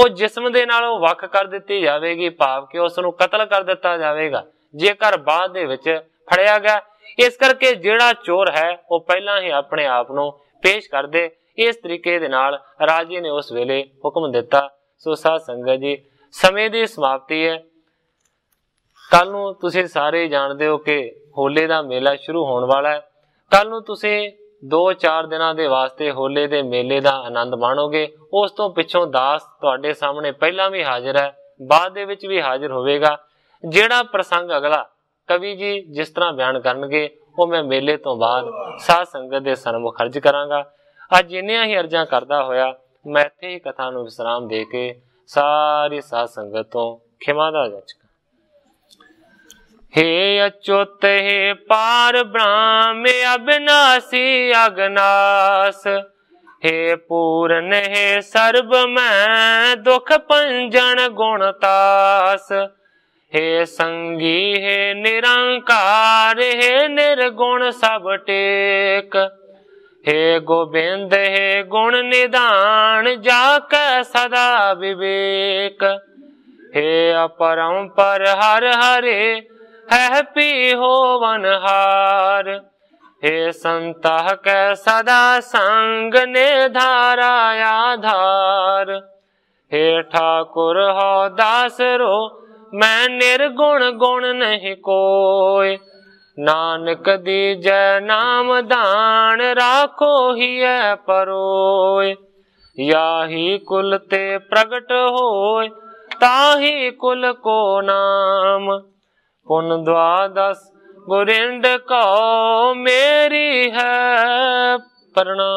ਉਹ ਜਿਸਮ ਦੇ ਨਾਲੋਂ ਵੱਖ ਕਰ ਦਿੱਤੀ ਜਾਵੇਗੀ ਭਾਵ ਕਿ ਉਸ ਨੂੰ ਕਤਲ ਕਰ ਦਿੱਤਾ ਜਾਵੇਗਾ ਜੇਕਰ ਬਾਅਦ ਦੇ ਵਿੱਚ ਫੜਿਆ ਗਿਆ ਇਸ ਕਰਕੇ ਜਿਹੜਾ ਚੋਰ ਹੈ ਉਹ ਪਹਿਲਾਂ ਹੀ ਆਪਣੇ ਆਪ ਨੂੰ ਪੇਸ਼ ਕਰ ਦੇ ਇਸ ਤਰੀਕੇ ਦੇ ਨਾਲ ਰਾਜੇ ਨੇ ਉਸ ਵੇਲੇ ਹੁਕਮ ਦਿੱਤਾ ਸੋ ਸਾਧ ਸੰਗਤ ਜੀ ਸਮੇਂ ਦੀ ਸਮਾਪਤੀ ਹੈ ਕੱਲ ਨੂੰ ਤੁਸੀਂ ਸਾਰੇ ਜਾਣਦੇ ਹੋ ਕਿ ਹੋਲੇ ਦਾ ਮੇਲਾ ਸ਼ੁਰੂ ਹੋਣ ਵਾਲਾ ਹੈ ਕੱਲ ਨੂੰ ਤੁਸੀਂ 2-4 ਦਿਨਾਂ ਦੇ ਵਾਸਤੇ ਹੋਲੇ ਦੇ ਮੇਲੇ ਦਾ ਆਨੰਦ ਮਾਣੋਗੇ ਉਸ ਤੋਂ ਪਿੱਛੋਂ ਦਾਸ ਤੁਹਾਡੇ ਸਾਹਮਣੇ ਪਹਿਲਾਂ ਵੀ ਹਾਜ਼ਰ ਹੈ ਬਾਅਦ ਦੇ ਵਿੱਚ ਵੀ ਹਾਜ਼ਰ ਹੋਵੇਗਾ ਜਿਹੜਾ ਪ੍ਰਸੰਗ ਅਗਲਾ ਕਵੀ ਜੀ ਜਿਸ ਤਰ੍ਹਾਂ ਬਿਆਨ ਕਰਨਗੇ ਉਹ ਮੈਂ ਮੇਲੇ ਤੋਂ ਬਾਅਦ ਸਾਧ ਸੰਗਤ ਦੇ ਸਨਮੁਖ ਅਰਜ ਕਰਾਂਗਾ ਅੱਜ ਇੰਨੀਆਂ ਹੀ ਅਰਜ਼ਾਂ ਕਰਦਾ ਹੋਇਆ ਮੈਂ ਇੱਥੇ ਹੀ ਕਥਾ ਨੂੰ ਵਿਸਰਾਮ ਦੇ ਕੇ सारी सात संगतों खेमादा जा चुका हे अच्युत हे पार ब्रह्म अविनाशी अगनाश हे पूर्ण हे सर्व में दुख पंजन गुणतास हे संगी हे निरंकार हे निर्गुण सब टेक ਹੇ ਗੋਬਿੰਦ ਹੇ ਗੁਣ ਨਿਧਾਨ ਜਾ ਕੈ ਸਦਾ ਵਿਵੇਕ ਹੇ ਅਪਰੰਪਰ ਹਰ ਹਰੇ ਹੈ ਪੀ ਹੋਵਨ ਹਾਰ ਹੇ ਸੰਤਹ ਕੈ ਸਦਾ ਸੰਗ ਨੇ ਧਾਰਾ ਆਧਾਰ ਹੇ ਠਾਕੁਰ ਹੋ ਦਾਸ ਰੋ ਮੈਂ ਨਿਰਗੁਣ ਗੁਣ ਨਹੀਂ ਕੋਏ ਨਾਨਕ ਦੀ ਜੈ ਨਾਮ ਧਾਨ ਰਾਖੋ ਹੀਐ ਪਰੋਇ ਯਾਹੀ ਕੁਲ ਤੇ ਪ੍ਰਗਟ ਹੋਇ ਤਾਹੀ ਕੁਲ ਕੋ ਨਾਮ ਪੁਨ ਦਵਾਦਸ ਗੁਰਿੰਦ ਕੋ ਮੇਰੀ ਹੈ ਪਰਣਾ